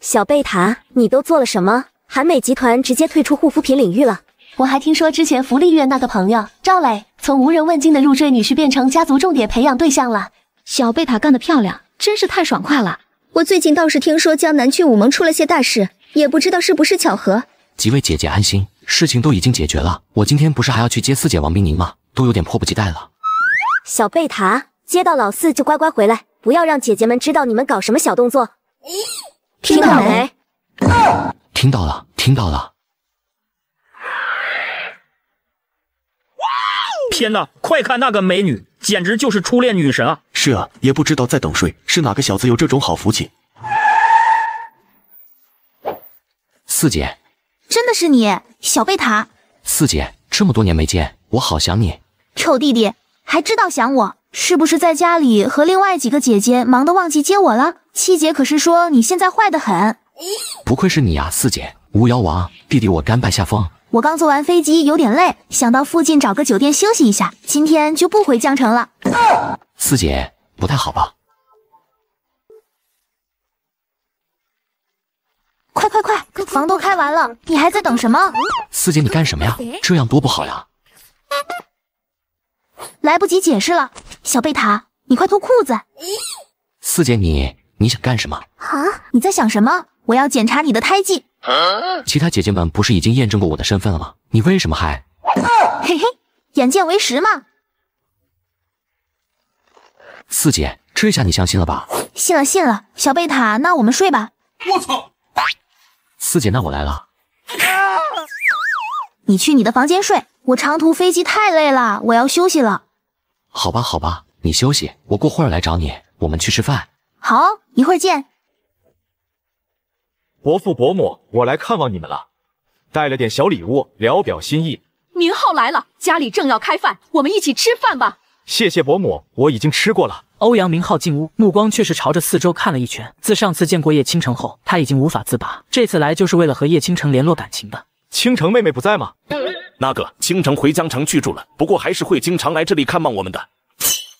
小贝塔，你都做了什么？韩美集团直接退出护肤品领域了。我还听说，之前福利院那个朋友赵磊，从无人问津的入赘女婿变成家族重点培养对象了。小贝塔干得漂亮，真是太爽快了。我最近倒是听说江南去武盟出了些大事，也不知道是不是巧合。几位姐姐安心，事情都已经解决了。我今天不是还要去接四姐王冰凝吗？都有点迫不及待了。小贝塔，接到老四就乖乖回来，不要让姐姐们知道你们搞什么小动作。听到没？听到了，听到了。天哪，快看那个美女！简直就是初恋女神啊！是啊，也不知道在等谁，是哪个小子有这种好福气？四姐，真的是你，小贝塔。四姐，这么多年没见，我好想你。臭弟弟，还知道想我，是不是在家里和另外几个姐姐忙得忘记接我了？七姐可是说你现在坏得很。不愧是你呀，四姐，巫妖王弟弟，我甘拜下风。我刚坐完飞机，有点累，想到附近找个酒店休息一下。今天就不回江城了。四姐，不太好吧？快快快，房都开完了，你还在等什么？四姐，你干什么呀？这样多不好呀！来不及解释了，小贝塔，你快脱裤子！四姐，你你想干什么？啊？你在想什么？我要检查你的胎记。其他姐姐们不是已经验证过我的身份了吗？你为什么还？嘿嘿，眼见为实嘛。四姐，这下你相信了吧？信了，信了。小贝塔，那我们睡吧。我操！四姐，那我来了。你去你的房间睡，我长途飞机太累了，我要休息了。好吧，好吧，你休息，我过会儿来找你，我们去吃饭。好，一会儿见。伯父伯母，我来看望你们了，带了点小礼物，聊表心意。明浩来了，家里正要开饭，我们一起吃饭吧。谢谢伯母，我已经吃过了。欧阳明浩进屋，目光却是朝着四周看了一圈。自上次见过叶倾城后，他已经无法自拔，这次来就是为了和叶倾城联络感情的。倾城妹妹不在吗？那个倾城回江城去住了，不过还是会经常来这里看望我们的。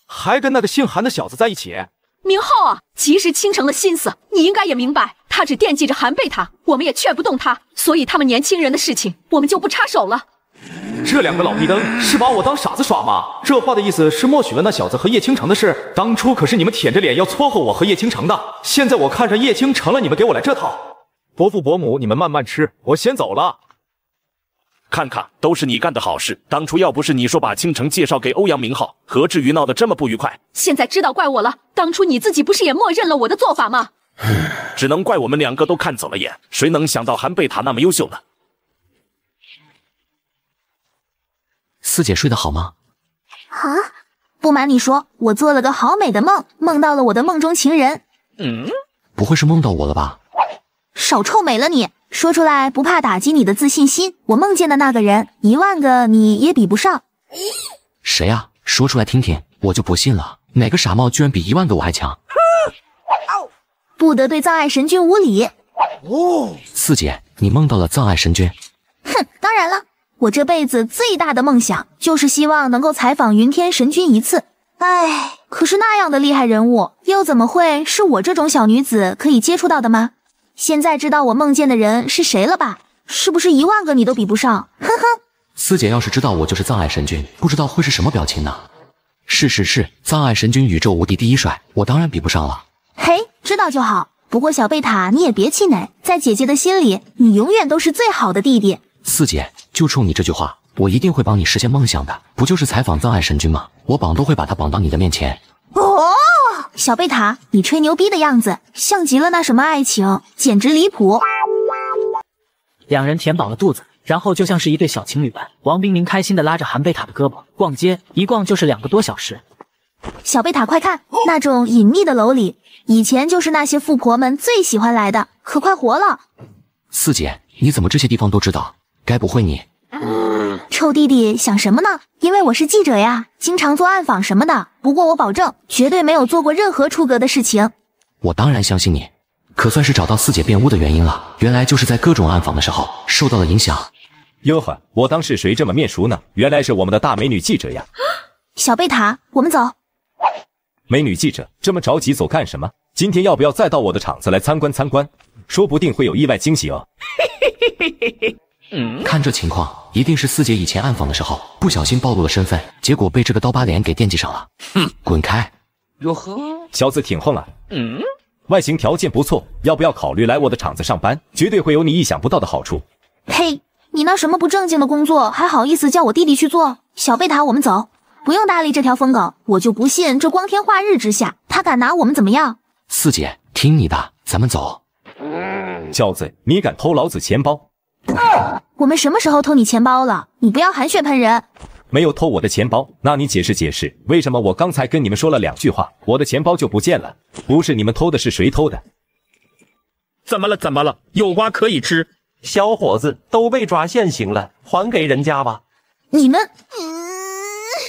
还跟那个姓韩的小子在一起？明浩啊，其实倾城的心思你应该也明白，他只惦记着韩贝他，我们也劝不动他，所以他们年轻人的事情我们就不插手了。这两个老逼灯是把我当傻子耍吗？这话的意思是默许了那小子和叶倾城的事？当初可是你们舔着脸要撮合我和叶倾城的，现在我看上叶倾城了，你们给我来这套？伯父伯母，你们慢慢吃，我先走了。看看，都是你干的好事。当初要不是你说把倾城介绍给欧阳明浩，何至于闹得这么不愉快？现在知道怪我了，当初你自己不是也默认了我的做法吗？只能怪我们两个都看走了眼，谁能想到韩贝塔那么优秀呢？四姐睡得好吗？啊，不瞒你说，我做了个好美的梦，梦到了我的梦中情人。嗯，不会是梦到我了吧？少臭美了你！说出来不怕打击你的自信心。我梦见的那个人，一万个你也比不上。谁啊？说出来听听，我就不信了，哪个傻帽居然比一万个我还强？不得对藏爱神君无礼。哦，四姐，你梦到了藏爱神君？哼，当然了，我这辈子最大的梦想就是希望能够采访云天神君一次。哎，可是那样的厉害人物，又怎么会是我这种小女子可以接触到的吗？现在知道我梦见的人是谁了吧？是不是一万个你都比不上？哼哼。四姐要是知道我就是葬爱神君，不知道会是什么表情呢？是是是，葬爱神君宇宙无敌第一帅，我当然比不上了。嘿，知道就好。不过小贝塔，你也别气馁，在姐姐的心里，你永远都是最好的弟弟。四姐就冲你这句话，我一定会帮你实现梦想的。不就是采访葬爱神君吗？我绑都会把他绑到你的面前。哦。小贝塔，你吹牛逼的样子像极了那什么爱情，简直离谱。两人填饱了肚子，然后就像是一对小情侣般，王冰凌开心的拉着韩贝塔的胳膊逛街，一逛就是两个多小时。小贝塔，快看，那种隐秘的楼里，以前就是那些富婆们最喜欢来的，可快活了。四姐，你怎么这些地方都知道？该不会你？臭弟弟想什么呢？因为我是记者呀，经常做暗访什么的。不过我保证，绝对没有做过任何出格的事情。我当然相信你，可算是找到四姐变污的原因了。原来就是在各种暗访的时候受到了影响。哟呵，我当是谁这么面熟呢？原来是我们的大美女记者呀，小贝塔，我们走。美女记者这么着急走干什么？今天要不要再到我的厂子来参观参观？说不定会有意外惊喜哦。嘿嘿嘿嘿嘿。看这情况，一定是四姐以前暗访的时候不小心暴露了身份，结果被这个刀疤脸给惦记上了。哼，滚开！哟呵，小子挺横啊。嗯，外形条件不错，要不要考虑来我的厂子上班？绝对会有你意想不到的好处。呸！你那什么不正经的工作，还好意思叫我弟弟去做？小贝塔，我们走，不用搭理这条疯狗。我就不信这光天化日之下，他敢拿我们怎么样？四姐，听你的，咱们走。小子，你敢偷老子钱包？我们什么时候偷你钱包了？你不要含血喷人。没有偷我的钱包，那你解释解释，为什么我刚才跟你们说了两句话，我的钱包就不见了？不是你们偷的，是谁偷的？怎么了？怎么了？有瓜可以吃。小伙子都被抓现行了，还给人家吧。你们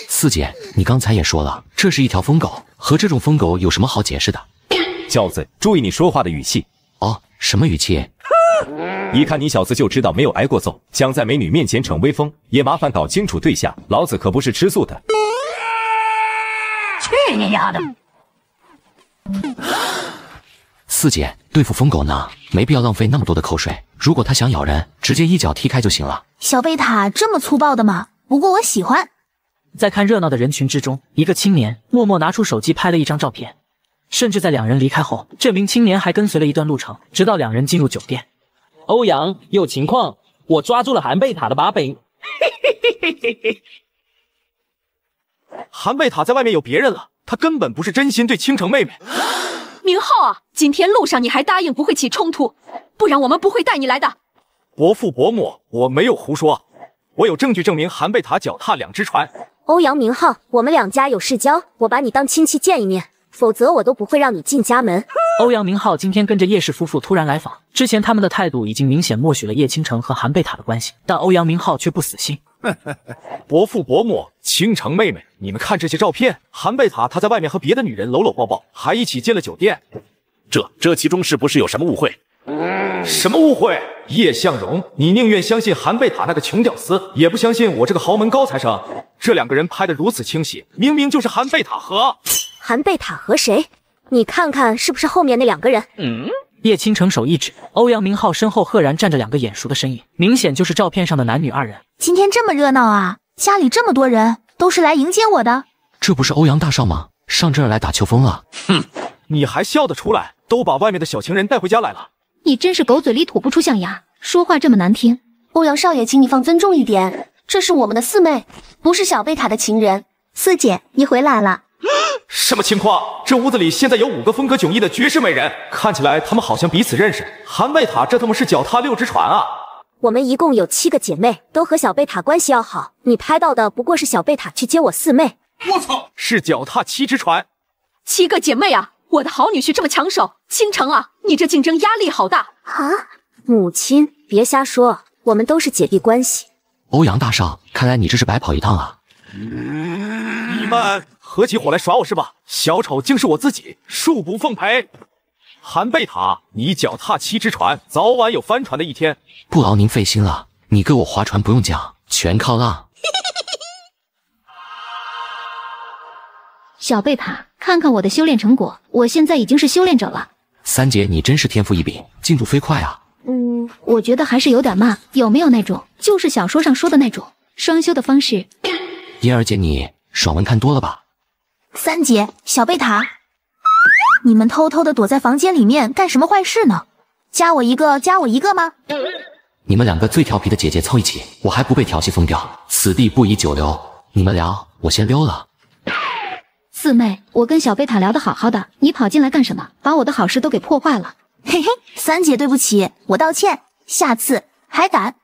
四姐，你刚才也说了，这是一条疯狗，和这种疯狗有什么好解释的？教子，注意你说话的语气。哦，什么语气？一看你小子就知道没有挨过揍，想在美女面前逞威风，也麻烦搞清楚对象。老子可不是吃素的。去你丫的！四姐，对付疯狗呢，没必要浪费那么多的口水。如果他想咬人，直接一脚踢开就行了。小贝塔这么粗暴的吗？不过我喜欢。在看热闹的人群之中，一个青年默默拿出手机拍了一张照片。甚至在两人离开后，这名青年还跟随了一段路程，直到两人进入酒店。欧阳有情况，我抓住了韩贝塔的把柄。韩贝塔在外面有别人了，他根本不是真心对倾城妹妹。明浩啊，今天路上你还答应不会起冲突，不然我们不会带你来的。伯父伯母，我没有胡说，我有证据证明韩贝塔脚踏两只船。欧阳明浩，我们两家有世交，我把你当亲戚见一面。否则我都不会让你进家门。欧阳明浩今天跟着叶氏夫妇突然来访，之前他们的态度已经明显默许了叶倾城和韩贝塔的关系，但欧阳明浩却不死心。伯父伯母，倾城妹妹，你们看这些照片，韩贝塔他在外面和别的女人搂搂抱抱，还一起进了酒店。这这其中是不是有什么误会？什么误会？叶向荣，你宁愿相信韩贝塔那个穷屌丝，也不相信我这个豪门高材生？这两个人拍的如此清晰，明明就是韩贝塔和。韩贝塔和谁？你看看是不是后面那两个人？嗯，叶倾城手一指，欧阳明浩身后赫然站着两个眼熟的身影，明显就是照片上的男女二人。今天这么热闹啊，家里这么多人，都是来迎接我的。这不是欧阳大少吗？上这儿来打秋风了？哼，你还笑得出来？都把外面的小情人带回家来了。你真是狗嘴里吐不出象牙，说话这么难听。欧阳少爷，请你放尊重一点，这是我们的四妹，不是小贝塔的情人。四姐，你回来了。什么情况？这屋子里现在有五个风格迥异的绝世美人，看起来他们好像彼此认识。韩贝塔，这他妈是脚踏六只船啊！我们一共有七个姐妹，都和小贝塔关系要好。你拍到的不过是小贝塔去接我四妹。我操，是脚踏七只船。七个姐妹啊！我的好女婿这么抢手，倾城啊！你这竞争压力好大啊！母亲，别瞎说，我们都是姐弟关系。欧阳大少，看来你这是白跑一趟啊！你们。合起伙来耍我是吧？小丑竟是我自己，恕不奉陪。韩贝塔，你脚踏七只船，早晚有翻船的一天。不劳您费心了，你给我划船不用桨，全靠浪。小贝塔，看看我的修炼成果，我现在已经是修炼者了。三姐，你真是天赋异禀，进度飞快啊。嗯，我觉得还是有点慢，有没有那种就是小说上说的那种双修的方式？燕儿姐，你爽文看多了吧？三姐，小贝塔，你们偷偷的躲在房间里面干什么坏事呢？加我一个，加我一个吗？你们两个最调皮的姐姐凑一起，我还不被调戏疯掉？此地不宜久留，你们聊，我先溜了。四妹，我跟小贝塔聊的好好的，你跑进来干什么？把我的好事都给破坏了。嘿嘿，三姐，对不起，我道歉，下次还敢。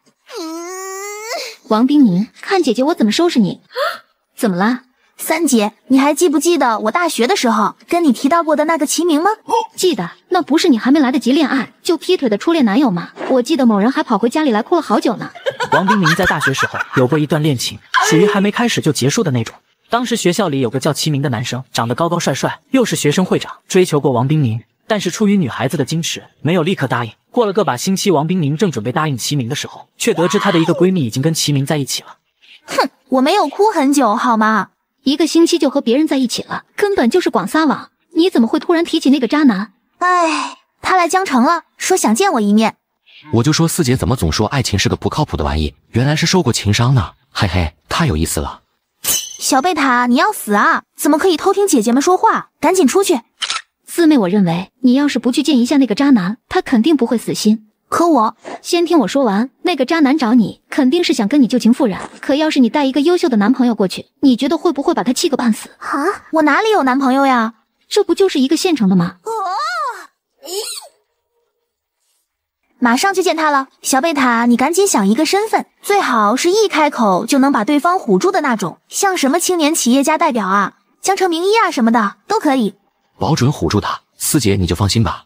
王冰凝，看姐姐我怎么收拾你？怎么了？三姐，你还记不记得我大学的时候跟你提到过的那个齐明吗？记得，那不是你还没来得及恋爱就劈腿的初恋男友吗？我记得某人还跑回家里来哭了好久呢。王冰明在大学时候有过一段恋情，属于还没开始就结束的那种。当时学校里有个叫齐明的男生，长得高高帅帅，又是学生会长，追求过王冰明，但是出于女孩子的矜持，没有立刻答应。过了个把星期，王冰明正准备答应齐明的时候，却得知她的一个闺蜜已经跟齐明在一起了。哼，我没有哭很久，好吗？一个星期就和别人在一起了，根本就是广撒网。你怎么会突然提起那个渣男？哎，他来江城了，说想见我一面。我就说四姐怎么总说爱情是个不靠谱的玩意，原来是受过情伤呢，嘿嘿，太有意思了。小贝塔，你要死啊！怎么可以偷听姐姐们说话？赶紧出去。四妹，我认为你要是不去见一下那个渣男，他肯定不会死心。可我先听我说完，那个渣男找你肯定是想跟你旧情复燃。可要是你带一个优秀的男朋友过去，你觉得会不会把他气个半死？啊，我哪里有男朋友呀？这不就是一个现成的吗？哦，咦，马上就见他了，小贝塔，你赶紧想一个身份，最好是一开口就能把对方唬住的那种，像什么青年企业家代表啊、江城名医啊什么的都可以，保准唬住他。四姐，你就放心吧。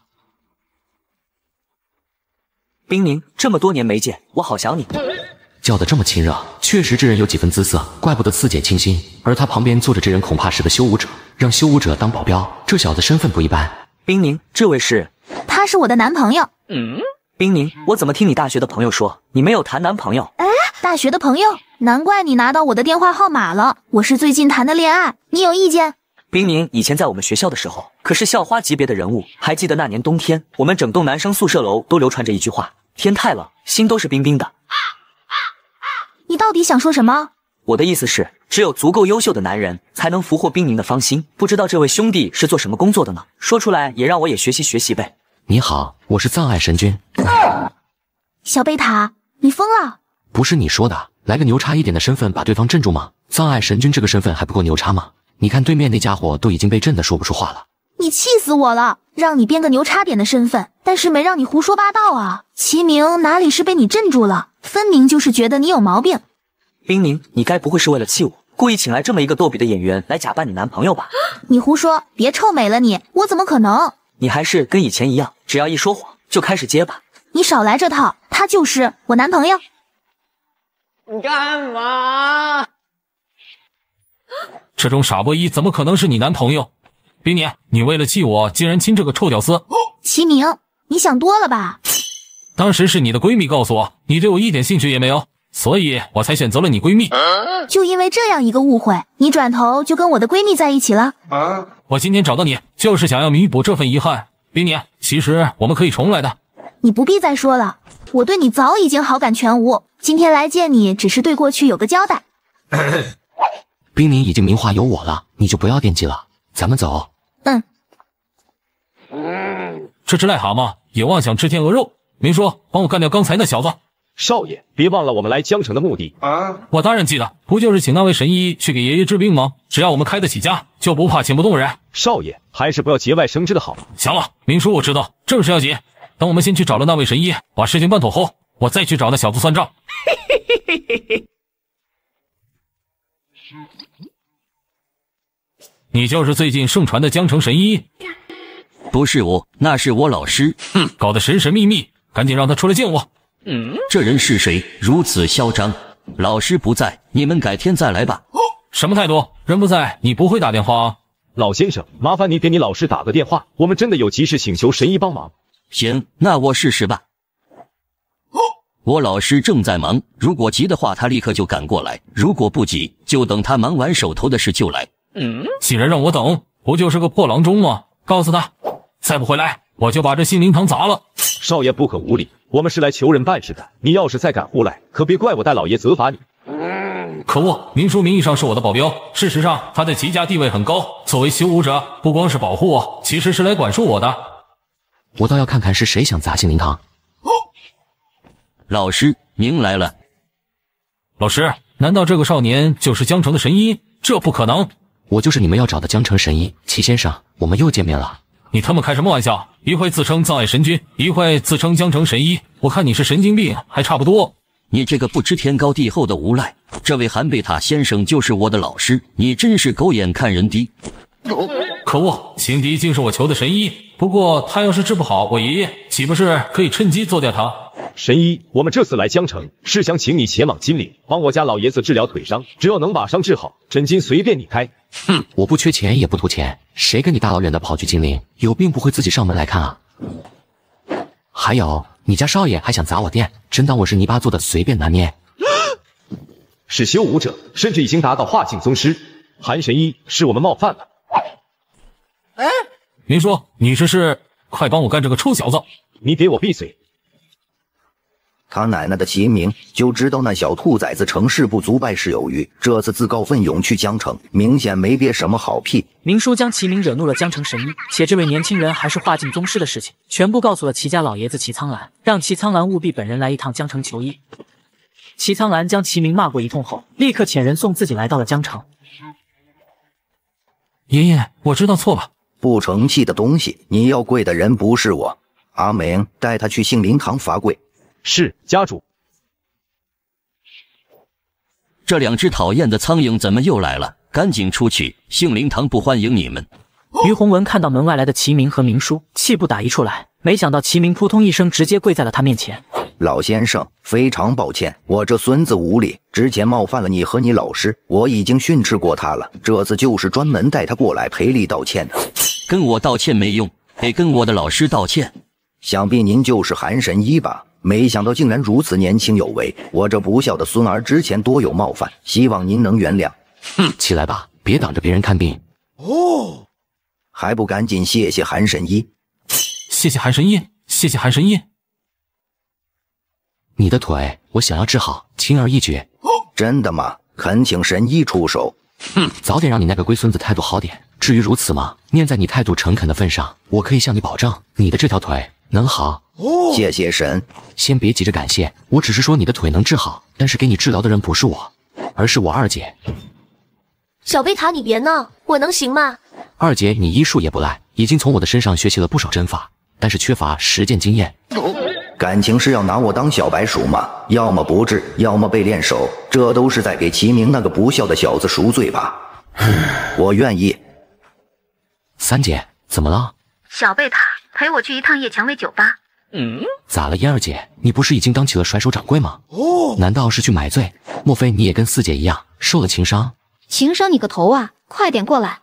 冰凝，这么多年没见，我好想你。叫得这么亲热，确实这人有几分姿色，怪不得四姐倾心。而他旁边坐着这人，恐怕是个修武者。让修武者当保镖，这小子身份不一般。冰凝，这位是？他是我的男朋友。嗯。冰凝，我怎么听你大学的朋友说你没有谈男朋友？哎，大学的朋友，难怪你拿到我的电话号码了。我是最近谈的恋爱，你有意见？冰凝以前在我们学校的时候可是校花级别的人物，还记得那年冬天，我们整栋男生宿舍楼都流传着一句话。天太冷，心都是冰冰的。你到底想说什么？我的意思是，只有足够优秀的男人才能俘获冰凝的芳心。不知道这位兄弟是做什么工作的呢？说出来也让我也学习学习呗。你好，我是葬爱神君。小贝塔，你疯了？不是你说的，来个牛叉一点的身份把对方镇住吗？葬爱神君这个身份还不够牛叉吗？你看对面那家伙都已经被震得说不出话了。你气死我了！让你编个牛叉点的身份，但是没让你胡说八道啊！齐明哪里是被你镇住了，分明就是觉得你有毛病。冰凝，你该不会是为了气我，故意请来这么一个逗比的演员来假扮你男朋友吧？你胡说，别臭美了你！我怎么可能？你还是跟以前一样，只要一说谎就开始结巴。你少来这套，他就是我男朋友。你干嘛？这种傻波一怎么可能是你男朋友？冰你，你为了气我，竟然亲这个臭屌丝齐明，你想多了吧？当时是你的闺蜜告诉我，你对我一点兴趣也没有，所以我才选择了你闺蜜。就因为这样一个误会，你转头就跟我的闺蜜在一起了。我今天找到你，就是想要弥补这份遗憾。冰你，其实我们可以重来的。你不必再说了，我对你早已经好感全无。今天来见你，只是对过去有个交代。冰你已经名花有我了，你就不要惦记了。咱们走。这只癞蛤蟆也妄想吃天鹅肉，明叔，帮我干掉刚才那小子。少爷，别忘了我们来江城的目的啊！我当然记得，不就是请那位神医去给爷爷治病吗？只要我们开得起家，就不怕请不动人。少爷，还是不要节外生枝的好。行了，明叔，我知道，正事要紧。等我们先去找了那位神医，把事情办妥后，我再去找那小子算账。你就是最近盛传的江城神医。不是我，那是我老师。哼，搞得神神秘秘，赶紧让他出来见我。嗯，这人是谁？如此嚣张！老师不在，你们改天再来吧。什么态度？人不在，你不会打电话啊？老先生，麻烦你给你老师打个电话，我们真的有急事请求神医帮忙。行，那我试试吧。我老师正在忙，如果急的话，他立刻就赶过来；如果不急，就等他忙完手头的事就来。嗯，竟然让我等，不就是个破郎中吗？告诉他。再不回来，我就把这心灵堂砸了！少爷不可无礼，我们是来求人办事的。你要是再敢胡来，可别怪我戴老爷责罚你！可恶！明叔名义上是我的保镖，事实上他在齐家地位很高。作为修武者，不光是保护我，其实是来管束我的。我倒要看看是谁想砸心灵堂！哦，老师，您来了。老师，难道这个少年就是江城的神医？这不可能！我就是你们要找的江城神医齐先生，我们又见面了。你他妈开什么玩笑？一会自称葬爱神君，一会自称江城神医，我看你是神经病还差不多！你这个不知天高地厚的无赖！这位韩贝塔先生就是我的老师，你真是狗眼看人低！可恶，情敌竟是我求的神医。不过他要是治不好我爷爷，岂不是可以趁机做掉他？神医，我们这次来江城是想请你前往金陵，帮我家老爷子治疗腿伤。只要能把伤治好，诊金随便你开。哼，我不缺钱，也不图钱。谁跟你大老远的跑去金陵？有病不会自己上门来看啊？还有，你家少爷还想砸我店，真当我是泥巴做的随便拿捏？是修武者，甚至已经达到化境宗师。韩神医，是我们冒犯了。哎，明叔，你这是快帮我干这个臭小子！你给我闭嘴！他奶奶的齐明就知道那小兔崽子成事不足败事有余，这次自告奋勇去江城，明显没憋什么好屁。明叔将齐明惹怒了江城神医，且这位年轻人还是化境宗师的事情，全部告诉了齐家老爷子齐苍兰，让齐苍兰务必本人来一趟江城求医。齐苍兰将齐明骂过一通后，立刻遣人送自己来到了江城。爷爷，我知道错了。不成器的东西！你要跪的人不是我，阿明，带他去杏林堂罚跪。是，家主。这两只讨厌的苍蝇怎么又来了？赶紧出去！杏林堂不欢迎你们。于洪文看到门外来的齐明和明叔，气不打一处来。没想到齐明扑通一声，直接跪在了他面前。老先生，非常抱歉，我这孙子无礼，之前冒犯了你和你老师，我已经训斥过他了。这次就是专门带他过来赔礼道歉的。跟我道歉没用，得跟我的老师道歉。想必您就是韩神医吧？没想到竟然如此年轻有为，我这不孝的孙儿之前多有冒犯，希望您能原谅。哼，起来吧，别挡着别人看病。哦，还不赶紧谢谢韩神医！谢谢韩神医！谢谢韩神医！你的腿，我想要治好，轻而易举。真的吗？恳请神医出手。哼，早点让你那个龟孙子态度好点。至于如此吗？念在你态度诚恳的份上，我可以向你保证，你的这条腿能好。谢谢神！先别急着感谢，我只是说你的腿能治好，但是给你治疗的人不是我，而是我二姐。小贝塔，你别闹，我能行吗？二姐，你医术也不赖，已经从我的身上学习了不少针法，但是缺乏实践经验。感情是要拿我当小白鼠吗？要么不治，要么被练手，这都是在给齐明那个不孝的小子赎罪吧？我愿意。三姐，怎么了？小贝塔陪我去一趟夜蔷薇酒吧。嗯，咋了，燕儿姐？你不是已经当起了甩手掌柜吗？哦，难道是去买醉？莫非你也跟四姐一样受了情伤？情伤？你个头啊！快点过来！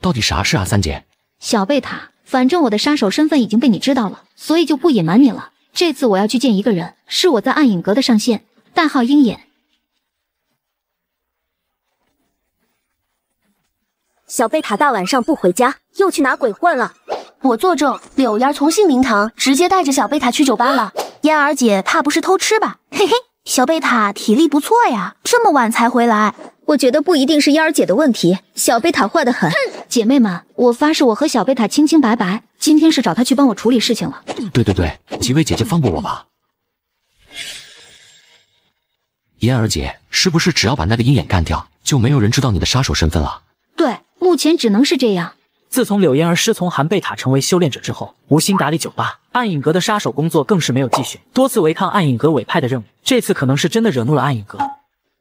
到底啥事啊，三姐？小贝塔，反正我的杀手身份已经被你知道了，所以就不隐瞒你了。这次我要去见一个人，是我在暗影阁的上线，代号鹰眼。小贝塔大晚上不回家，又去哪鬼混了？我作证，柳烟儿从杏林堂直接带着小贝塔去酒吧了。嫣儿姐怕不是偷吃吧？嘿嘿，小贝塔体力不错呀，这么晚才回来。我觉得不一定是嫣儿姐的问题，小贝塔坏得很。姐妹们，我发誓，我和小贝塔清清白白。今天是找他去帮我处理事情了。对对对，几位姐姐放过我吧。嫣儿姐，是不是只要把那个鹰眼干掉，就没有人知道你的杀手身份了？目前只能是这样。自从柳嫣儿师从韩贝塔成为修炼者之后，无心打理酒吧，暗影阁的杀手工作更是没有继续，多次违抗暗影阁委派的任务。这次可能是真的惹怒了暗影阁。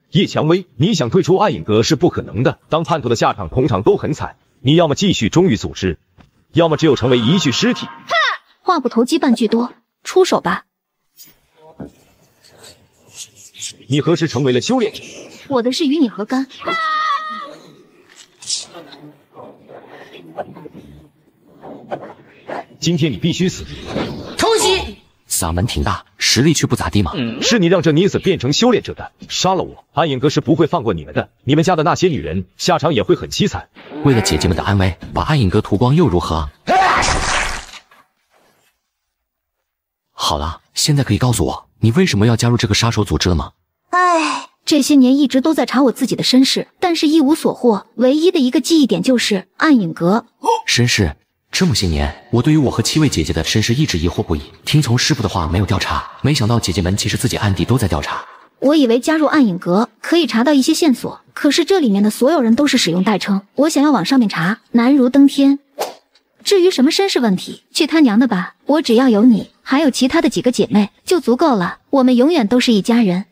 叶蔷薇，你想退出暗影阁是不可能的，当叛徒的下场通常都很惨。你要么继续忠于组织，要么只有成为一具尸体。哼，话不投机半句多，出手吧。你何时成为了修炼者？我的事与你何干？今天你必须死！偷袭，嗓门挺大，实力却不咋地嘛。是你让这妮子变成修炼者的，杀了我，暗影阁是不会放过你们的。你们家的那些女人下场也会很凄惨。为了姐姐们的安危，把暗影阁屠光又如何？好了，现在可以告诉我，你为什么要加入这个杀手组织了吗？哎，这些年一直都在查我自己的身世，但是一无所获。唯一的一个记忆点就是暗影阁身世。这么些年，我对于我和七位姐姐的身世一直疑惑不已。听从师傅的话，没有调查。没想到姐姐们其实自己暗地都在调查。我以为加入暗影阁可以查到一些线索，可是这里面的所有人都是使用代称，我想要往上面查，难如登天。至于什么身世问题，去他娘的吧！我只要有你，还有其他的几个姐妹就足够了。我们永远都是一家人。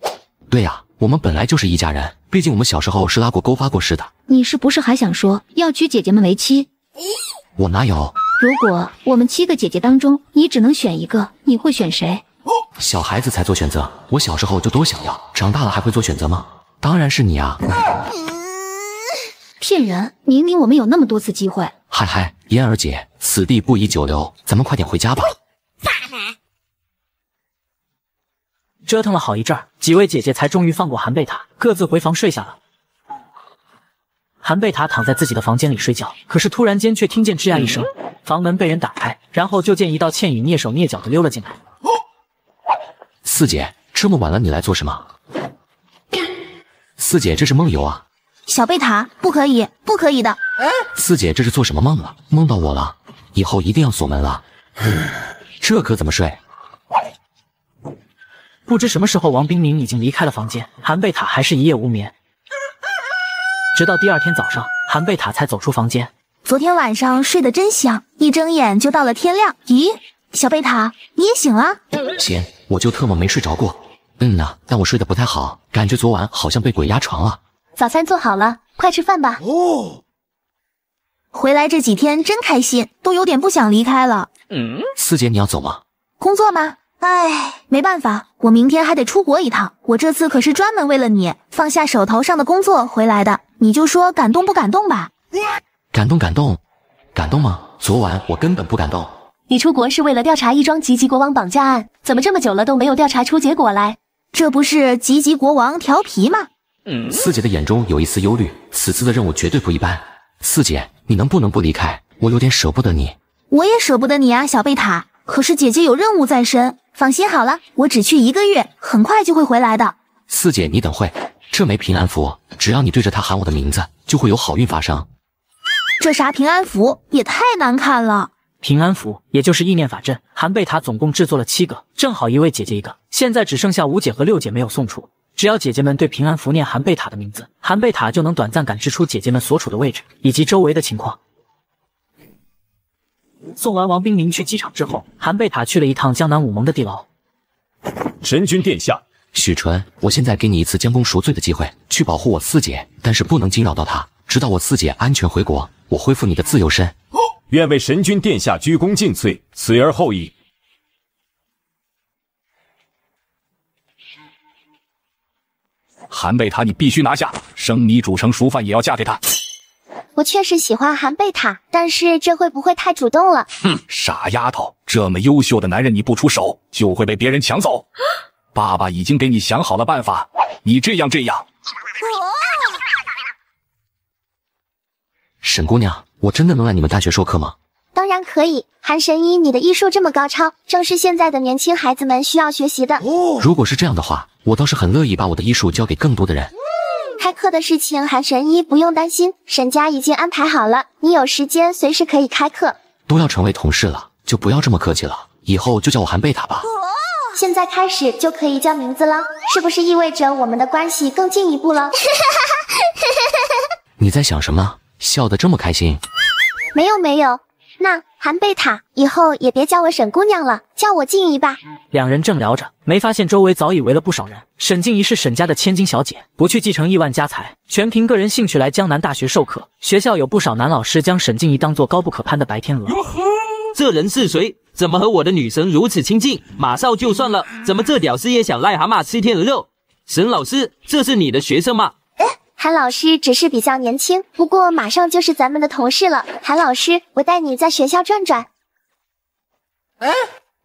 对呀，我们本来就是一家人。毕竟我们小时候是拉过钩发过誓的。你是不是还想说要娶姐姐们为妻？我哪有？如果我们七个姐姐当中，你只能选一个，你会选谁？小孩子才做选择，我小时候就多想要，长大了还会做选择吗？当然是你啊！骗人！明明我们有那么多次机会。嗨嗨，嫣儿姐，此地不宜久留，咱们快点回家吧。咋的？折腾了好一阵儿，几位姐姐才终于放过韩贝塔，各自回房睡下了。韩贝塔躺在自己的房间里睡觉，可是突然间却听见吱呀一声，房门被人打开，然后就见一道倩影蹑手蹑脚的溜了进来。四姐，这么晚了，你来做什么？四姐，这是梦游啊！小贝塔，不可以，不可以的。四姐，这是做什么梦了？梦到我了？以后一定要锁门了。这可怎么睡？不知什么时候，王冰明已经离开了房间，韩贝塔还是一夜无眠。直到第二天早上，韩贝塔才走出房间。昨天晚上睡得真香，一睁眼就到了天亮。咦，小贝塔，你也醒了？行，我就特么没睡着过。嗯呐，但我睡得不太好，感觉昨晚好像被鬼压床了。早餐做好了，快吃饭吧。哦，回来这几天真开心，都有点不想离开了。嗯，四姐，你要走吗？工作吗？哎，没办法，我明天还得出国一趟。我这次可是专门为了你放下手头上的工作回来的。你就说感动不感动吧？感动感动，感动吗？昨晚我根本不感动。你出国是为了调查一桩吉吉国王绑架案，怎么这么久了都没有调查出结果来？这不是吉吉国王调皮吗？四姐的眼中有一丝忧虑，此次的任务绝对不一般。四姐，你能不能不离开？我有点舍不得你。我也舍不得你啊，小贝塔。可是姐姐有任务在身，放心好了，我只去一个月，很快就会回来的。四姐，你等会，这枚平安符，只要你对着它喊我的名字，就会有好运发生。这啥平安符也太难看了！平安符，也就是意念法阵。韩贝塔总共制作了七个，正好一位姐姐一个，现在只剩下五姐和六姐没有送出。只要姐姐们对平安符念韩贝塔的名字，韩贝塔就能短暂感知出姐姐们所处的位置以及周围的情况。送完王冰凌去机场之后，韩贝塔去了一趟江南武盟的地牢。神君殿下，许纯，我现在给你一次将功赎罪的机会，去保护我四姐，但是不能惊扰到她。直到我四姐安全回国，我恢复你的自由身。愿为神君殿下鞠躬尽瘁，死而后已。韩贝塔，你必须拿下，生米煮成熟饭也要嫁给他。我确实喜欢韩贝塔，但是这会不会太主动了？哼，傻丫头，这么优秀的男人，你不出手就会被别人抢走。爸爸已经给你想好了办法，你这样这样。沈姑娘，我真的能来你们大学授课吗？当然可以，韩神医，你的医术这么高超，正是现在的年轻孩子们需要学习的。如果是这样的话，我倒是很乐意把我的医术教给更多的人。开课的事情，韩神医不用担心，沈家已经安排好了。你有时间随时可以开课。都要成为同事了，就不要这么客气了。以后就叫我韩贝塔吧。哦，现在开始就可以叫名字了，是不是意味着我们的关系更进一步了？你在想什么？笑得这么开心？没有没有，那。韩贝塔，以后也别叫我沈姑娘了，叫我静怡吧。两人正聊着，没发现周围早已围了不少人。沈静怡是沈家的千金小姐，不去继承亿万家财，全凭个人兴趣来江南大学授课。学校有不少男老师将沈静怡当做高不可攀的白天鹅。呵，这人是谁？怎么和我的女神如此亲近？马少就算了，怎么这屌丝也想癞蛤蟆吃天鹅肉？沈老师，这是你的学生吗？韩老师只是比较年轻，不过马上就是咱们的同事了。韩老师，我带你在学校转转。哎，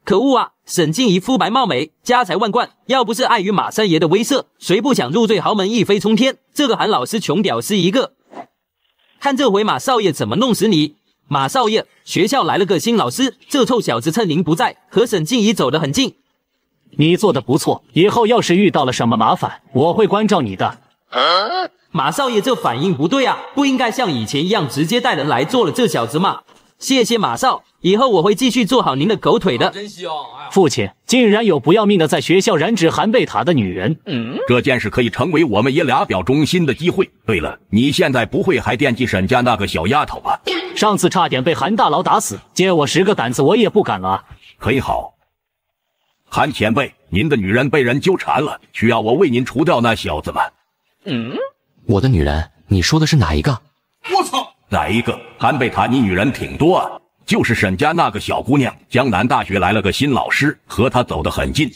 可恶啊！沈静怡肤白貌美，家财万贯，要不是碍于马三爷的威慑，谁不想入赘豪门，一飞冲天？这个韩老师穷屌丝一个。看这回马少爷怎么弄死你！马少爷，学校来了个新老师，这臭小子趁您不在，和沈静怡走得很近。你做的不错，以后要是遇到了什么麻烦，我会关照你的。马少爷，这反应不对啊！不应该像以前一样直接带人来做了这小子嘛。谢谢马少，以后我会继续做好您的狗腿的。真香啊！父亲竟然有不要命的在学校染指韩贝塔的女人。嗯，这件事可以成为我们爷俩表忠心的机会。对了，你现在不会还惦记沈家那个小丫头吧？上次差点被韩大佬打死，借我十个胆子我也不敢了。很好，韩前辈，您的女人被人纠缠了，需要我为您除掉那小子吗？嗯。我的女人，你说的是哪一个？我操，哪一个？韩贝塔，你女人挺多啊，就是沈家那个小姑娘。江南大学来了个新老师，和她走得很近。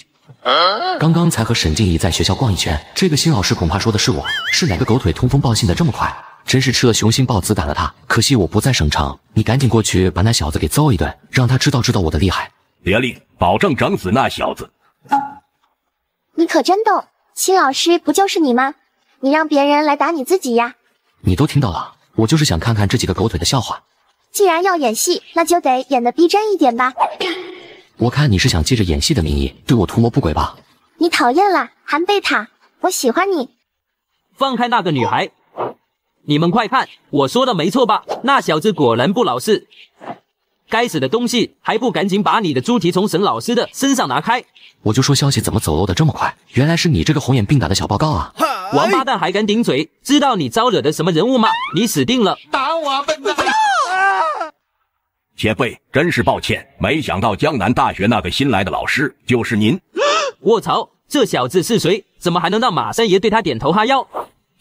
刚刚才和沈静怡在学校逛一圈，这个新老师恐怕说的是我。是哪个狗腿通风报信的这么快？真是吃了雄心豹子胆了他。可惜我不在省城，你赶紧过去把那小子给揍一顿，让他知道知道我的厉害。别理，保证整死那小子。啊，你可真逗，新老师不就是你吗？你让别人来打你自己呀！你都听到了，我就是想看看这几个狗腿的笑话。既然要演戏，那就得演的逼真一点吧。我看你是想借着演戏的名义对我图谋不轨吧？你讨厌了，韩贝塔，我喜欢你。放开那个女孩！你们快看，我说的没错吧？那小子果然不老实。该死的东西，还不赶紧把你的猪蹄从沈老师的身上拿开！我就说消息怎么走漏的这么快，原来是你这个红眼病打的小报告啊！王八蛋还敢顶嘴，知道你招惹的什么人物吗？你死定了！打我，笨蛋！前辈，真是抱歉，没想到江南大学那个新来的老师就是您。卧槽，这小子是谁？怎么还能让马三爷对他点头哈腰？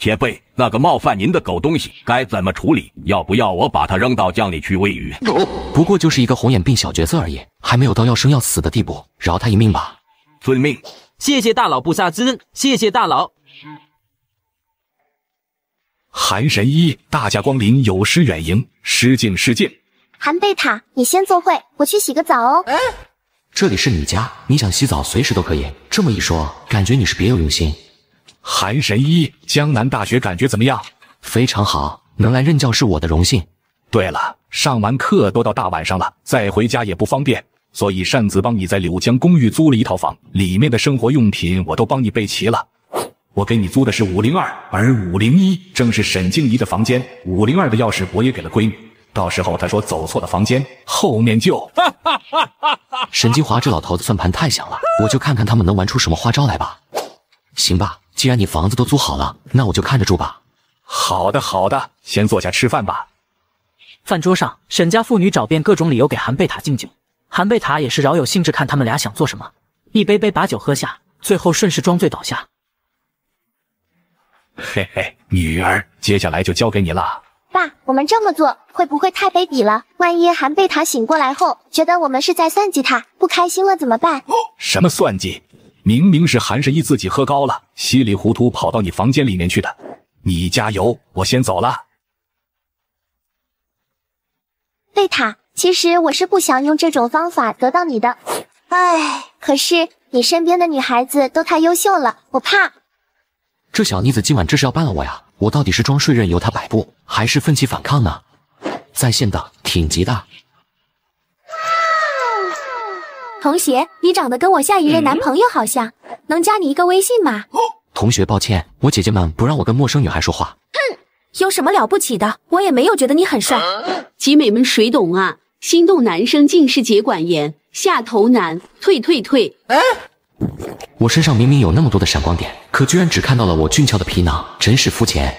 前辈，那个冒犯您的狗东西该怎么处理？要不要我把他扔到江里去喂鱼？不过就是一个红眼病小角色而已，还没有到要生要死的地步，饶他一命吧。遵命。谢谢大佬不杀之恩，谢谢大佬。韩神医大驾光临，有失远迎，失敬失敬。韩贝塔，你先坐会，我去洗个澡哦。哎，这里是你家，你想洗澡随时都可以。这么一说，感觉你是别有用心。韩神医，江南大学感觉怎么样？非常好，能来任教是我的荣幸。对了，上完课都到大晚上了，再回家也不方便，所以擅自帮你在柳江公寓租了一套房，里面的生活用品我都帮你备齐了。我给你租的是五零二，而五零一正是沈静怡的房间。五零二的钥匙我也给了闺女，到时候她说走错了房间，后面就……哈哈哈！沈金华这老头子算盘太响了，我就看看他们能玩出什么花招来吧。行吧。既然你房子都租好了，那我就看着住吧。好的，好的，先坐下吃饭吧。饭桌上，沈家父女找遍各种理由给韩贝塔敬酒，韩贝塔也是饶有兴致看他们俩想做什么，一杯杯把酒喝下，最后顺势装醉倒下。嘿嘿，女儿，接下来就交给你了。爸，我们这么做会不会太卑鄙了？万一韩贝塔醒过来后觉得我们是在算计他，不开心了怎么办？什么算计？明明是韩神医自己喝高了，稀里糊涂跑到你房间里面去的。你加油，我先走了。贝塔，其实我是不想用这种方法得到你的，哎，可是你身边的女孩子都太优秀了，我怕。这小妮子今晚这是要办了我呀！我到底是装睡任由她摆布，还是奋起反抗呢？在线的，挺急的。同学，你长得跟我下一任男朋友好像，能加你一个微信吗？同学，抱歉，我姐姐们不让我跟陌生女孩说话。哼，有什么了不起的？我也没有觉得你很帅。集美们谁懂啊？心动男生尽是结管炎，下头男，退退退。我身上明明有那么多的闪光点，可居然只看到了我俊俏的皮囊，真是肤浅。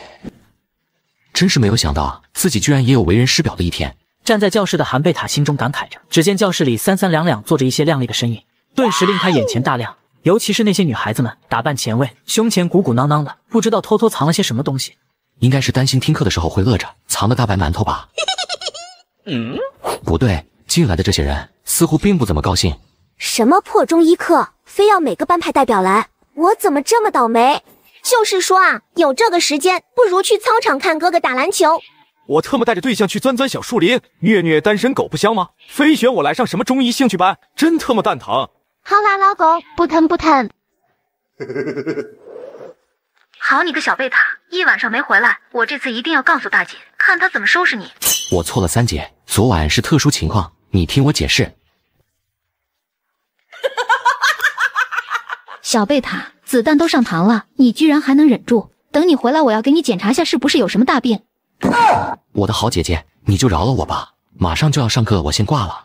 真是没有想到，自己居然也有为人师表的一天。站在教室的韩贝塔心中感慨着，只见教室里三三两两坐着一些靓丽的身影，顿时令他眼前大亮。尤其是那些女孩子们，打扮前卫，胸前鼓鼓囊囊的，不知道偷偷藏了些什么东西。应该是担心听课的时候会饿着，藏的大白馒头吧？嗯，不对，进来的这些人似乎并不怎么高兴。什么破中医课，非要每个班派代表来，我怎么这么倒霉？就是说啊，有这个时间，不如去操场看哥哥打篮球。我特么带着对象去钻钻小树林，虐虐单身狗不香吗？非选我来上什么中医兴趣班？真特么蛋疼！好啦，老公不疼不疼。好你个小贝塔，一晚上没回来，我这次一定要告诉大姐，看她怎么收拾你。我错了，三姐，昨晚是特殊情况，你听我解释。小贝塔，子弹都上膛了，你居然还能忍住？等你回来，我要给你检查下是不是有什么大病。我的好姐姐，你就饶了我吧。马上就要上课，我先挂了。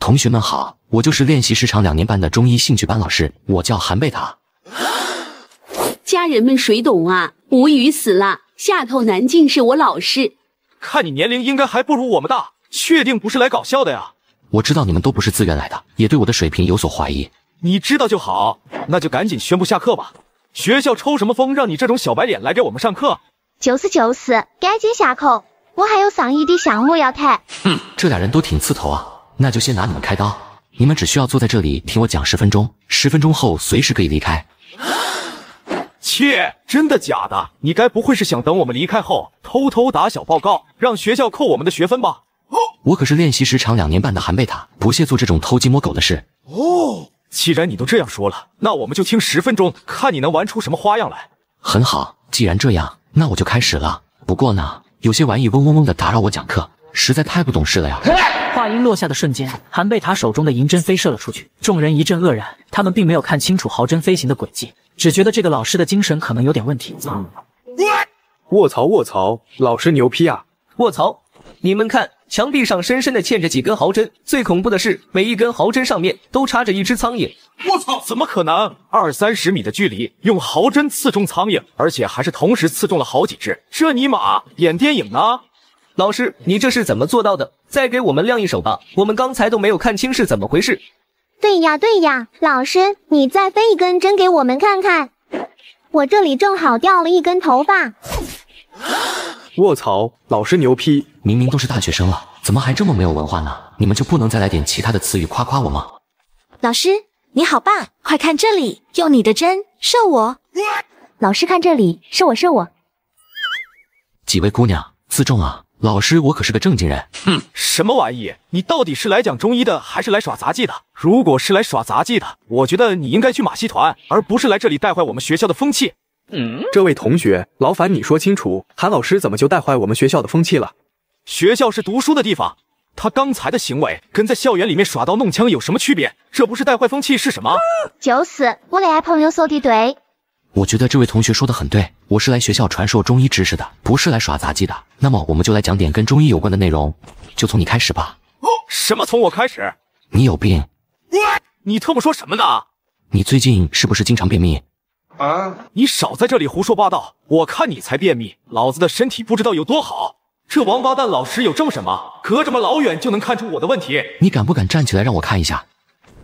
同学们好，我就是练习时长两年半的中医兴趣班老师，我叫韩贝塔。家人们谁懂啊？无语死了，下头男竟是我老师。看你年龄应该还不如我们大，确定不是来搞笑的呀？我知道你们都不是自愿来的，也对我的水平有所怀疑。你知道就好，那就赶紧宣布下课吧。学校抽什么风，让你这种小白脸来给我们上课？就是就是，赶紧下课，我还有上亿的项目要谈。哼，这俩人都挺刺头啊，那就先拿你们开刀。你们只需要坐在这里听我讲十分钟，十分钟后随时可以离开。切，真的假的？你该不会是想等我们离开后偷偷打小报告，让学校扣我们的学分吧？哦，我可是练习时长两年半的韩贝塔，不屑做这种偷鸡摸狗的事。哦，既然你都这样说了，那我们就听十分钟，看你能玩出什么花样来。很好，既然这样。那我就开始了。不过呢，有些玩意嗡嗡嗡的打扰我讲课，实在太不懂事了呀！话音落下的瞬间，韩贝塔手中的银针飞射了出去，众人一阵愕然。他们并没有看清楚毫针飞行的轨迹，只觉得这个老师的精神可能有点问题。卧槽！卧槽！老师牛批啊！卧槽！你们看。墙壁上深深的嵌着几根毫针，最恐怖的是，每一根毫针上面都插着一只苍蝇。我操，怎么可能？二三十米的距离，用毫针刺中苍蝇，而且还是同时刺中了好几只，这尼玛演电影呢？老师，你这是怎么做到的？再给我们亮一手吧，我们刚才都没有看清是怎么回事。对呀对呀，老师，你再分一根针给我们看看，我这里正好掉了一根头发。卧槽！老师牛批，明明都是大学生了，怎么还这么没有文化呢？你们就不能再来点其他的词语夸夸我吗？老师，你好棒！快看这里，用你的针射我！老师看这里，射我射我！几位姑娘，自重啊！老师，我可是个正经人。哼，什么玩意？你到底是来讲中医的，还是来耍杂技的？如果是来耍杂技的，我觉得你应该去马戏团，而不是来这里带坏我们学校的风气。这位同学，劳烦你说清楚，韩老师怎么就带坏我们学校的风气了？学校是读书的地方，他刚才的行为跟在校园里面耍刀弄枪有什么区别？这不是带坏风气是什么？就是我那朋友说的对，我觉得这位同学说的很对。我是来学校传授中医知识的，不是来耍杂技的。那么我们就来讲点跟中医有关的内容，就从你开始吧。什么从我开始？你有病？你特么说什么呢？你最近是不是经常便秘？啊！你少在这里胡说八道！我看你才便秘，老子的身体不知道有多好。这王八蛋老师有这么神吗？隔着么老远就能看出我的问题？你敢不敢站起来让我看一下？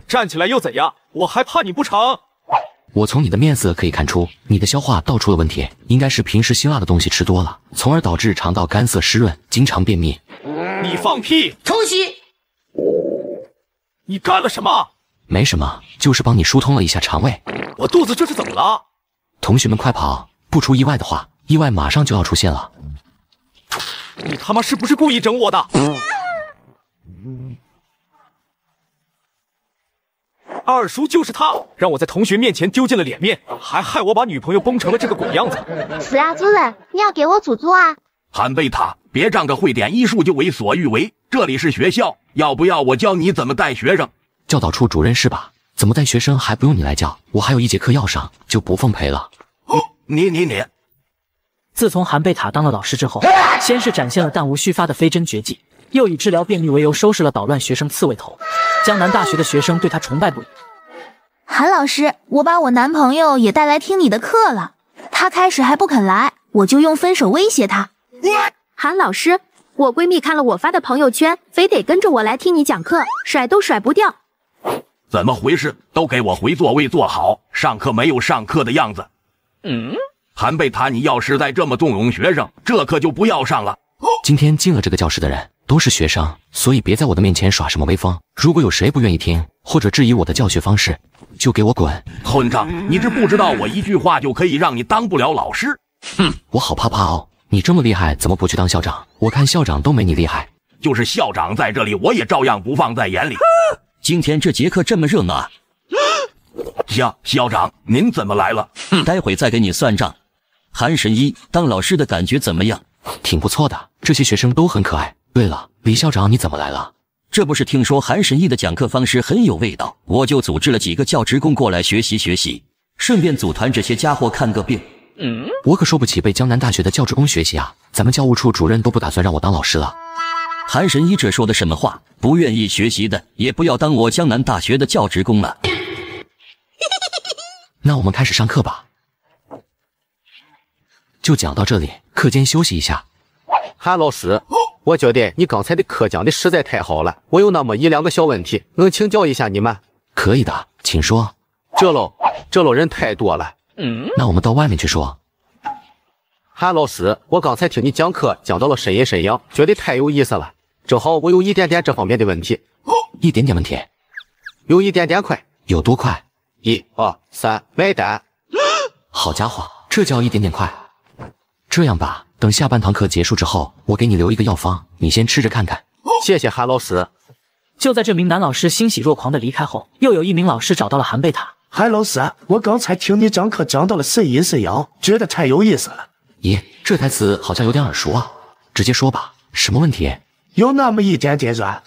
站起来又怎样？我还怕你不成？我从你的面色可以看出，你的消化道出了问题，应该是平时辛辣的东西吃多了，从而导致肠道干涩湿润，经常便秘。你放屁！冲洗！你干了什么？没什么，就是帮你疏通了一下肠胃。我肚子这是怎么了？同学们快跑！不出意外的话，意外马上就要出现了。你他妈是不是故意整我的？二叔就是他，让我在同学面前丢尽了脸面，还害我把女朋友崩成了这个鬼样子。是啊，主任，你要给我做主啊！韩贝塔，别仗着会点医术就为所欲为。这里是学校，要不要我教你怎么带学生？教导处主任是吧？怎么带学生还不用你来教？我还有一节课要上，就不奉陪了。你你你！自从韩贝塔当了老师之后，先是展现了弹无虚发的飞针绝技，又以治疗便秘为由收拾了捣乱学生刺猬头。江南大学的学生对他崇拜不已。韩老师，我把我男朋友也带来听你的课了。他开始还不肯来，我就用分手威胁他。韩老师，我闺蜜看了我发的朋友圈，非得跟着我来听你讲课，甩都甩不掉。怎么回事？都给我回座位坐好，上课没有上课的样子。嗯？韩贝塔，你要是再这么纵容学生，这课就不要上了。今天进了这个教室的人都是学生，所以别在我的面前耍什么威风。如果有谁不愿意听或者质疑我的教学方式，就给我滚！混账，你这不知道，我一句话就可以让你当不了老师。哼，我好怕怕哦。你这么厉害，怎么不去当校长？我看校长都没你厉害。就是校长在这里，我也照样不放在眼里。今天这节课这么热闹，校校长您怎么来了？待会再给你算账。韩神医当老师的感觉怎么样？挺不错的，这些学生都很可爱。对了，李校长你怎么来了？这不是听说韩神医的讲课方式很有味道，我就组织了几个教职工过来学习学习，顺便组团这些家伙看个病。嗯，我可受不起被江南大学的教职工学习啊！咱们教务处主任都不打算让我当老师了。韩神医，这说的什么话？不愿意学习的，也不要当我江南大学的教职工了。那我们开始上课吧。就讲到这里，课间休息一下。韩老师，我觉得你刚才的课讲的实在太好了，我有那么一两个小问题，能请教一下你们？可以的，请说。这楼这楼人太多了，那我们到外面去说。韩老师，我刚才听你讲课，讲到了身影沈阳，觉得太有意思了。正好我有一点点这方面的问题，一点点问题，有一点点快，有多快？一、二、三，没得。好家伙，这叫一点点快。这样吧，等下半堂课结束之后，我给你留一个药方，你先吃着看看。谢谢韩老师。就在这名男老师欣喜若狂的离开后，又有一名老师找到了韩贝塔。韩老师，我刚才听你讲课讲到了神医神药，觉得太有意思了。咦，这台词好像有点耳熟啊。直接说吧，什么问题？有那么一点点软。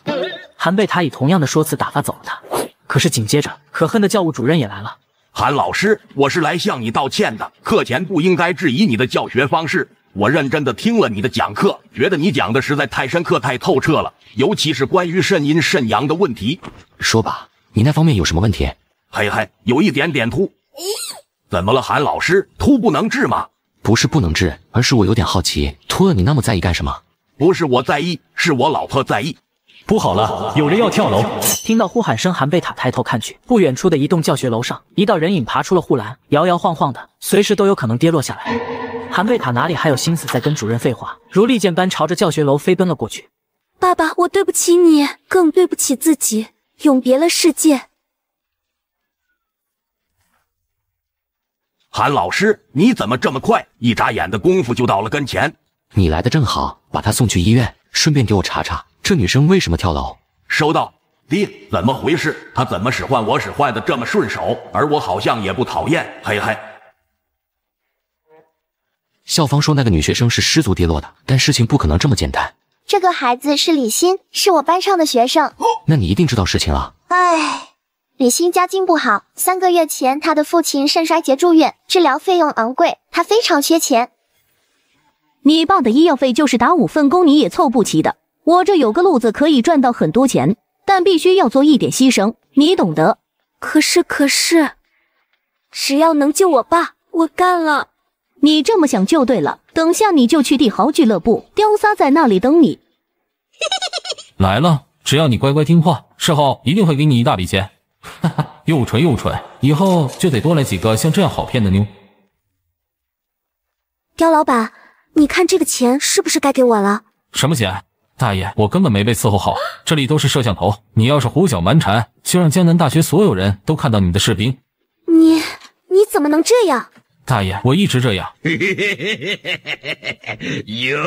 韩被他以同样的说辞打发走了他。可是紧接着，可恨的教务主任也来了。韩老师，我是来向你道歉的。课前不应该质疑你的教学方式。我认真的听了你的讲课，觉得你讲的实在太深刻、太透彻了，尤其是关于肾阴肾阳的问题。说吧，你那方面有什么问题？嘿嘿，有一点点秃。怎么了，韩老师？秃不能治吗？不是不能治，而是我有点好奇，秃了你那么在意干什么？不是我在意，是我老婆在意。不好了，有人要跳楼！听到呼喊声，韩贝塔抬头看去，不远处的一栋教学楼上，一道人影爬出了护栏，摇摇晃晃的，随时都有可能跌落下来。韩贝塔哪里还有心思再跟主任废话，如利剑般朝着教学楼飞奔了过去。爸爸，我对不起你，更对不起自己，永别了，世界。韩老师，你怎么这么快？一眨眼的功夫就到了跟前。你来的正好，把她送去医院，顺便给我查查这女生为什么跳楼。收到，爹，怎么回事？她怎么使唤我使坏的这么顺手，而我好像也不讨厌。嘿嘿。校方说那个女学生是失足跌落的，但事情不可能这么简单。这个孩子是李欣，是我班上的学生。那你一定知道事情了。哎，李欣家境不好，三个月前他的父亲肾衰竭住院，治疗费用昂贵，他非常缺钱。你爸的医药费就是打五份工你也凑不齐的。我这有个路子可以赚到很多钱，但必须要做一点牺牲，你懂得。可是可是，只要能救我爸，我干了。你这么想就对了。等下你就去帝豪俱乐部，雕撒在那里等你。来了，只要你乖乖听话，事后一定会给你一大笔钱。哈哈，又蠢又蠢，以后就得多来几个像这样好骗的妞。刁老板。你看这个钱是不是该给我了？什么钱，大爷，我根本没被伺候好，这里都是摄像头，你要是胡搅蛮缠，就让江南大学所有人都看到你的士兵。你你怎么能这样？大爷，我一直这样。哟，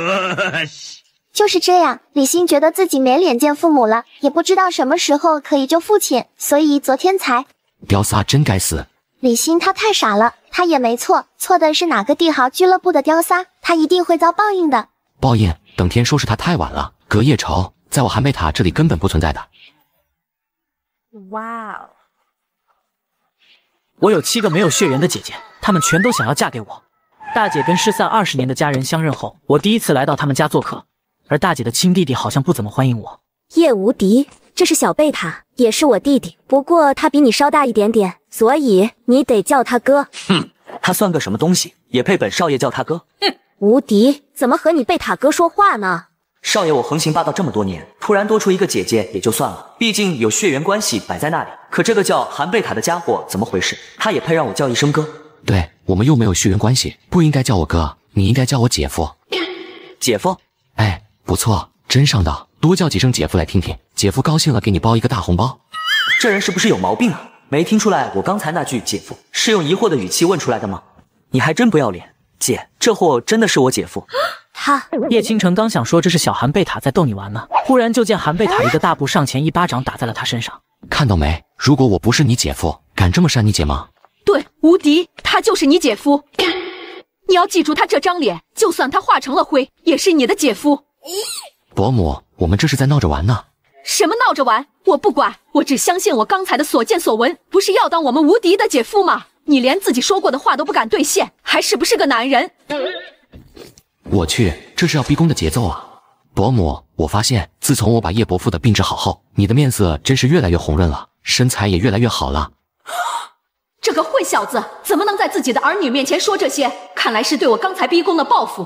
就是这样。李欣觉得自己没脸见父母了，也不知道什么时候可以救父亲，所以昨天才。表嫂真该死。李鑫他太傻了，他也没错，错的是哪个帝豪俱乐部的雕丝，他一定会遭报应的。报应，等天收拾他太晚了，隔夜仇在我寒梅塔这里根本不存在的。哇哦，我有七个没有血缘的姐姐，她们全都想要嫁给我。大姐跟失散二十年的家人相认后，我第一次来到他们家做客，而大姐的亲弟弟好像不怎么欢迎我。叶无敌。这是小贝塔，也是我弟弟。不过他比你稍大一点点，所以你得叫他哥。哼，他算个什么东西，也配本少爷叫他哥？哼，无敌，怎么和你贝塔哥说话呢？少爷，我横行霸道这么多年，突然多出一个姐姐也就算了，毕竟有血缘关系摆在那里。可这个叫韩贝塔的家伙怎么回事？他也配让我叫一声哥？对我们又没有血缘关系，不应该叫我哥，你应该叫我姐夫。姐夫，哎，不错，真上道，多叫几声姐夫来听听。姐夫高兴了，给你包一个大红包。这人是不是有毛病啊？没听出来我刚才那句“姐夫”是用疑惑的语气问出来的吗？你还真不要脸，姐，这货真的是我姐夫。他叶倾城刚想说这是小韩贝塔在逗你玩呢，忽然就见韩贝塔一个大步上前，一巴掌打在了他身上。看到没？如果我不是你姐夫，敢这么扇你姐吗？对，无敌，他就是你姐夫。你要记住他这张脸，就算他化成了灰，也是你的姐夫。咦，伯母，我们这是在闹着玩呢。什么闹着玩？我不管，我只相信我刚才的所见所闻。不是要当我们无敌的姐夫吗？你连自己说过的话都不敢兑现，还是不是个男人？我去，这是要逼宫的节奏啊！伯母，我发现自从我把叶伯父的病治好后，你的面色真是越来越红润了，身材也越来越好了。这个混小子怎么能在自己的儿女面前说这些？看来是对我刚才逼宫的报复。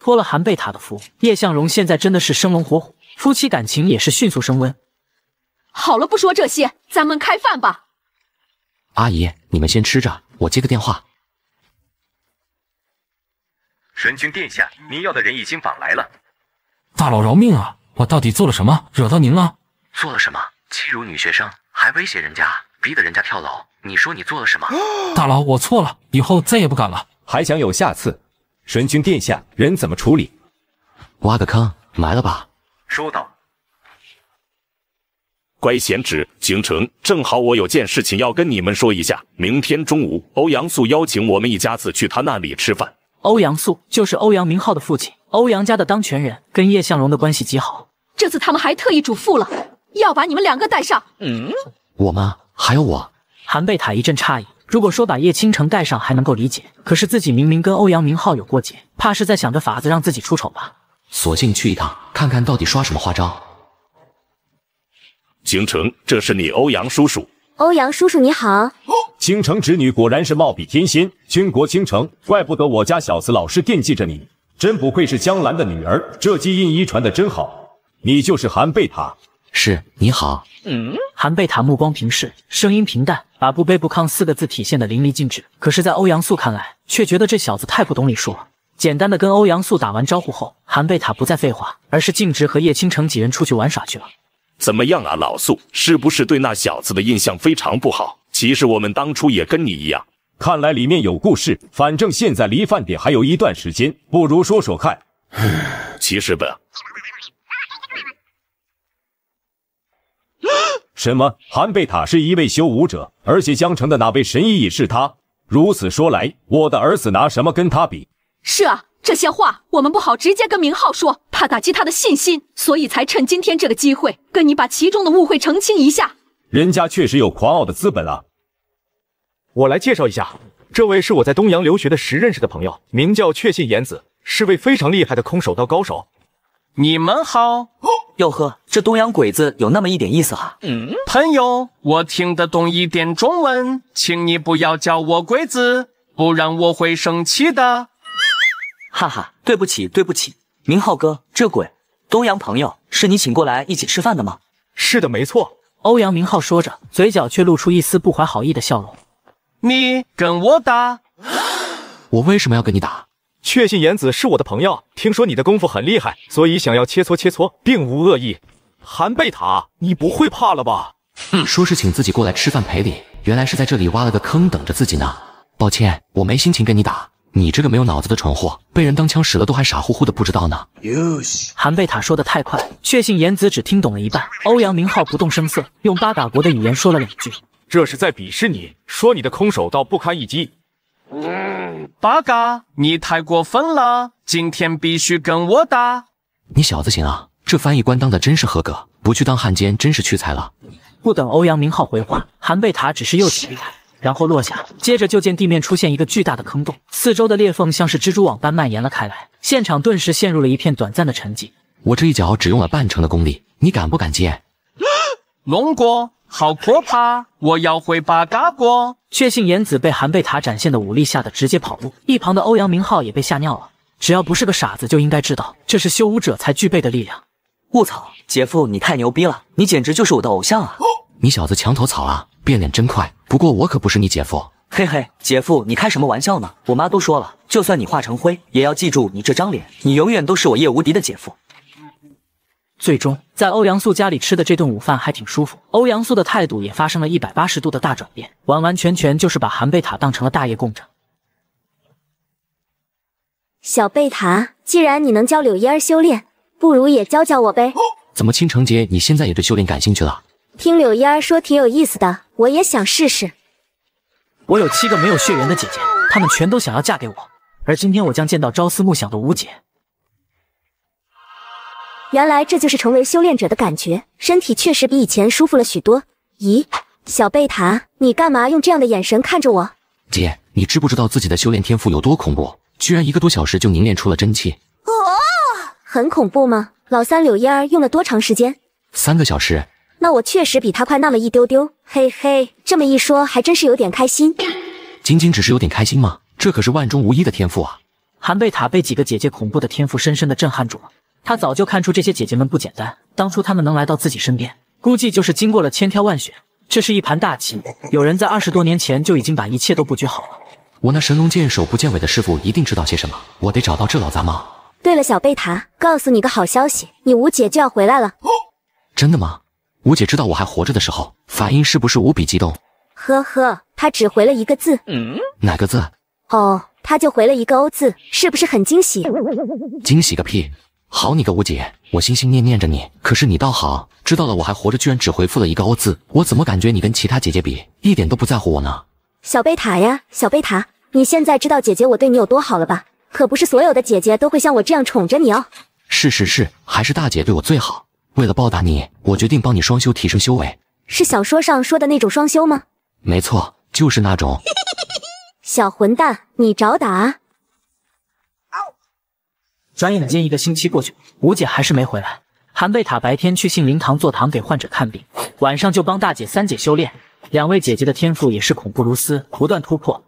托了韩贝塔的福，叶向荣现在真的是生龙活虎。夫妻感情也是迅速升温。好了，不说这些，咱们开饭吧。阿姨，你们先吃着，我接个电话。神君殿下，您要的人已经绑来了。大佬饶命啊！我到底做了什么，惹到您了？做了什么？欺辱女学生，还威胁人家，逼得人家跳楼。你说你做了什么？大佬，我错了，以后再也不敢了。还想有下次？神君殿下，人怎么处理？挖个坑，埋了吧。收到，乖贤侄，景城，正好我有件事情要跟你们说一下。明天中午，欧阳素邀请我们一家子去他那里吃饭。欧阳素就是欧阳明浩的父亲，欧阳家的当权人，跟叶向荣的关系极好。这次他们还特意嘱咐了，要把你们两个带上。嗯，我吗？还有我，韩贝塔一阵诧异。如果说把叶倾城带上还能够理解，可是自己明明跟欧阳明浩有过节，怕是在想着法子让自己出丑吧。索性去一趟，看看到底耍什么花招。倾城，这是你欧阳叔叔。欧阳叔叔，你好。倾城侄女果然是貌比天仙，倾国倾城，怪不得我家小子老是惦记着你，真不愧是江兰的女儿，这基因遗传的真好。你就是韩贝塔？是，你好。嗯。韩贝塔目光平视，声音平淡，把不卑不亢四个字体现的淋漓尽致。可是，在欧阳素看来，却觉得这小子太不懂礼数了。简单的跟欧阳素打完招呼后，韩贝塔不再废话，而是径直和叶倾城几人出去玩耍去了。怎么样啊，老素，是不是对那小子的印象非常不好？其实我们当初也跟你一样，看来里面有故事。反正现在离饭点还有一段时间，不如说说看。其实吧，什么？韩贝塔是一位修武者，而且江城的哪位神医也是他。如此说来，我的儿子拿什么跟他比？是啊，这些话我们不好直接跟明浩说，怕打击他的信心，所以才趁今天这个机会跟你把其中的误会澄清一下。人家确实有狂傲的资本啊！我来介绍一下，这位是我在东洋留学的时认识的朋友，名叫确信言子，是位非常厉害的空手道高手。你们好，哟呵，这东洋鬼子有那么一点意思啊！嗯，朋友，我听得懂一点中文，请你不要叫我鬼子，不然我会生气的。哈哈，对不起，对不起，明浩哥，这鬼东阳朋友是你请过来一起吃饭的吗？是的，没错。欧阳明浩说着，嘴角却露出一丝不怀好意的笑容。你跟我打？我为什么要跟你打？确信言子是我的朋友，听说你的功夫很厉害，所以想要切磋切磋，并无恶意。韩贝塔，你不会怕了吧？说是请自己过来吃饭赔礼，原来是在这里挖了个坑等着自己呢。抱歉，我没心情跟你打。你这个没有脑子的蠢货，被人当枪使了都还傻乎乎的不知道呢。韩贝塔说的太快，确信言子只听懂了一半。欧阳明浩不动声色，用八嘎国的语言说了两句：“这是在鄙视你，说你的空手道不堪一击。”嗯，八嘎，你太过分了，今天必须跟我打。你小子行啊，这翻译官当的真是合格，不去当汉奸真是屈才了。不等欧阳明浩回话，韩贝塔只是又起开。然后落下，接着就见地面出现一个巨大的坑洞，四周的裂缝像是蜘蛛网般蔓延了开来，现场顿时陷入了一片短暂的沉寂。我这一脚只用了半成的功力，你敢不敢接？龙哥，好可怕！我要回八嘎锅。确信言子被韩贝塔展现的武力吓得直接跑路，一旁的欧阳明浩也被吓尿了。只要不是个傻子，就应该知道这是修武者才具备的力量。我操，姐夫你太牛逼了，你简直就是我的偶像啊！你小子墙头草啊！变脸真快，不过我可不是你姐夫，嘿嘿，姐夫你开什么玩笑呢？我妈都说了，就算你化成灰，也要记住你这张脸，你永远都是我叶无敌的姐夫。最终在欧阳素家里吃的这顿午饭还挺舒服，欧阳素的态度也发生了一百八十度的大转变，完完全全就是把韩贝塔当成了大爷供着。小贝塔，既然你能教柳依儿修炼，不如也教教我呗？怎么，倾城姐你现在也对修炼感兴趣了？听柳烟儿说挺有意思的，我也想试试。我有七个没有血缘的姐姐，她们全都想要嫁给我，而今天我将见到朝思暮想的吴姐。原来这就是成为修炼者的感觉，身体确实比以前舒服了许多。咦，小贝塔，你干嘛用这样的眼神看着我？姐，你知不知道自己的修炼天赋有多恐怖？居然一个多小时就凝练出了真气。哦，很恐怖吗？老三柳烟儿用了多长时间？三个小时。那我确实比他快那么一丢丢，嘿嘿，这么一说还真是有点开心。仅仅只是有点开心吗？这可是万中无一的天赋啊！韩贝塔被几个姐姐恐怖的天赋深深的震撼住了。他早就看出这些姐姐们不简单，当初她们能来到自己身边，估计就是经过了千挑万选。这是一盘大棋，有人在二十多年前就已经把一切都布局好了。我那神龙见首不见尾的师傅一定知道些什么，我得找到这老杂毛。对了，小贝塔，告诉你个好消息，你五姐就要回来了。真的吗？吴姐知道我还活着的时候，反应是不是无比激动？呵呵，她只回了一个字。嗯，哪个字？哦，她就回了一个“ O 字，是不是很惊喜？惊喜个屁！好你个吴姐，我心心念念着你，可是你倒好，知道了我还活着，居然只回复了一个“ O 字，我怎么感觉你跟其他姐姐比，一点都不在乎我呢？小贝塔呀，小贝塔，你现在知道姐姐我对你有多好了吧？可不是所有的姐姐都会像我这样宠着你哦。是是是，还是大姐对我最好。为了报答你，我决定帮你双修，提升修为。是小说上说的那种双修吗？没错，就是那种。小混蛋，你找打！转眼间一个星期过去，吴姐还是没回来。韩贝塔白天去杏林堂坐堂给患者看病，晚上就帮大姐、三姐修炼。两位姐姐的天赋也是恐怖如斯，不断突破。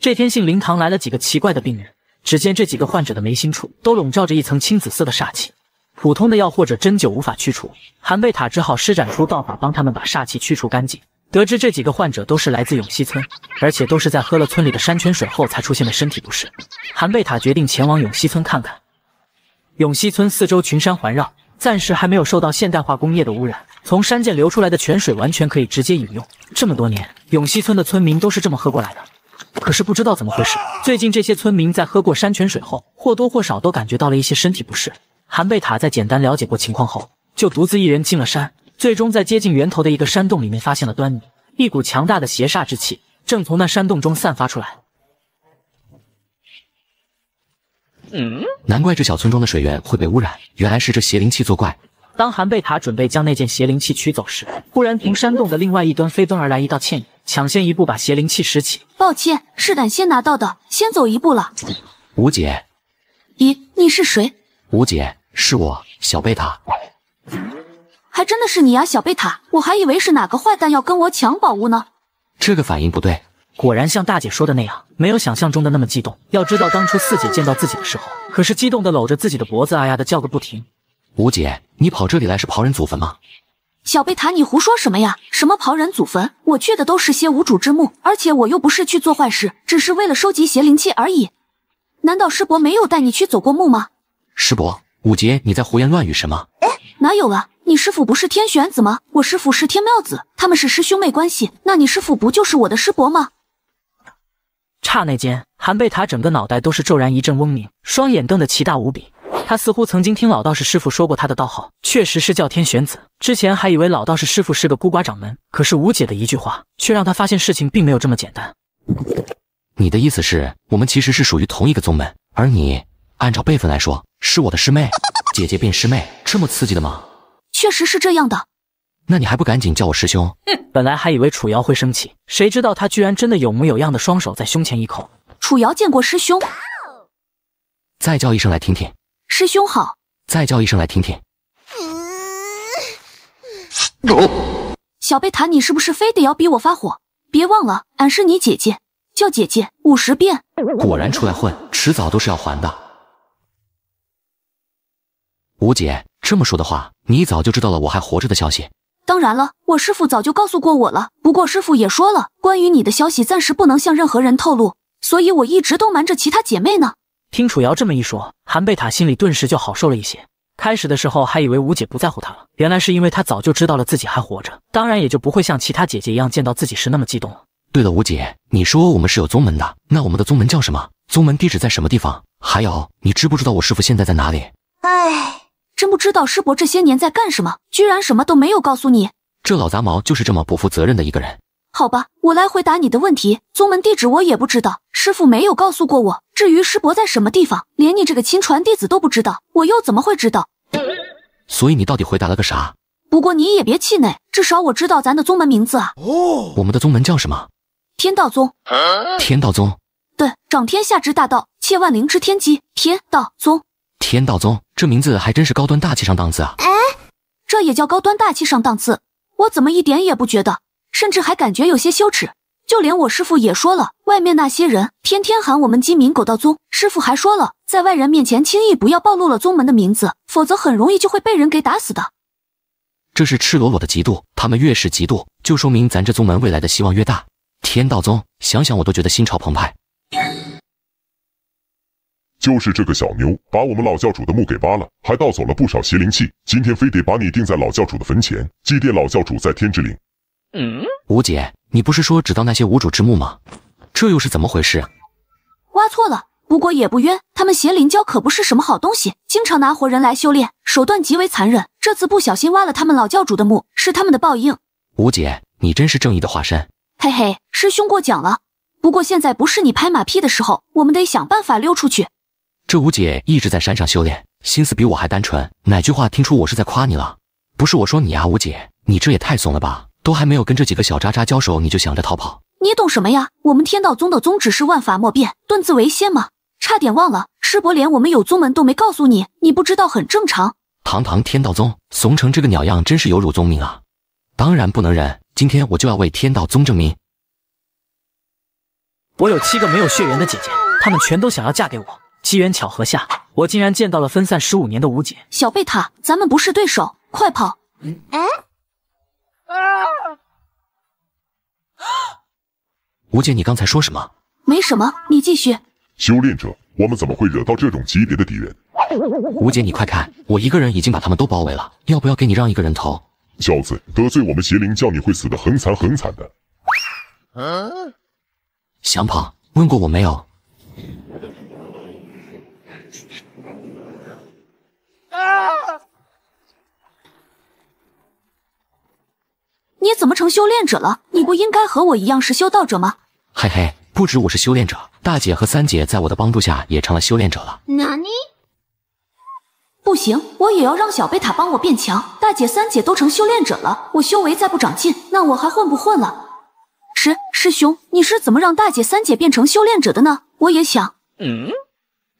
这天杏林堂来了几个奇怪的病人，只见这几个患者的眉心处都笼罩着一层青紫色的煞气。普通的药或者针灸无法去除，韩贝塔只好施展出道法帮他们把煞气去除干净。得知这几个患者都是来自永西村，而且都是在喝了村里的山泉水后才出现的身体不适，韩贝塔决定前往永西村看看。永西村四周群山环绕，暂时还没有受到现代化工业的污染，从山涧流出来的泉水完全可以直接饮用。这么多年，永西村的村民都是这么喝过来的。可是不知道怎么回事，最近这些村民在喝过山泉水后，或多或少都感觉到了一些身体不适。韩贝塔在简单了解过情况后，就独自一人进了山。最终，在接近源头的一个山洞里面，发现了端倪。一股强大的邪煞之气正从那山洞中散发出来。嗯，难怪这小村庄的水源会被污染，原来是这邪灵气作怪。当韩贝塔准备将那件邪灵气取走时，忽然从山洞的另外一端飞奔而来一道倩影，抢先一步把邪灵气拾起。抱歉，是胆先拿到的，先走一步了。吴姐。咦，你是谁？吴姐。是我小贝塔，还真的是你呀，小贝塔！我还以为是哪个坏蛋要跟我抢宝物呢。这个反应不对，果然像大姐说的那样，没有想象中的那么激动。要知道当初四姐见到自己的时候，可是激动的搂着自己的脖子，哎呀的叫个不停。五姐，你跑这里来是刨人祖坟吗？小贝塔，你胡说什么呀？什么刨人祖坟？我去的都是些无主之墓，而且我又不是去做坏事，只是为了收集邪灵器而已。难道师伯没有带你去走过墓吗？师伯。五杰，你在胡言乱语什么？哎，哪有啊！你师傅不是天玄子吗？我师傅是天妙子，他们是师兄妹关系。那你师傅不就是我的师伯吗？刹那间，韩贝塔整个脑袋都是骤然一阵嗡鸣，双眼瞪得奇大无比。他似乎曾经听老道士师傅说过，他的道号确实是叫天玄子。之前还以为老道士师傅是个孤寡掌门，可是吴姐的一句话，却让他发现事情并没有这么简单。你的意思是，我们其实是属于同一个宗门，而你？按照辈分来说，是我的师妹。姐姐变师妹，这么刺激的吗？确实是这样的。那你还不赶紧叫我师兄？本来还以为楚瑶会生气，谁知道她居然真的有模有样的，双手在胸前一扣。楚瑶见过师兄。再叫一声来听听。师兄好。再叫一声来听听。小贝塔，你是不是非得要逼我发火？别忘了，俺是你姐姐，叫姐姐五十遍。果然出来混，迟早都是要还的。吴姐这么说的话，你早就知道了我还活着的消息。当然了，我师傅早就告诉过我了。不过师傅也说了，关于你的消息暂时不能向任何人透露，所以我一直都瞒着其他姐妹呢。听楚瑶这么一说，韩贝塔心里顿时就好受了一些。开始的时候还以为吴姐不在乎她了，原来是因为她早就知道了自己还活着，当然也就不会像其他姐姐一样见到自己时那么激动了。对了，吴姐，你说我们是有宗门的，那我们的宗门叫什么？宗门地址在什么地方？还有，你知不知道我师傅现在在哪里？哎。真不知道师伯这些年在干什么，居然什么都没有告诉你。这老杂毛就是这么不负责任的一个人。好吧，我来回答你的问题。宗门地址我也不知道，师傅没有告诉过我。至于师伯在什么地方，连你这个亲传弟子都不知道，我又怎么会知道？所以你到底回答了个啥？不过你也别气馁，至少我知道咱的宗门名字啊。哦，我们的宗门叫什么？天道宗。天道宗。对，掌天下之大道，切万灵之天机。天道宗。天道宗。这名字还真是高端大气上档次啊！哎，这也叫高端大气上档次？我怎么一点也不觉得，甚至还感觉有些羞耻。就连我师父也说了，外面那些人天天喊我们鸡鸣狗盗宗，师父还说了，在外人面前轻易不要暴露了宗门的名字，否则很容易就会被人给打死的。这是赤裸裸的嫉妒，他们越是嫉妒，就说明咱这宗门未来的希望越大。天道宗，想想我都觉得心潮澎湃。就是这个小牛把我们老教主的墓给挖了，还盗走了不少邪灵器。今天非得把你定在老教主的坟前，祭奠老教主在天之灵。嗯，吴姐，你不是说只盗那些无主之墓吗？这又是怎么回事？挖错了，不过也不冤。他们邪灵教可不是什么好东西，经常拿活人来修炼，手段极为残忍。这次不小心挖了他们老教主的墓，是他们的报应。吴姐，你真是正义的化身。嘿嘿，师兄过奖了。不过现在不是你拍马屁的时候，我们得想办法溜出去。这吴姐一直在山上修炼，心思比我还单纯。哪句话听出我是在夸你了？不是我说你啊，吴姐，你这也太怂了吧！都还没有跟这几个小渣渣交手，你就想着逃跑？你懂什么呀？我们天道宗的宗旨是万法莫变，顿字为先吗？差点忘了，师伯连我们有宗门都没告诉你，你不知道很正常。堂堂天道宗，怂成这个鸟样，真是有辱宗名啊！当然不能忍，今天我就要为天道宗证明。我有七个没有血缘的姐姐，她们全都想要嫁给我。机缘巧合下，我竟然见到了分散十五年的吴姐。小贝塔，咱们不是对手，快跑！哎啊！吴姐，你刚才说什么？没什么，你继续。修炼者，我们怎么会惹到这种级别的敌人？吴姐，你快看，我一个人已经把他们都包围了，要不要给你让一个人头？小子，得罪我们邪灵教，你会死的很惨很惨的。嗯，想跑？问过我没有？你怎么成修炼者了？你不应该和我一样是修道者吗？嘿嘿，不止我是修炼者，大姐和三姐在我的帮助下也成了修炼者了。纳尼？不行，我也要让小贝塔帮我变强。大姐、三姐都成修炼者了，我修为再不长进，那我还混不混了？师师兄，你是怎么让大姐、三姐变成修炼者的呢？我也想。嗯，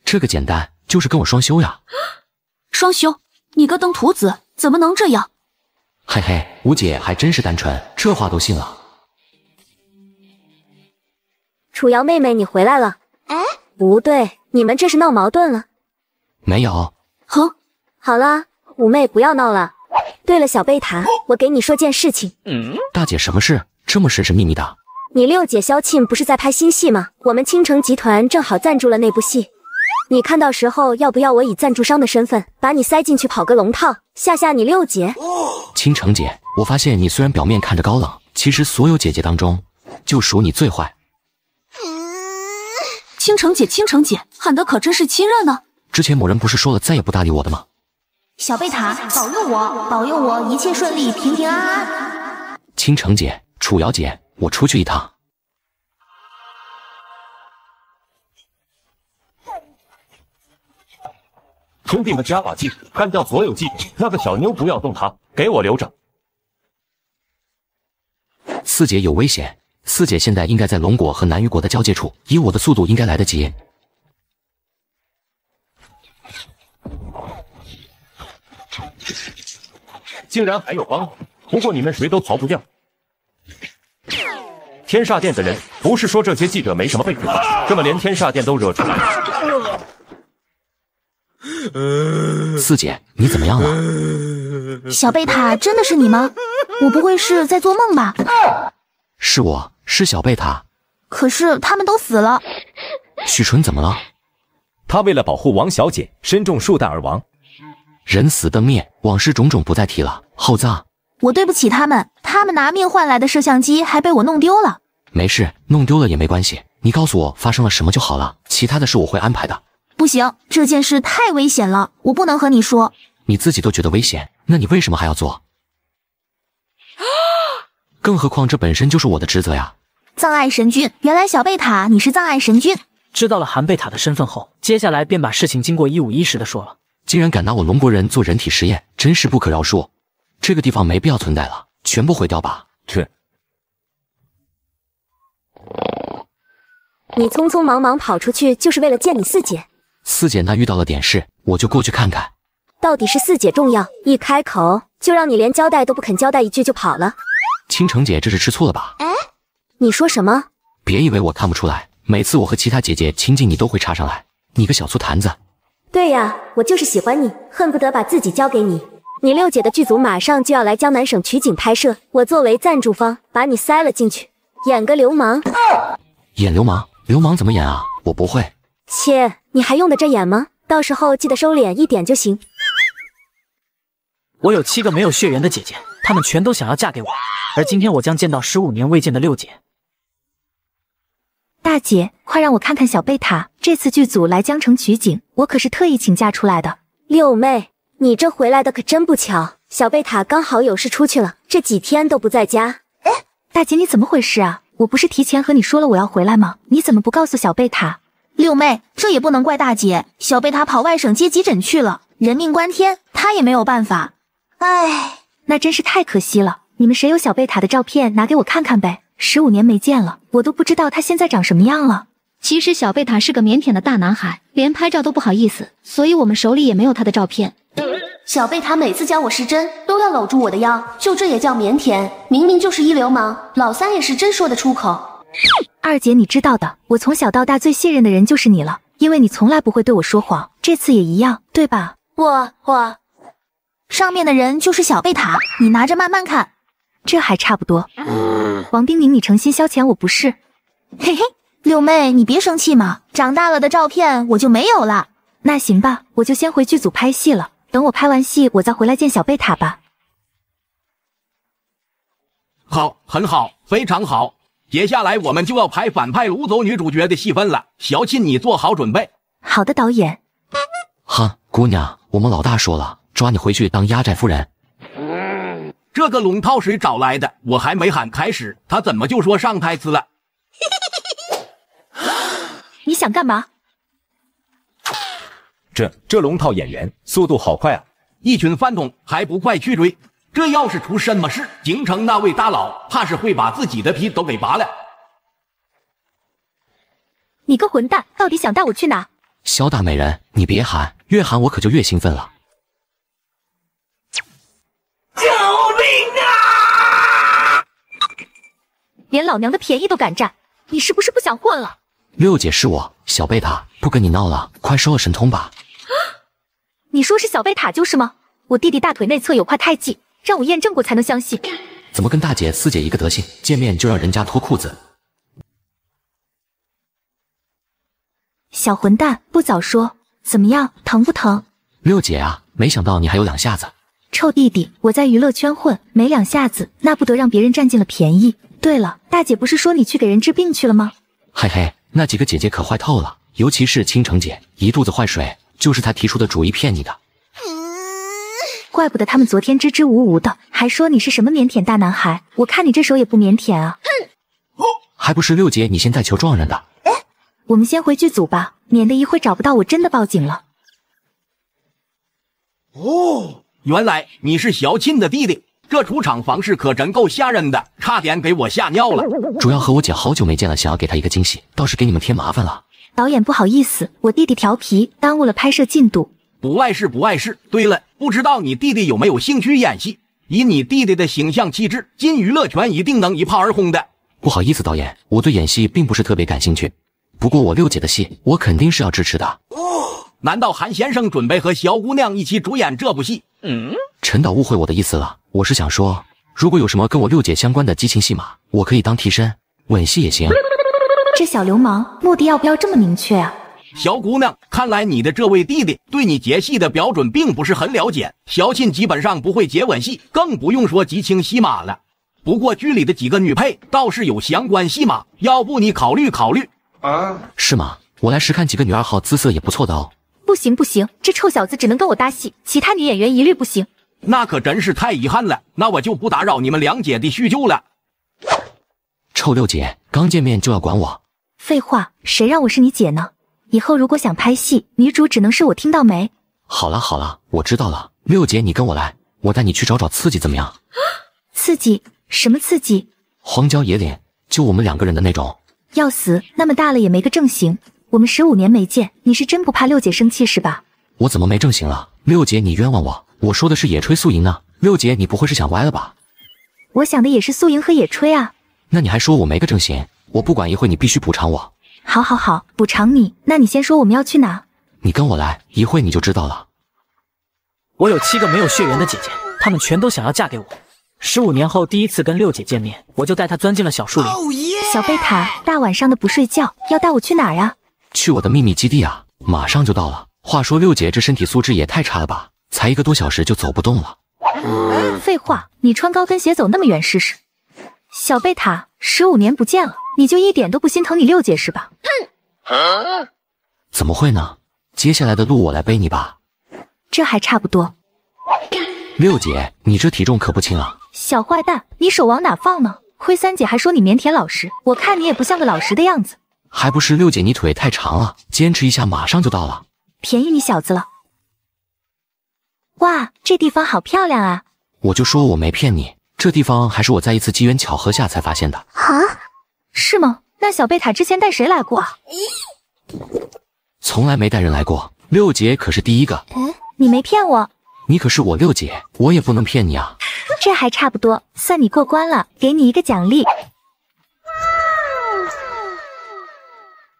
这个简单，就是跟我双修呀。双修？你个登徒子怎么能这样？嘿嘿，五姐还真是单纯，这话都信了。楚瑶妹妹，你回来了。哎，不对，你们这是闹矛盾了？没有。好，好了，五妹不要闹了。对了，小贝塔，我给你说件事情。嗯，大姐什么事这么神神秘秘的？你六姐萧沁不是在拍新戏吗？我们青城集团正好赞助了那部戏。你看到时候要不要我以赞助商的身份把你塞进去跑个龙套，吓吓你六姐？倾城姐，我发现你虽然表面看着高冷，其实所有姐姐当中就属你最坏。倾城姐，倾城姐，喊的可真是亲热呢。之前某人不是说了再也不搭理我的吗？小贝塔，保佑我，保佑我一切顺利，平平安安。倾城姐，楚瑶姐，我出去一趟。兄弟们加把劲，干掉所有记者！那个小妞不要动，她给我留着。四姐有危险，四姐现在应该在龙国和南域国的交界处，以我的速度应该来得及。竟然还有帮？不过你们谁都逃不掉。天煞殿的人不是说这些记者没什么背景吗？这么连天煞殿都惹出来了？四姐，你怎么样了？小贝塔真的是你吗？我不会是在做梦吧？是我是小贝塔。可是他们都死了。许纯怎么了？他为了保护王小姐，身中数弹而亡。人死灯灭，往事种种不再提了。厚葬。我对不起他们，他们拿命换来的摄像机还被我弄丢了。没事，弄丢了也没关系。你告诉我发生了什么就好了，其他的事我会安排的。不行，这件事太危险了，我不能和你说。你自己都觉得危险，那你为什么还要做？啊！更何况这本身就是我的职责呀！葬爱神君，原来小贝塔你是葬爱神君。知道了韩贝塔的身份后，接下来便把事情经过一五一十的说了。竟然敢拿我龙国人做人体实验，真是不可饶恕！这个地方没必要存在了，全部毁掉吧！去！你匆匆忙忙跑出去就是为了见你四姐？四姐那遇到了点事，我就过去看看。到底是四姐重要，一开口就让你连交代都不肯交代一句就跑了。倾城姐这是吃醋了吧？哎，你说什么？别以为我看不出来，每次我和其他姐姐亲近，你都会插上来。你个小醋坛子。对呀，我就是喜欢你，恨不得把自己交给你。你六姐的剧组马上就要来江南省取景拍摄，我作为赞助方，把你塞了进去，演个流氓。演流氓，流氓怎么演啊？我不会。切，你还用得着演吗？到时候记得收敛一点就行。我有七个没有血缘的姐姐，她们全都想要嫁给我，而今天我将见到十五年未见的六姐。大姐，快让我看看小贝塔。这次剧组来江城取景，我可是特意请假出来的。六妹，你这回来的可真不巧，小贝塔刚好有事出去了，这几天都不在家。哎，大姐你怎么回事啊？我不是提前和你说了我要回来吗？你怎么不告诉小贝塔？六妹，这也不能怪大姐。小贝塔跑外省接急诊去了，人命关天，他也没有办法。哎，那真是太可惜了。你们谁有小贝塔的照片，拿给我看看呗？十五年没见了，我都不知道他现在长什么样了。其实小贝塔是个腼腆的大男孩，连拍照都不好意思，所以我们手里也没有他的照片。小贝塔每次教我施针，都要搂住我的腰，就这也叫腼腆？明明就是一流氓。老三也是真说得出口。二姐，你知道的，我从小到大最信任的人就是你了，因为你从来不会对我说谎，这次也一样，对吧？我我上面的人就是小贝塔，你拿着慢慢看，这还差不多。王冰凝，你诚心消遣我不是？嘿嘿，六妹，你别生气嘛，长大了的照片我就没有了。那行吧，我就先回剧组拍戏了，等我拍完戏，我再回来见小贝塔吧。好，很好，非常好。接下来我们就要拍反派掳走女主角的戏份了，小沁你做好准备。好的，导演。哈，姑娘，我们老大说了，抓你回去当压寨夫人。这个龙套谁找来的？我还没喊开始，他怎么就说上台词了？你想干嘛？这这龙套演员速度好快啊！一群饭桶，还不快去追！这要是出什么事，京城那位大佬，怕是会把自己的皮都给拔了。你个混蛋，到底想带我去哪？萧大美人，你别喊，越喊我可就越兴奋了。救命啊！连老娘的便宜都敢占，你是不是不想混了？六姐是我小贝塔，不跟你闹了，快收了神通吧。啊，你说是小贝塔就是吗？我弟弟大腿内侧有块胎记。让我验证过才能相信。怎么跟大姐、四姐一个德行，见面就让人家脱裤子！小混蛋，不早说！怎么样，疼不疼？六姐啊，没想到你还有两下子。臭弟弟，我在娱乐圈混，没两下子那不得让别人占尽了便宜？对了，大姐不是说你去给人治病去了吗？嘿嘿，那几个姐姐可坏透了，尤其是倾城姐，一肚子坏水，就是她提出的主意骗你的。怪不得他们昨天支支吾吾的，还说你是什么腼腆大男孩。我看你这手也不腼腆啊！哼，哦，还不是六姐你先带球撞人的。哎，我们先回剧组吧，免得一会找不到我真的报警了。哦，原来你是小沁的弟弟，这出场方式可真够吓人的，差点给我吓尿了。主要和我姐好久没见了，想要给她一个惊喜，倒是给你们添麻烦了。导演不好意思，我弟弟调皮，耽误了拍摄进度。不碍事，不碍事。对了，不知道你弟弟有没有兴趣演戏？以你弟弟的形象气质，进娱乐圈一定能一炮而红的。不好意思，导演，我对演戏并不是特别感兴趣。不过我六姐的戏，我肯定是要支持的。哦，难道韩先生准备和小姑娘一起主演这部戏？嗯，陈导误会我的意思了。我是想说，如果有什么跟我六姐相关的激情戏码，我可以当替身，吻戏也行。这小流氓目的要不要这么明确啊？小姑娘，看来你的这位弟弟对你接戏的标准并不是很了解。小沁基本上不会接吻戏，更不用说吉情戏码了。不过剧里的几个女配倒是有相关戏码，要不你考虑考虑？啊，是吗？我来试看几个女二号，姿色也不错的。哦。不行不行，这臭小子只能跟我搭戏，其他女演员一律不行。那可真是太遗憾了。那我就不打扰你们两姐弟叙旧了。臭六姐，刚见面就要管我？废话，谁让我是你姐呢？以后如果想拍戏，女主只能是我。听到没？好了好了，我知道了。六姐，你跟我来，我带你去找找刺激，怎么样？刺激？什么刺激？荒郊野岭，就我们两个人的那种。要死！那么大了也没个正形。我们十五年没见，你是真不怕六姐生气是吧？我怎么没正形了？六姐，你冤枉我。我说的是野炊素营呢。六姐，你不会是想歪了吧？我想的也是素营和野炊啊。那你还说我没个正形？我不管，一会你必须补偿我。好好好，补偿你。那你先说我们要去哪？你跟我来，一会你就知道了。我有七个没有血缘的姐姐，她们全都想要嫁给我。十五年后第一次跟六姐见面，我就带她钻进了小树林。小贝塔，大晚上的不睡觉，要带我去哪儿啊？去我的秘密基地啊！马上就到了。话说六姐这身体素质也太差了吧？才一个多小时就走不动了。废话，你穿高跟鞋走那么远试试？小贝塔，十五年不见了。你就一点都不心疼你六姐是吧？哼！怎么会呢？接下来的路我来背你吧。这还差不多。六姐，你这体重可不轻啊！小坏蛋，你手往哪放呢？亏三姐还说你腼腆老实，我看你也不像个老实的样子。还不是六姐你腿太长了，坚持一下，马上就到了。便宜你小子了！哇，这地方好漂亮啊！我就说我没骗你，这地方还是我在一次机缘巧合下才发现的。啊？是吗？那小贝塔之前带谁来过？从来没带人来过。六姐可是第一个。嗯，你没骗我？你可是我六姐，我也不能骗你啊。这还差不多，算你过关了，给你一个奖励。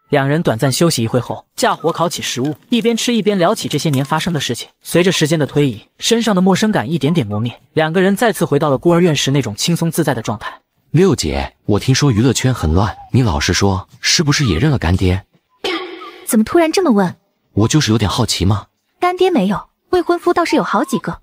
两人短暂休息一会后，架火烤起食物，一边吃一边聊起这些年发生的事情。随着时间的推移，身上的陌生感一点点磨灭，两个人再次回到了孤儿院时那种轻松自在的状态。六姐，我听说娱乐圈很乱，你老实说，是不是也认了干爹？怎么突然这么问？我就是有点好奇吗？干爹没有，未婚夫倒是有好几个。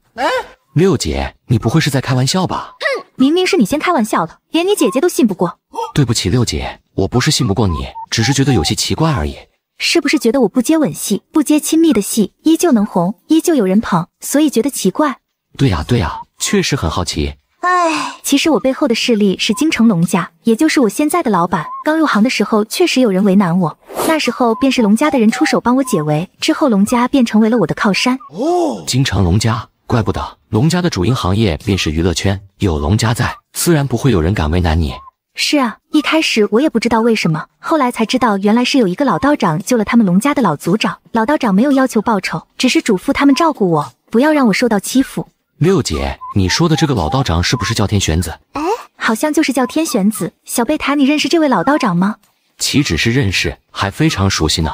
六姐，你不会是在开玩笑吧？哼，明明是你先开玩笑的，连你姐姐都信不过。对不起，六姐，我不是信不过你，只是觉得有些奇怪而已。是不是觉得我不接吻戏、不接亲密的戏，依旧能红，依旧有人捧，所以觉得奇怪？对呀对呀，确实很好奇。哎，其实我背后的势力是京城龙家，也就是我现在的老板。刚入行的时候，确实有人为难我，那时候便是龙家的人出手帮我解围，之后龙家便成为了我的靠山。哦，京城龙家，怪不得龙家的主营行业便是娱乐圈，有龙家在，自然不会有人敢为难你。是啊，一开始我也不知道为什么，后来才知道，原来是有一个老道长救了他们龙家的老族长，老道长没有要求报酬，只是嘱咐他们照顾我，不要让我受到欺负。六姐，你说的这个老道长是不是叫天玄子？哎，好像就是叫天玄子。小贝塔，你认识这位老道长吗？岂止是认识，还非常熟悉呢。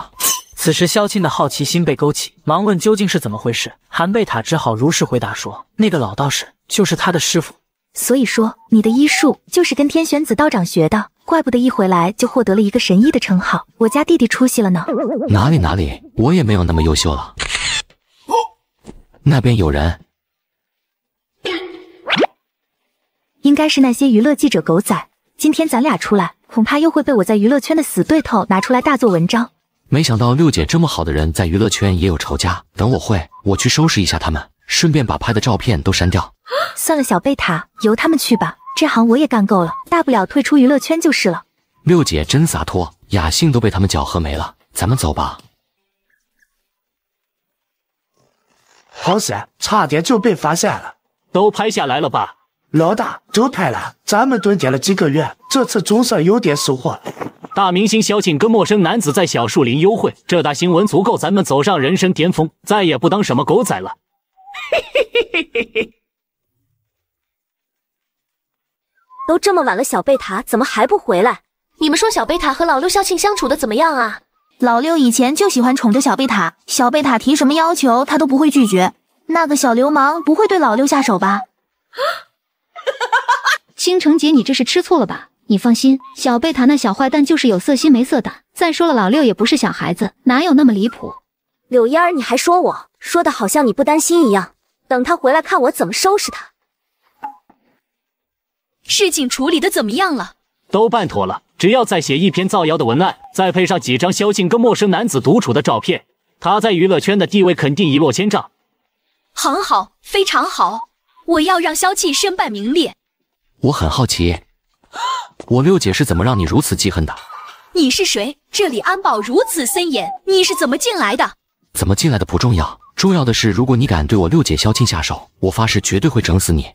此时萧庆的好奇心被勾起，忙问究竟是怎么回事。韩贝塔只好如实回答说，那个老道士就是他的师傅。所以说，你的医术就是跟天玄子道长学的，怪不得一回来就获得了一个神医的称号。我家弟弟出息了呢。哪里哪里，我也没有那么优秀了。那边有人。应该是那些娱乐记者狗仔，今天咱俩出来，恐怕又会被我在娱乐圈的死对头拿出来大做文章。没想到六姐这么好的人，在娱乐圈也有仇家。等我会，我去收拾一下他们，顺便把拍的照片都删掉。算了，小贝塔，由他们去吧，这行我也干够了，大不了退出娱乐圈就是了。六姐真洒脱，雅兴都被他们搅和没了。咱们走吧。好险，差点就被发现了，都拍下来了吧？老大，走开了！咱们蹲点了几个月，这次总算有点收获了。大明星萧庆跟陌生男子在小树林幽会，这大新闻足够咱们走上人生巅峰，再也不当什么狗仔了。嘿嘿嘿嘿嘿！都这么晚了，小贝塔怎么还不回来？你们说小贝塔和老六肖庆相处的怎么样啊？老六以前就喜欢宠着小贝塔，小贝塔提什么要求他都不会拒绝。那个小流氓不会对老六下手吧？啊！哈，青城姐，你这是吃醋了吧？你放心，小贝塔那小坏蛋就是有色心没色胆。再说了，老六也不是小孩子，哪有那么离谱？柳烟儿，你还说我说的好像你不担心一样？等他回来看我怎么收拾他。事情处理的怎么样了？都办妥了，只要再写一篇造谣的文案，再配上几张萧静跟陌生男子独处的照片，他在娱乐圈的地位肯定一落千丈。很好，非常好。我要让萧庆身败名裂。我很好奇，我六姐是怎么让你如此记恨的？你是谁？这里安保如此森严，你是怎么进来的？怎么进来的不重要，重要的是，如果你敢对我六姐萧沁下手，我发誓绝对会整死你。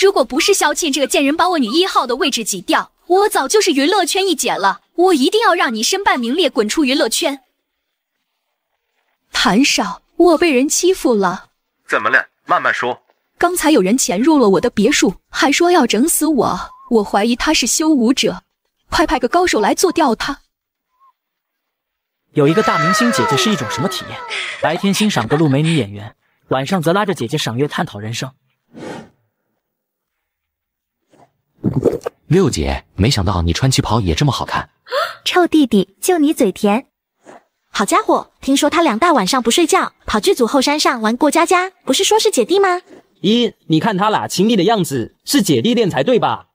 如果不是萧沁这个贱人把我女一号的位置挤掉，我早就是娱乐圈一姐了。我一定要让你身败名裂，滚出娱乐圈。谭少，我被人欺负了。怎么了？慢慢说。刚才有人潜入了我的别墅，还说要整死我。我怀疑他是修武者，快派个高手来做掉他。有一个大明星姐姐是一种什么体验？白天欣赏各路美女演员，晚上则拉着姐姐赏月探讨人生。六姐，没想到你穿旗袍也这么好看。臭弟弟，就你嘴甜。好家伙！听说他两大晚上不睡觉，跑剧组后山上玩过家家，不是说是姐弟吗？一，你看他俩亲密的样子，是姐弟恋才对吧？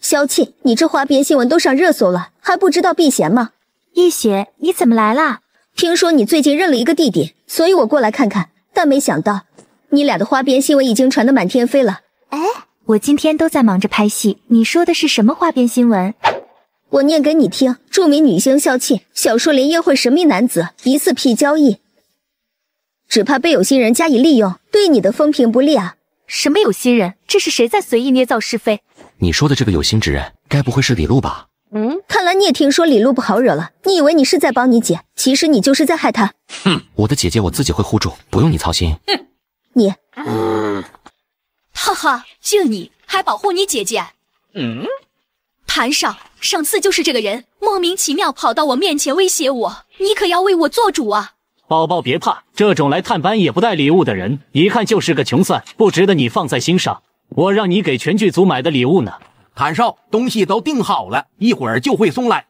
萧沁，你这花边新闻都上热搜了，还不知道避嫌吗？易雪，你怎么来了？听说你最近认了一个弟弟，所以我过来看看，但没想到你俩的花边新闻已经传得满天飞了。哎，我今天都在忙着拍戏，你说的是什么花边新闻？我念给你听：著名女星肖沁，小说联夜会神秘男子疑似 P 交易，只怕被有心人加以利用，对你的风评不利啊！什么有心人？这是谁在随意捏造是非？你说的这个有心之人，该不会是李璐吧？嗯，看来你也听说李璐不好惹了。你以为你是在帮你姐，其实你就是在害她。哼，我的姐姐我自己会护住，不用你操心。哼，你，嗯、哈哈，就你还保护你姐姐？嗯，谭少。上次就是这个人，莫名其妙跑到我面前威胁我，你可要为我做主啊！宝宝别怕，这种来探班也不带礼物的人，一看就是个穷酸，不值得你放在心上。我让你给全剧组买的礼物呢，坦少，东西都订好了，一会儿就会送来。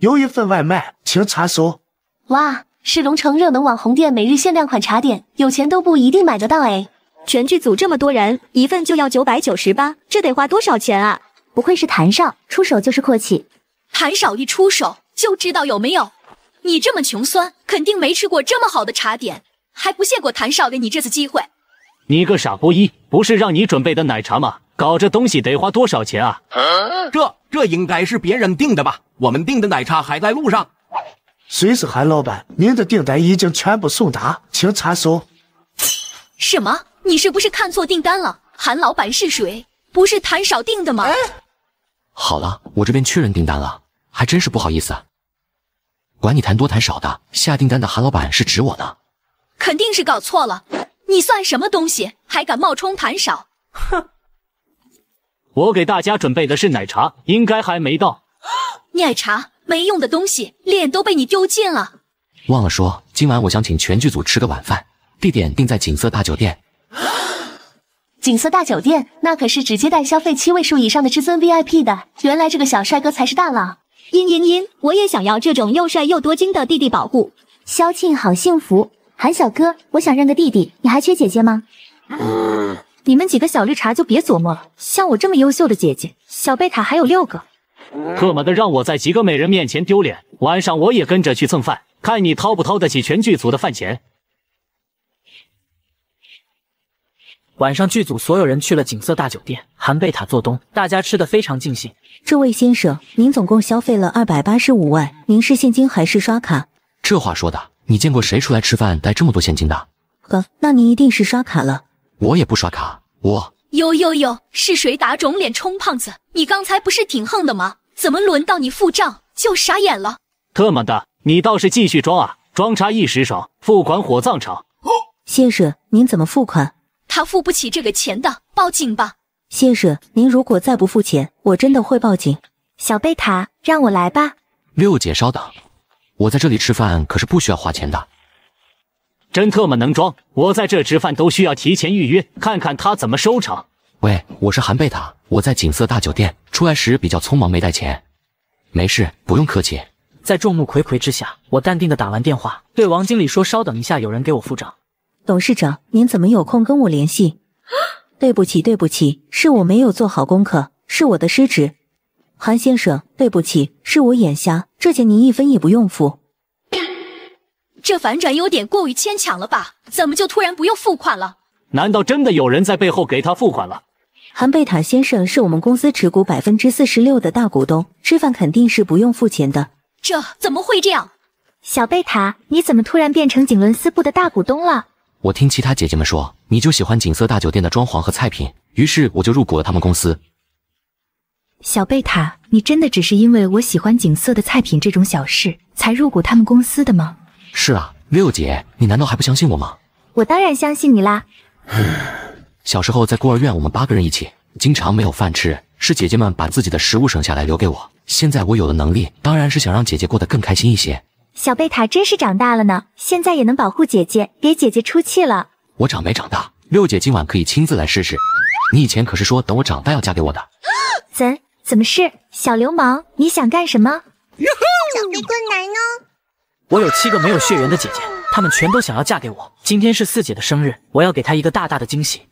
有一份外卖，请查收。哇，是龙城热门网红店每日限量款茶点，有钱都不一定买得到哎。全剧组这么多人，一份就要九百九十八，这得花多少钱啊？不愧是谭少，出手就是阔气。谭少一出手就知道有没有。你这么穷酸，肯定没吃过这么好的茶点，还不谢过谭少给你这次机会。你个傻波一，不是让你准备的奶茶吗？搞这东西得花多少钱啊？这这应该是别人订的吧？我们订的奶茶还在路上。谁是韩老板？您的订单已经全部送达，请查收。什么？你是不是看错订单了？韩老板是谁？不是谭少订的吗？好了，我这边确认订单了，还真是不好意思。管你谈多谈少的，下订单的韩老板是指我呢，肯定是搞错了。你算什么东西，还敢冒充谈少？哼！我给大家准备的是奶茶，应该还没到。奶茶，没用的东西，脸都被你丢尽了。忘了说，今晚我想请全剧组吃个晚饭，地点定在锦瑟大酒店。啊景色大酒店，那可是只接待消费七位数以上的至尊 VIP 的。原来这个小帅哥才是大佬。嘤嘤嘤，我也想要这种又帅又多金的弟弟保护。萧庆，好幸福。韩小哥，我想认个弟弟，你还缺姐姐吗？你们几个小绿茶就别琢磨了，像我这么优秀的姐姐，小贝塔还有六个。特么的，让我在几个美人面前丢脸，晚上我也跟着去蹭饭，看你掏不掏得起全剧组的饭钱。晚上剧组所有人去了景色大酒店，韩贝塔做东，大家吃得非常尽兴。这位先生，您总共消费了二百八十五万，您是现金还是刷卡？这话说的，你见过谁出来吃饭带这么多现金的？呵，那您一定是刷卡了。我也不刷卡，我。呦呦呦，是谁打肿脸充胖子？你刚才不是挺横的吗？怎么轮到你付账就傻眼了？特么的，你倒是继续装啊！装叉一时爽，付款火葬场。先生，您怎么付款？他付不起这个钱的，报警吧！先生，您如果再不付钱，我真的会报警。小贝塔，让我来吧。六姐，稍等，我在这里吃饭可是不需要花钱的。真特么能装！我在这吃饭都需要提前预约，看看他怎么收场。喂，我是韩贝塔，我在景色大酒店，出来时比较匆忙，没带钱。没事，不用客气。在众目睽睽之下，我淡定的打完电话，对王经理说：“稍等一下，有人给我付账。”董事长，您怎么有空跟我联系？对不起，对不起，是我没有做好功课，是我的失职。韩先生，对不起，是我眼瞎，这钱您一分也不用付。这反转有点过于牵强了吧？怎么就突然不用付款了？难道真的有人在背后给他付款了？韩贝塔先生是我们公司持股百分之四十六的大股东，吃饭肯定是不用付钱的。这怎么会这样？小贝塔，你怎么突然变成锦纶丝布的大股东了？我听其他姐姐们说，你就喜欢景色大酒店的装潢和菜品，于是我就入股了他们公司。小贝塔，你真的只是因为我喜欢景色的菜品这种小事才入股他们公司的吗？是啊，六姐，你难道还不相信我吗？我当然相信你啦。小时候在孤儿院，我们八个人一起，经常没有饭吃，是姐姐们把自己的食物省下来留给我。现在我有了能力，当然是想让姐姐过得更开心一些。小贝塔真是长大了呢，现在也能保护姐姐，给姐姐出气了。我长没长大？六姐今晚可以亲自来试试。你以前可是说等我长大要嫁给我的。怎怎么是小流氓？你想干什么？小木过来呢？我有七个没有血缘的姐姐，她们全都想要嫁给我。今天是四姐的生日，我要给她一个大大的惊喜。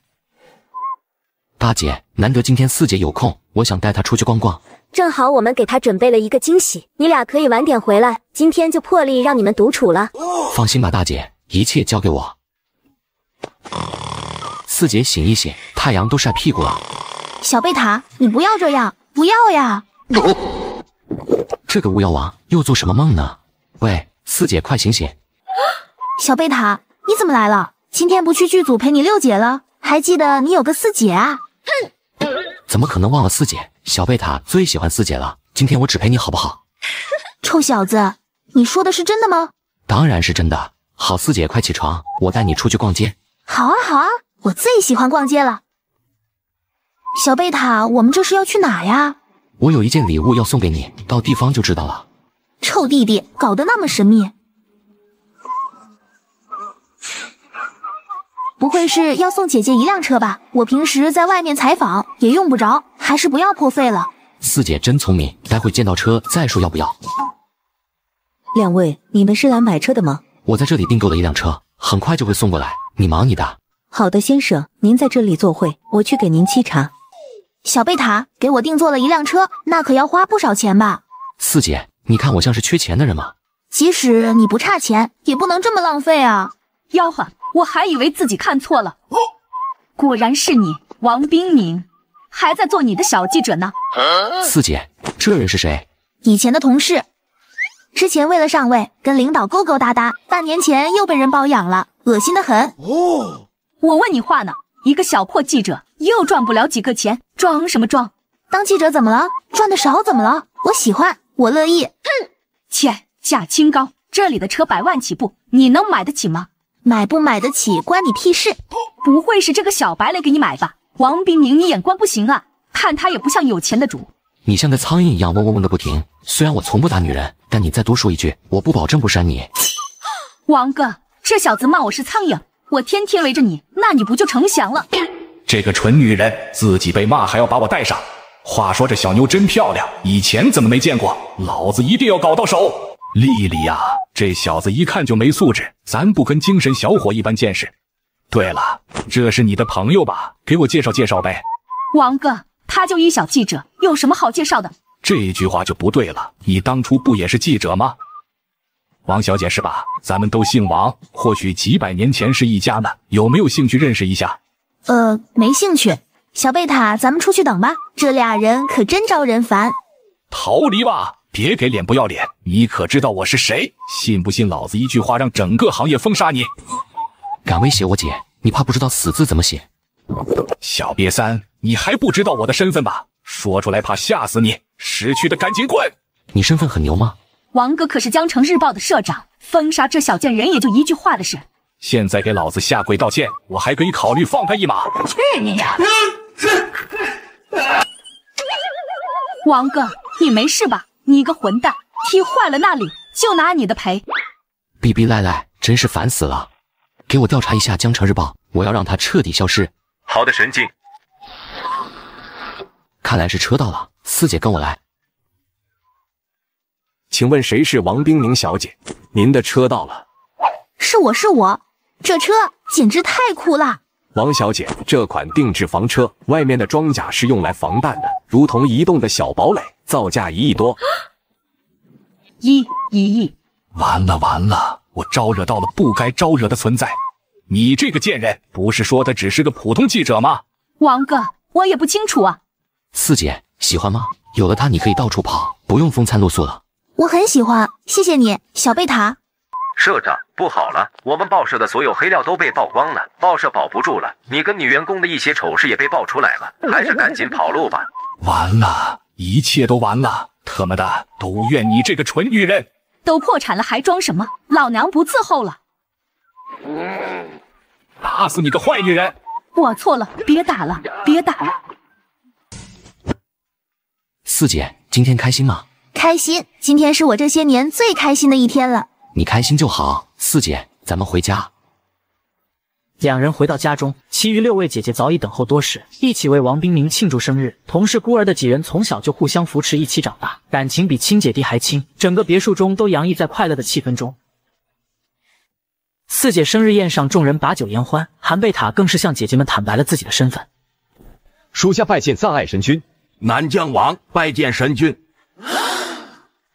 大姐，难得今天四姐有空，我想带她出去逛逛。正好我们给她准备了一个惊喜，你俩可以晚点回来。今天就破例让你们独处了。放心吧，大姐，一切交给我。四姐醒一醒，太阳都晒屁股了。小贝塔，你不要这样，不要呀！这个巫妖王又做什么梦呢？喂，四姐，快醒醒！小贝塔，你怎么来了？今天不去剧组陪你六姐了？还记得你有个四姐啊？哼！怎么可能忘了四姐？小贝塔最喜欢四姐了。今天我只陪你好不好？臭小子，你说的是真的吗？当然是真的。好，四姐快起床，我带你出去逛街。好啊好啊，我最喜欢逛街了。小贝塔，我们这是要去哪呀？我有一件礼物要送给你，到地方就知道了。臭弟弟，搞得那么神秘。不会是要送姐姐一辆车吧？我平时在外面采访也用不着，还是不要破费了。四姐真聪明，待会见到车再说要不要。两位，你们是来买车的吗？我在这里订购了一辆车，很快就会送过来。你忙你的。好的，先生，您在这里坐会，我去给您沏茶。小贝塔给我定做了一辆车，那可要花不少钱吧？四姐，你看我像是缺钱的人吗？即使你不差钱，也不能这么浪费啊！吆喝。我还以为自己看错了，果然是你，王冰明，还在做你的小记者呢。四姐，这人是谁？以前的同事，之前为了上位跟领导勾勾搭搭，半年前又被人包养了，恶心的很。哦，我问你话呢，一个小破记者又赚不了几个钱，装什么装？当记者怎么了？赚的少怎么了？我喜欢，我乐意。哼，切，价清高。这里的车百万起步，你能买得起吗？买不买得起关你屁事！不会是这个小白来给你买吧？王冰明，你眼光不行啊！看他也不像有钱的主。你像个苍蝇一样嗡嗡嗡的不停。虽然我从不打女人，但你再多说一句，我不保证不扇你。王哥，这小子骂我是苍蝇，我天天围着你，那你不就成祥了？这个蠢女人，自己被骂还要把我带上。话说这小妞真漂亮，以前怎么没见过？老子一定要搞到手。丽丽呀，这小子一看就没素质，咱不跟精神小伙一般见识。对了，这是你的朋友吧？给我介绍介绍呗。王哥，他就一小记者，有什么好介绍的？这一句话就不对了，你当初不也是记者吗？王小姐是吧？咱们都姓王，或许几百年前是一家呢。有没有兴趣认识一下？呃，没兴趣。小贝塔，咱们出去等吧。这俩人可真招人烦。逃离吧。别给脸不要脸！你可知道我是谁？信不信老子一句话让整个行业封杀你？敢威胁我姐，你怕不知道死字怎么写？小瘪三，你还不知道我的身份吧？说出来怕吓死你！识趣的赶紧滚！你身份很牛吗？王哥可是江城日报的社长，封杀这小贱人也就一句话的事。现在给老子下跪道歉，我还可以考虑放他一马。去你呀！王哥，你没事吧？你个混蛋，踢坏了那里就拿你的赔。逼逼赖赖，真是烦死了！给我调查一下江城日报，我要让他彻底消失。好的，神经。看来是车到了，四姐跟我来。请问谁是王冰凝小姐？您的车到了。是我是我，这车简直太酷了！王小姐，这款定制房车外面的装甲是用来防弹的，如同移动的小堡垒，造价一亿多。一一亿！完了完了，我招惹到了不该招惹的存在。你这个贱人，不是说他只是个普通记者吗？王哥，我也不清楚啊。四姐喜欢吗？有了他，你可以到处跑，不用风餐露宿了。我很喜欢，谢谢你，小贝塔。社长，不好了，我们报社的所有黑料都被曝光了，报社保不住了。你跟女员工的一些丑事也被爆出来了，还是赶紧跑路吧。完了，一切都完了。特么的，都怨你这个蠢女人！都破产了还装什么？老娘不伺候了！打死你个坏女人！我错了，别打了，别打了！四姐，今天开心吗？开心，今天是我这些年最开心的一天了。你开心就好，四姐，咱们回家。两人回到家中，其余六位姐姐早已等候多时，一起为王冰明庆祝生日。同是孤儿的几人从小就互相扶持，一起长大，感情比亲姐弟还亲。整个别墅中都洋溢在快乐的气氛中。四姐生日宴上，众人把酒言欢，韩贝塔更是向姐姐们坦白了自己的身份：“属下拜见葬爱神君，南疆王拜见神君。”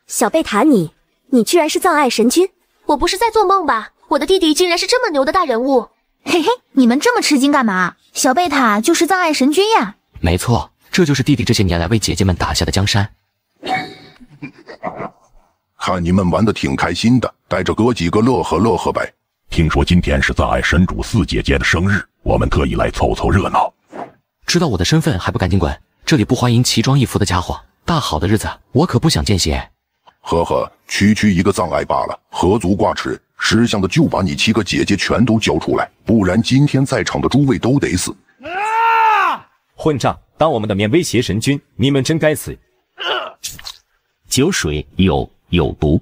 小贝塔，你你居然是葬爱神君？我不是在做梦吧？我的弟弟竟然是这么牛的大人物！嘿嘿，你们这么吃惊干嘛？小贝塔就是葬爱神君呀！没错，这就是弟弟这些年来为姐姐们打下的江山。看你们玩的挺开心的，带着哥几个乐呵乐呵呗。听说今天是葬爱神主四姐姐的生日，我们特意来凑凑热闹。知道我的身份还不赶紧滚？这里不欢迎奇装异服的家伙。大好的日子，我可不想见血。呵呵，区区一个葬爱罢了，何足挂齿。识相的就把你七个姐姐全都交出来，不然今天在场的诸位都得死！啊！混账，当我们的面威胁神君，你们真该死！酒水有有毒。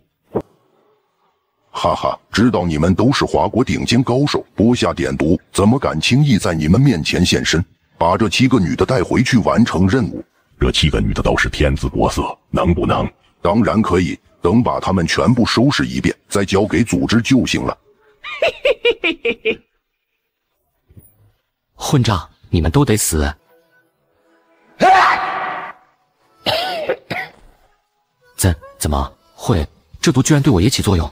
哈哈，知道你们都是华国顶尖高手，不下点毒，怎么敢轻易在你们面前现身？把这七个女的带回去完成任务。这七个女的倒是天姿国色，能不能？当然可以。等把他们全部收拾一遍，再交给组织就行了。混账！你们都得死！怎怎么会？这毒居然对我也起作用？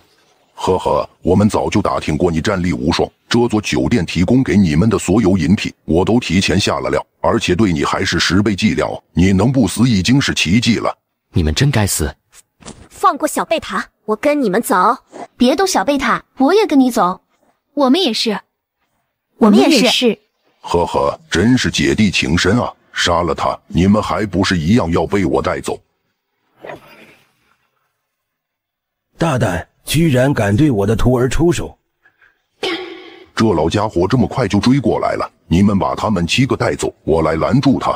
呵呵，我们早就打听过你战力无双，这座酒店提供给你们的所有饮品，我都提前下了料，而且对你还是十倍剂量，你能不死已经是奇迹了。你们真该死！放过小贝塔，我跟你们走。别动小贝塔，我也跟你走。我们也是，我们也是。呵呵，真是姐弟情深啊！杀了他，你们还不是一样要被我带走？大胆，居然敢对我的徒儿出手！这老家伙这么快就追过来了，你们把他们七个带走，我来拦住他。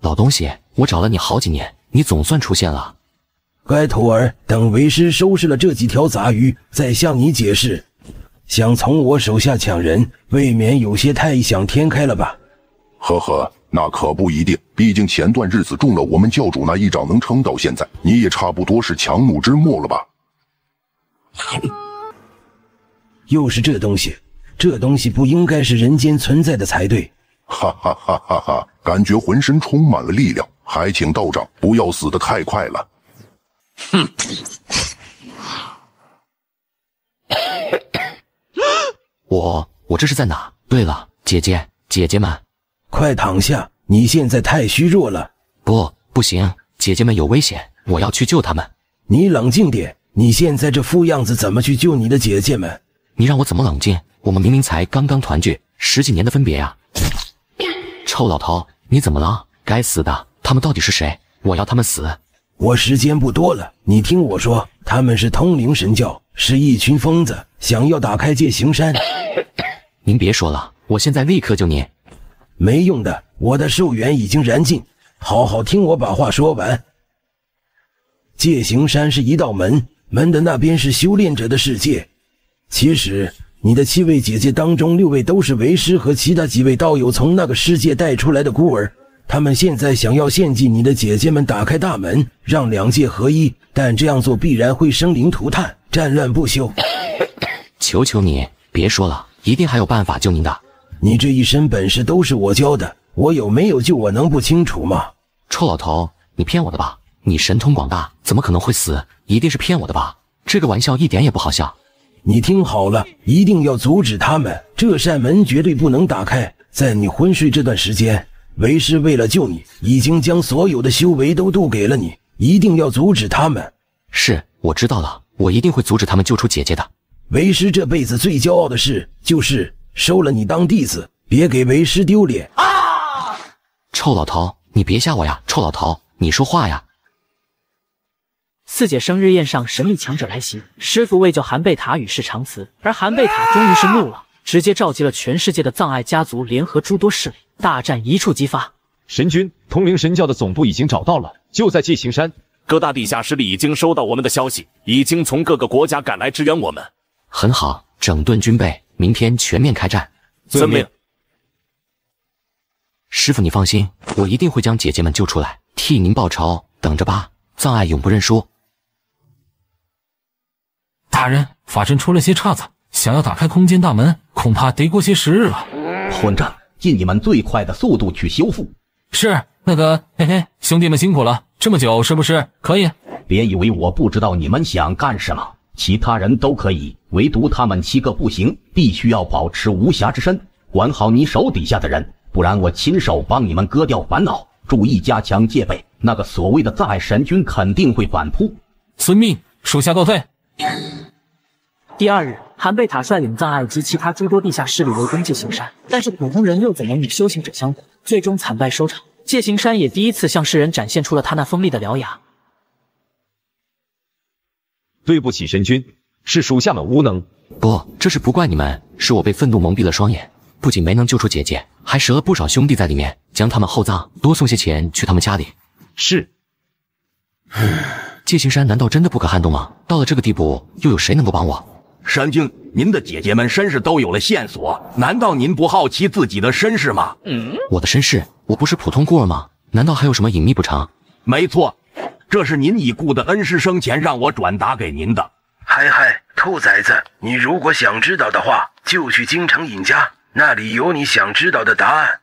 老东西，我找了你好几年，你总算出现了。乖徒儿，等为师收拾了这几条杂鱼，再向你解释。想从我手下抢人，未免有些太想天开了吧？呵呵，那可不一定。毕竟前段日子中了我们教主那一掌，能撑到现在，你也差不多是强弩之末了吧？又是这东西，这东西不应该是人间存在的才对。哈哈哈哈哈！感觉浑身充满了力量，还请道长不要死的太快了。哼！我我这是在哪？对了，姐姐姐姐们，快躺下，你现在太虚弱了。不，不行，姐姐们有危险，我要去救他们。你冷静点，你现在这副样子怎么去救你的姐姐们？你让我怎么冷静？我们明明才刚刚团聚，十几年的分别呀！臭老头，你怎么了？该死的，他们到底是谁？我要他们死！我时间不多了，你听我说，他们是通灵神教，是一群疯子，想要打开界行山。您别说了，我现在立刻救您。没用的，我的寿元已经燃尽，好好听我把话说完。界行山是一道门，门的那边是修炼者的世界。其实，你的七位姐姐当中，六位都是为师和其他几位道友从那个世界带出来的孤儿。他们现在想要献祭你的姐姐们，打开大门，让两界合一。但这样做必然会生灵涂炭，战乱不休。求求你，别说了，一定还有办法救您的。你这一身本事都是我教的，我有没有救，我能不清楚吗？臭老头，你骗我的吧？你神通广大，怎么可能会死？一定是骗我的吧？这个玩笑一点也不好笑。你听好了，一定要阻止他们，这扇门绝对不能打开。在你昏睡这段时间。为师为了救你，已经将所有的修为都渡给了你，一定要阻止他们！是，我知道了，我一定会阻止他们救出姐姐的。为师这辈子最骄傲的事，就是收了你当弟子，别给为师丢脸啊！臭老头，你别吓我呀！臭老头，你说话呀！四姐生日宴上，神秘强者来袭，师傅为救韩贝塔与世长辞，而韩贝塔终于是怒了。直接召集了全世界的葬爱家族，联合诸多势力，大战一触即发。神君，通灵神教的总部已经找到了，就在界行山。各大地下势力已经收到我们的消息，已经从各个国家赶来支援我们。很好，整顿军备，明天全面开战。遵命。师傅，你放心，我一定会将姐姐们救出来，替您报仇。等着吧，葬爱永不认输。大人，法阵出了些岔子。想要打开空间大门，恐怕得过些时日了。混账，尽你们最快的速度去修复。是那个，嘿嘿，兄弟们辛苦了这么久，是不是？可以。别以为我不知道你们想干什么。其他人都可以，唯独他们七个不行，必须要保持无暇之身。管好你手底下的人，不然我亲手帮你们割掉烦恼。注意加强戒备，那个所谓的在神君肯定会反扑。遵命，属下告退。第二日，韩贝塔率领藏艾及其他诸多地下势力围攻戒行山，但是普通人又怎能与修行者相比？最终惨败收场。戒行山也第一次向世人展现出了他那锋利的獠牙。对不起，神君，是属下们无能。不，这是不怪你们，是我被愤怒蒙蔽了双眼，不仅没能救出姐姐，还折了不少兄弟在里面，将他们厚葬，多送些钱去他们家里。是。戒行山难道真的不可撼动吗？到了这个地步，又有谁能够帮我？神君，您的姐姐们身世都有了线索，难道您不好奇自己的身世吗？嗯，我的身世，我不是普通孤儿吗？难道还有什么隐秘不成？没错，这是您已故的恩师生前让我转达给您的。嗨嗨，兔崽子，你如果想知道的话，就去京城尹家，那里有你想知道的答案。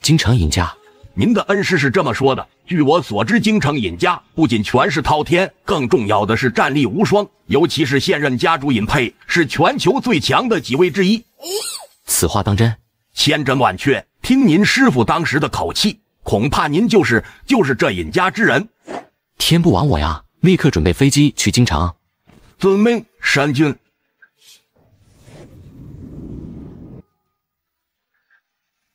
京城尹家。您的恩师是这么说的：，据我所知，京城尹家不仅权势滔天，更重要的是战力无双，尤其是现任家主尹佩，是全球最强的几位之一。此话当真？千真万确。听您师傅当时的口气，恐怕您就是就是这尹家之人。天不亡我呀！立刻准备飞机去京城。遵命，山君。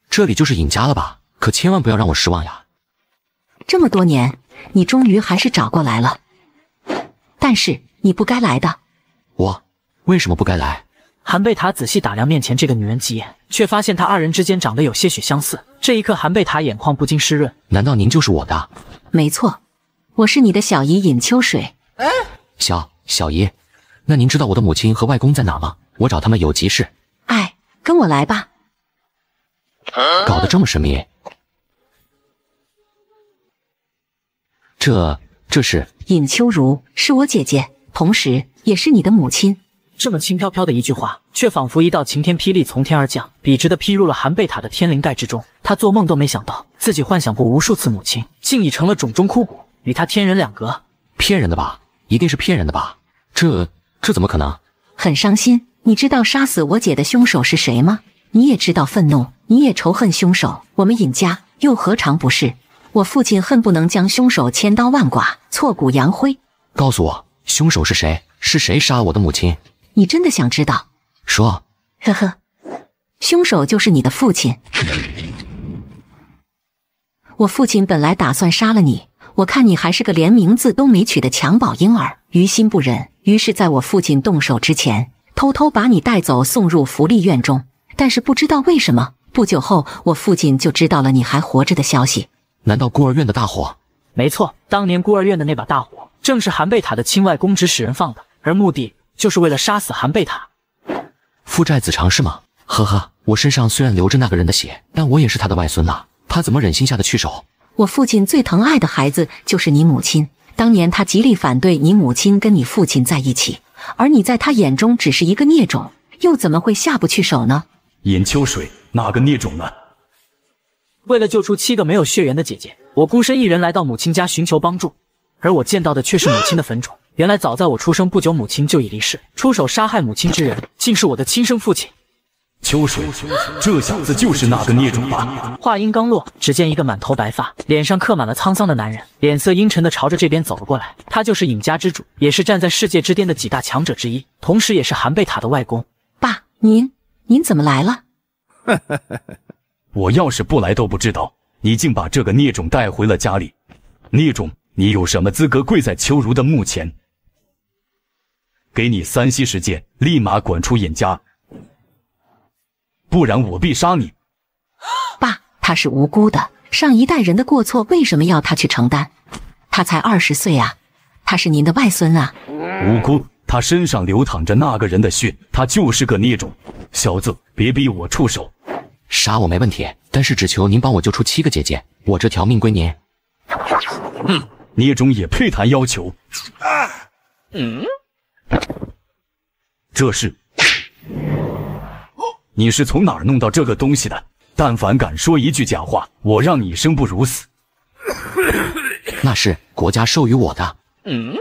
这里就是尹家了吧？可千万不要让我失望呀！这么多年，你终于还是找过来了。但是你不该来的。我为什么不该来？韩贝塔仔细打量面前这个女人几眼，却发现他二人之间长得有些许相似。这一刻，韩贝塔眼眶不禁湿润。难道您就是我的？没错，我是你的小姨尹秋水。哎，小小姨，那您知道我的母亲和外公在哪吗？我找他们有急事。哎，跟我来吧。搞得这么神秘。这这是尹秋如，是我姐姐，同时也是你的母亲。这么轻飘飘的一句话，却仿佛一道晴天霹雳从天而降，笔直的劈入了韩贝塔的天灵盖之中。他做梦都没想到，自己幻想过无数次母亲，竟已成了冢中枯骨，与他天人两隔。骗人的吧？一定是骗人的吧？这这怎么可能？很伤心，你知道杀死我姐的凶手是谁吗？你也知道愤怒，你也仇恨凶手，我们尹家又何尝不是？我父亲恨不能将凶手千刀万剐、挫骨扬灰。告诉我，凶手是谁？是谁杀我的母亲？你真的想知道？说。呵呵，凶手就是你的父亲。我父亲本来打算杀了你，我看你还是个连名字都没取的襁褓婴儿，于心不忍，于是在我父亲动手之前，偷偷把你带走，送入福利院中。但是不知道为什么，不久后我父亲就知道了你还活着的消息。难道孤儿院的大火？没错，当年孤儿院的那把大火，正是韩贝塔的亲外公指使人放的，而目的就是为了杀死韩贝塔。父债子偿是吗？呵呵，我身上虽然流着那个人的血，但我也是他的外孙呐，他怎么忍心下得去手？我父亲最疼爱的孩子就是你母亲，当年他极力反对你母亲跟你父亲在一起，而你在他眼中只是一个孽种，又怎么会下不去手呢？尹秋水哪个孽种呢？为了救出七个没有血缘的姐姐，我孤身一人来到母亲家寻求帮助，而我见到的却是母亲的坟冢。原来早在我出生不久，母亲就已离世。出手杀害母亲之人，竟是我的亲生父亲。秋水，这小子就是那个孽种吧？话音刚落，只见一个满头白发、脸上刻满了沧桑的男人，脸色阴沉的朝着这边走了过来。他就是尹家之主，也是站在世界之巅的几大强者之一，同时也是韩贝塔的外公。爸，您您怎么来了？哈哈哈哈。我要是不来都不知道，你竟把这个孽种带回了家里。孽种，你有什么资格跪在秋如的墓前？给你三息时间，立马滚出尹家，不然我必杀你！爸，他是无辜的，上一代人的过错为什么要他去承担？他才二十岁啊，他是您的外孙啊。无辜？他身上流淌着那个人的血，他就是个孽种。小子，别逼我出手。杀我没问题，但是只求您帮我救出七个姐姐，我这条命归您。嗯，你终也配谈要求？嗯，这是？你是从哪儿弄到这个东西的？但凡敢说一句假话，我让你生不如死。那是国家授予我的。嗯，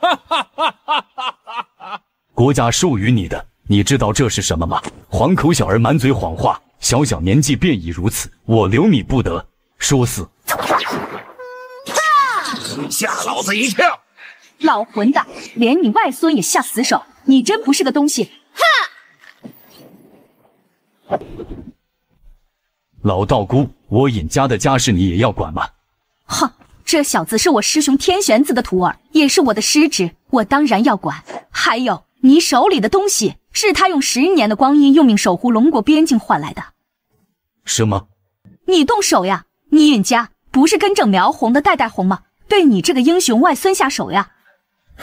哈哈哈哈哈哈！国家授予你的，你知道这是什么吗？黄口小儿，满嘴谎话。小小年纪便已如此，我留你不得。说死！吓老子一跳！老混蛋，连你外孙也下死手，你真不是个东西！哈！老道姑，我尹家的家事你也要管吗？哼，这小子是我师兄天玄子的徒儿，也是我的师侄，我当然要管。还有你手里的东西。是他用十年的光阴用命守护龙国边境换来的，什么？你动手呀！你尹家不是根正苗红的代代红吗？对你这个英雄外孙下手呀！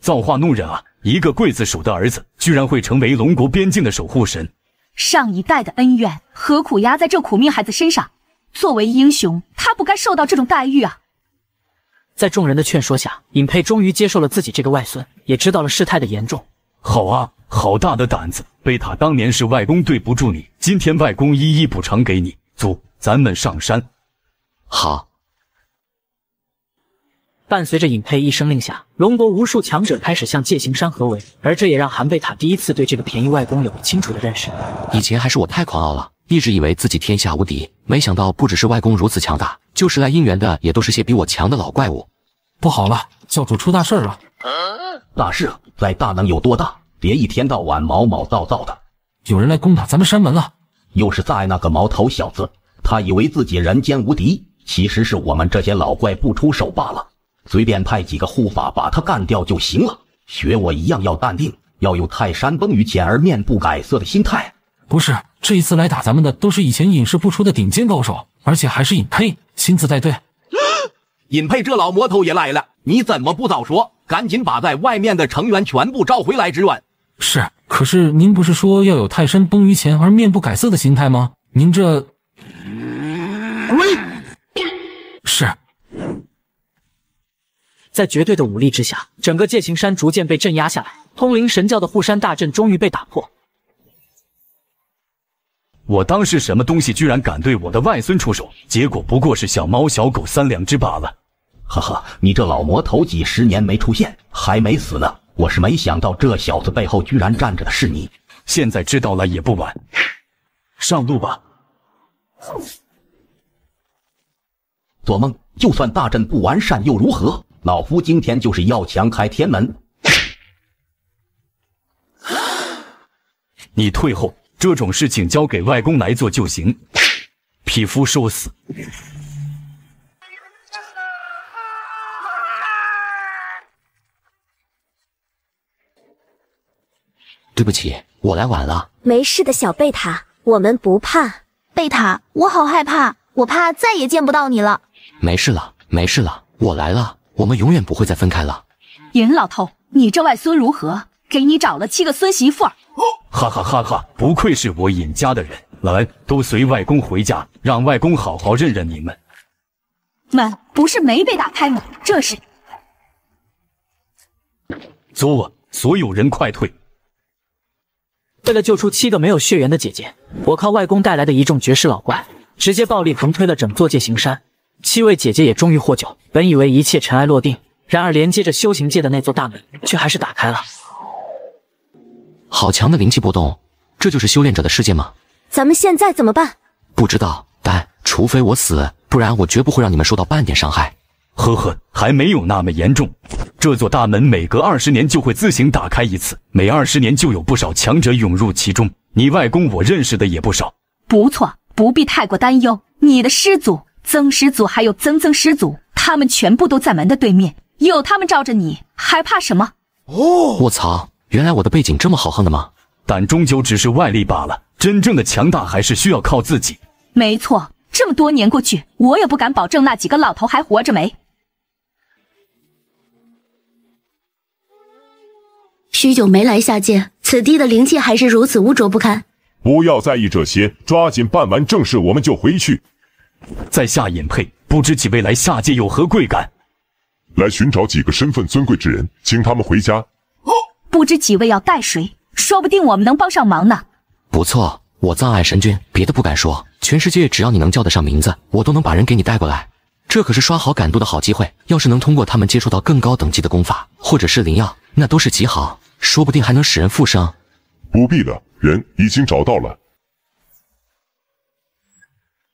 造化弄人啊！一个刽子手的儿子，居然会成为龙国边境的守护神。上一代的恩怨，何苦压在这苦命孩子身上？作为英雄，他不该受到这种待遇啊！在众人的劝说下，尹佩终于接受了自己这个外孙，也知道了事态的严重。好啊，好大的胆子！贝塔，当年是外公对不住你，今天外公一一补偿给你。走，咱们上山。好。伴随着尹佩一声令下，龙国无数强者开始向界行山合围，而这也让韩贝塔第一次对这个便宜外公有了清楚的认识。以前还是我太狂傲了，一直以为自己天下无敌，没想到不只是外公如此强大，就是来姻缘的也都是些比我强的老怪物。不好了，教主出大事了！大事再大能有多大？别一天到晚毛毛躁躁的。有人来攻打咱们山门了，又是再那个毛头小子，他以为自己人间无敌，其实是我们这些老怪不出手罢了。随便派几个护法把他干掉就行了。学我一样要淡定，要有泰山崩于前而面不改色的心态。不是，这一次来打咱们的都是以前隐世不出的顶尖高手，而且还是隐黑亲自带队。尹佩，这老魔头也来了！你怎么不早说？赶紧把在外面的成员全部召回来支援。是，可是您不是说要有泰山崩于前而面不改色的心态吗？您这……是。在绝对的武力之下，整个界行山逐渐被镇压下来。通灵神教的护山大阵终于被打破。我当是什么东西居然敢对我的外孙出手，结果不过是小猫小狗三两只罢了。呵呵，你这老魔头几十年没出现，还没死呢。我是没想到这小子背后居然站着的是你，现在知道了也不晚。上路吧。做梦！就算大阵不完善又如何？老夫今天就是要强开天门。你退后，这种事情交给外公来做就行。匹夫受死！对不起，我来晚了。没事的，小贝塔，我们不怕。贝塔，我好害怕，我怕再也见不到你了。没事了，没事了，我来了，我们永远不会再分开了。尹老头，你这外孙如何？给你找了七个孙媳妇儿。哈哈哈哈！不愧是我尹家的人，来，都随外公回家，让外公好好认认你们。门不是没被打开吗？这是。走，所有人快退。为了救出七个没有血缘的姐姐，我靠外公带来的一众绝世老怪，直接暴力横推了整座界行山。七位姐姐也终于获救。本以为一切尘埃落定，然而连接着修行界的那座大门却还是打开了。好强的灵气波动，这就是修炼者的世界吗？咱们现在怎么办？不知道，但除非我死，不然我绝不会让你们受到半点伤害。呵呵，还没有那么严重。这座大门每隔二十年就会自行打开一次，每二十年就有不少强者涌入其中。你外公我认识的也不少，不错，不必太过担忧。你的师祖、曾师祖还有曾曾师祖，他们全部都在门的对面，有他们罩着你，还怕什么？哦，我擦，原来我的背景这么豪横的吗？但终究只是外力罢了，真正的强大还是需要靠自己。没错，这么多年过去，我也不敢保证那几个老头还活着没。许久没来下界，此地的灵气还是如此污浊不堪。不要在意这些，抓紧办完正事，我们就回去。在下尹佩，不知几位来下界有何贵干？来寻找几个身份尊贵之人，请他们回家。不知几位要带谁？说不定我们能帮上忙呢。不错，我葬爱神君，别的不敢说，全世界只要你能叫得上名字，我都能把人给你带过来。这可是刷好感度的好机会，要是能通过他们接触到更高等级的功法或者是灵药，那都是极好。说不定还能使人复生。不必了，人已经找到了。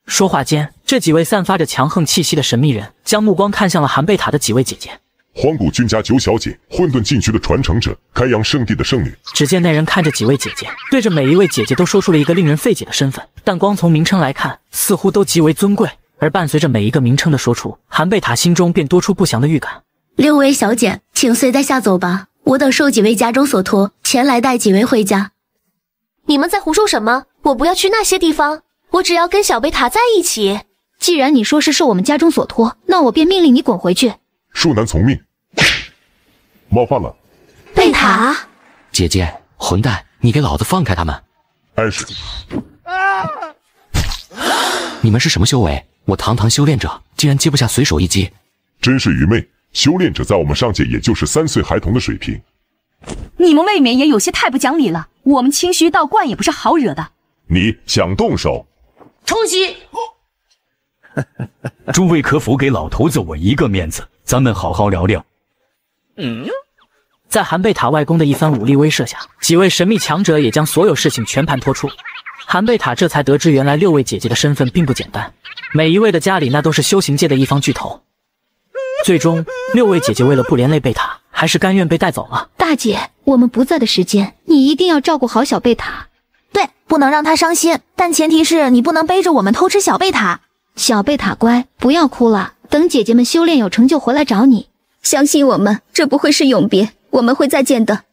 说话间，这几位散发着强横气息的神秘人，将目光看向了韩贝塔的几位姐姐。荒古君家九小姐，混沌禁区的传承者，开阳圣地的圣女。只见那人看着几位姐姐，对着每一位姐姐都说出了一个令人费解的身份。但光从名称来看，似乎都极为尊贵。而伴随着每一个名称的说出，韩贝塔心中便多出不祥的预感。六位小姐，请随在下走吧。我等受几位家中所托，前来带几位回家。你们在胡说什么？我不要去那些地方，我只要跟小贝塔在一起。既然你说是受我们家中所托，那我便命令你滚回去。恕难从命，冒犯了。贝塔，姐姐，混蛋，你给老子放开他们！安叔，你们是什么修为？我堂堂修炼者，竟然接不下随手一击，真是愚昧。修炼者在我们上界也就是三岁孩童的水平，你们未免也有些太不讲理了。我们清虚道观也不是好惹的。你想动手？冲击！诸位可否给老头子我一个面子？咱们好好聊聊。嗯，在韩贝塔外公的一番武力威慑下，几位神秘强者也将所有事情全盘托出。韩贝塔这才得知，原来六位姐姐的身份并不简单，每一位的家里那都是修行界的一方巨头。最终，六位姐姐为了不连累贝塔，还是甘愿被带走了。大姐，我们不在的时间，你一定要照顾好小贝塔，对，不能让他伤心。但前提是你不能背着我们偷吃小贝塔。小贝塔乖，不要哭了，等姐姐们修炼有成就回来找你。相信我们，这不会是永别，我们会再见的。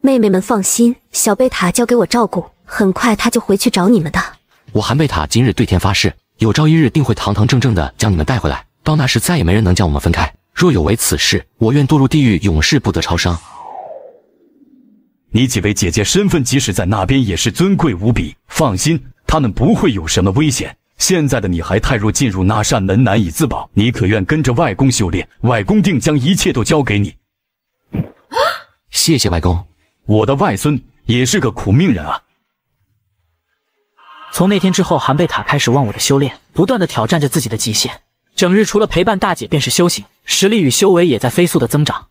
妹妹们放心，小贝塔交给我照顾，很快他就回去找你们的。我韩贝塔今日对天发誓，有朝一日定会堂堂正正的将你们带回来，到那时再也没人能将我们分开。若有为此事，我愿堕入地狱，永世不得超生。你几位姐姐身份，即使在那边也是尊贵无比。放心，他们不会有什么危险。现在的你还太弱，进入那扇门难以自保。你可愿跟着外公修炼？外公定将一切都交给你。啊！谢谢外公，我的外孙也是个苦命人啊。从那天之后，韩贝塔开始忘我的修炼，不断的挑战着自己的极限，整日除了陪伴大姐便是修行。实力与修为也在飞速的增长，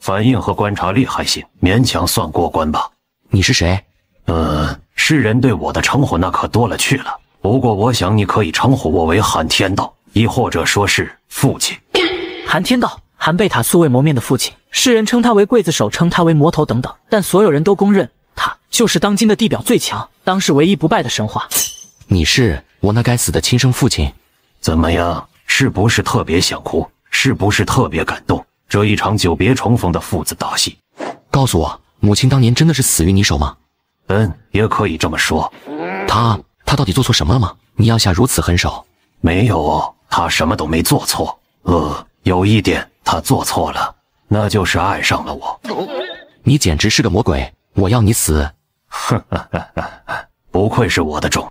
反应和观察力还行，勉强算过关吧。你是谁？呃，世人对我的称呼那可多了去了。不过我想你可以称呼我为韩天道，亦或者说是父亲。韩天道，韩贝塔素未谋面的父亲，世人称他为刽子手，称他为魔头等等，但所有人都公认他就是当今的地表最强，当世唯一不败的神话。你是我那该死的亲生父亲，怎么样？是不是特别想哭？是不是特别感动？这一场久别重逢的父子大戏，告诉我，母亲当年真的是死于你手吗？嗯，也可以这么说。他他到底做错什么了吗？你要下如此狠手？没有，他什么都没做错。呃，有一点他做错了，那就是爱上了我。你简直是个魔鬼！我要你死！哼，不愧是我的种。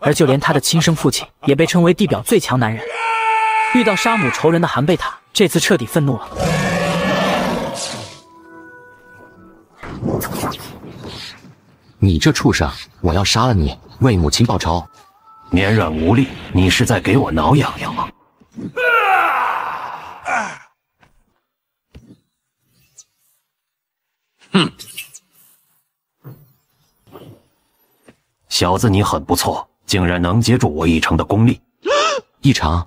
而就连他的亲生父亲，也被称为地表最强男人。遇到杀母仇人的韩贝塔，这次彻底愤怒了。你这畜生，我要杀了你，为母亲报仇。绵软无力，你是在给我挠痒痒吗？哼，小子，你很不错。竟然能接住我一成的功力！一成。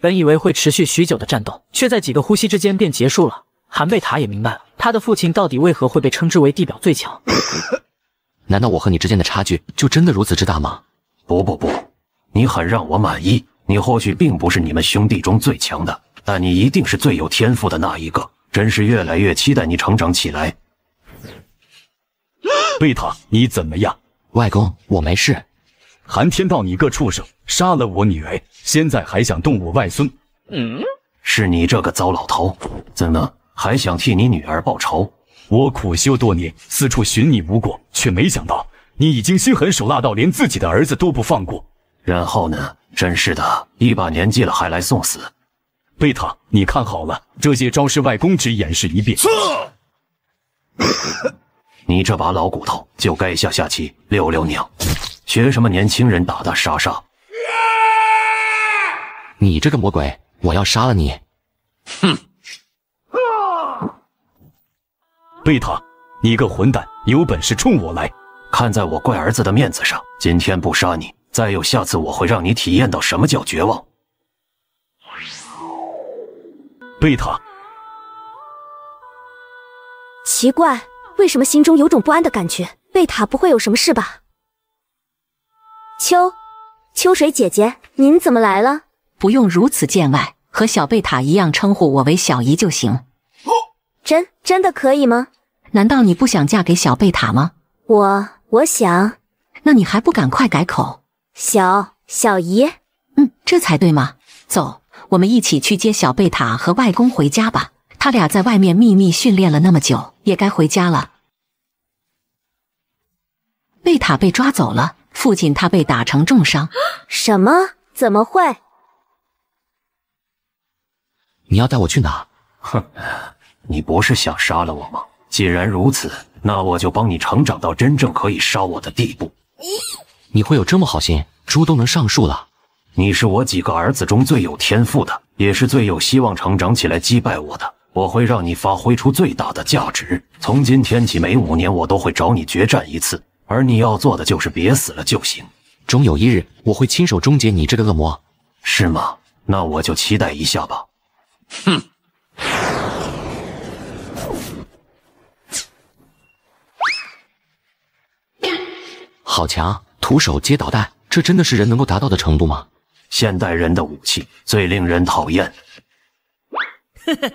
本以为会持续许久的战斗，却在几个呼吸之间便结束了。韩贝塔也明白了，他的父亲到底为何会被称之为地表最强？难道我和你之间的差距就真的如此之大吗？不不不，你很让我满意。你或许并不是你们兄弟中最强的，但你一定是最有天赋的那一个。真是越来越期待你成长起来。贝塔，你怎么样？外公，我没事。韩天道，你个畜生，杀了我女儿，现在还想动我外孙？嗯，是你这个糟老头，怎能还想替你女儿报仇？我苦修多年，四处寻你无果，却没想到你已经心狠手辣到连自己的儿子都不放过。然后呢？真是的，一把年纪了还来送死。贝塔，你看好了，这些招式外公只演示一遍。是。你这把老骨头就该下下棋、溜溜鸟，学什么年轻人打打杀杀？你这个魔鬼，我要杀了你！哼！贝塔，你个混蛋，有本事冲我来！看在我怪儿子的面子上，今天不杀你，再有下次我会让你体验到什么叫绝望。贝塔，奇怪。为什么心中有种不安的感觉？贝塔不会有什么事吧？秋秋水姐姐，您怎么来了？不用如此见外，和小贝塔一样称呼我为小姨就行。真真的可以吗？难道你不想嫁给小贝塔吗？我我想，那你还不赶快改口？小小姨，嗯，这才对嘛。走，我们一起去接小贝塔和外公回家吧。他俩在外面秘密训练了那么久，也该回家了。贝塔被抓走了，父亲他被打成重伤。什么？怎么会？你要带我去哪？哼，你不是想杀了我吗？既然如此，那我就帮你成长到真正可以杀我的地步。你会有这么好心？猪都能上树了？你是我几个儿子中最有天赋的，也是最有希望成长起来击败我的。我会让你发挥出最大的价值。从今天起，每五年我都会找你决战一次。而你要做的就是别死了就行。终有一日，我会亲手终结你这个恶魔，是吗？那我就期待一下吧。哼！好强，徒手接导弹，这真的是人能够达到的程度吗？现代人的武器最令人讨厌。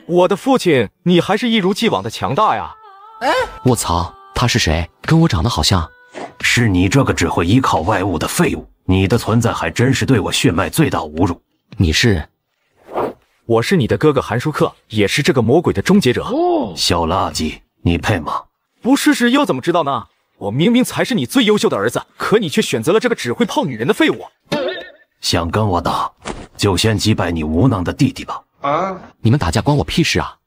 我的父亲，你还是一如既往的强大呀！哎，卧槽，他是谁？跟我长得好像。是你这个只会依靠外物的废物，你的存在还真是对我血脉最大侮辱。你是？我是你的哥哥韩舒克，也是这个魔鬼的终结者。小垃圾，你配吗？不试试又怎么知道呢？我明明才是你最优秀的儿子，可你却选择了这个只会泡女人的废物。想跟我打，就先击败你无能的弟弟吧。啊！你们打架关我屁事啊！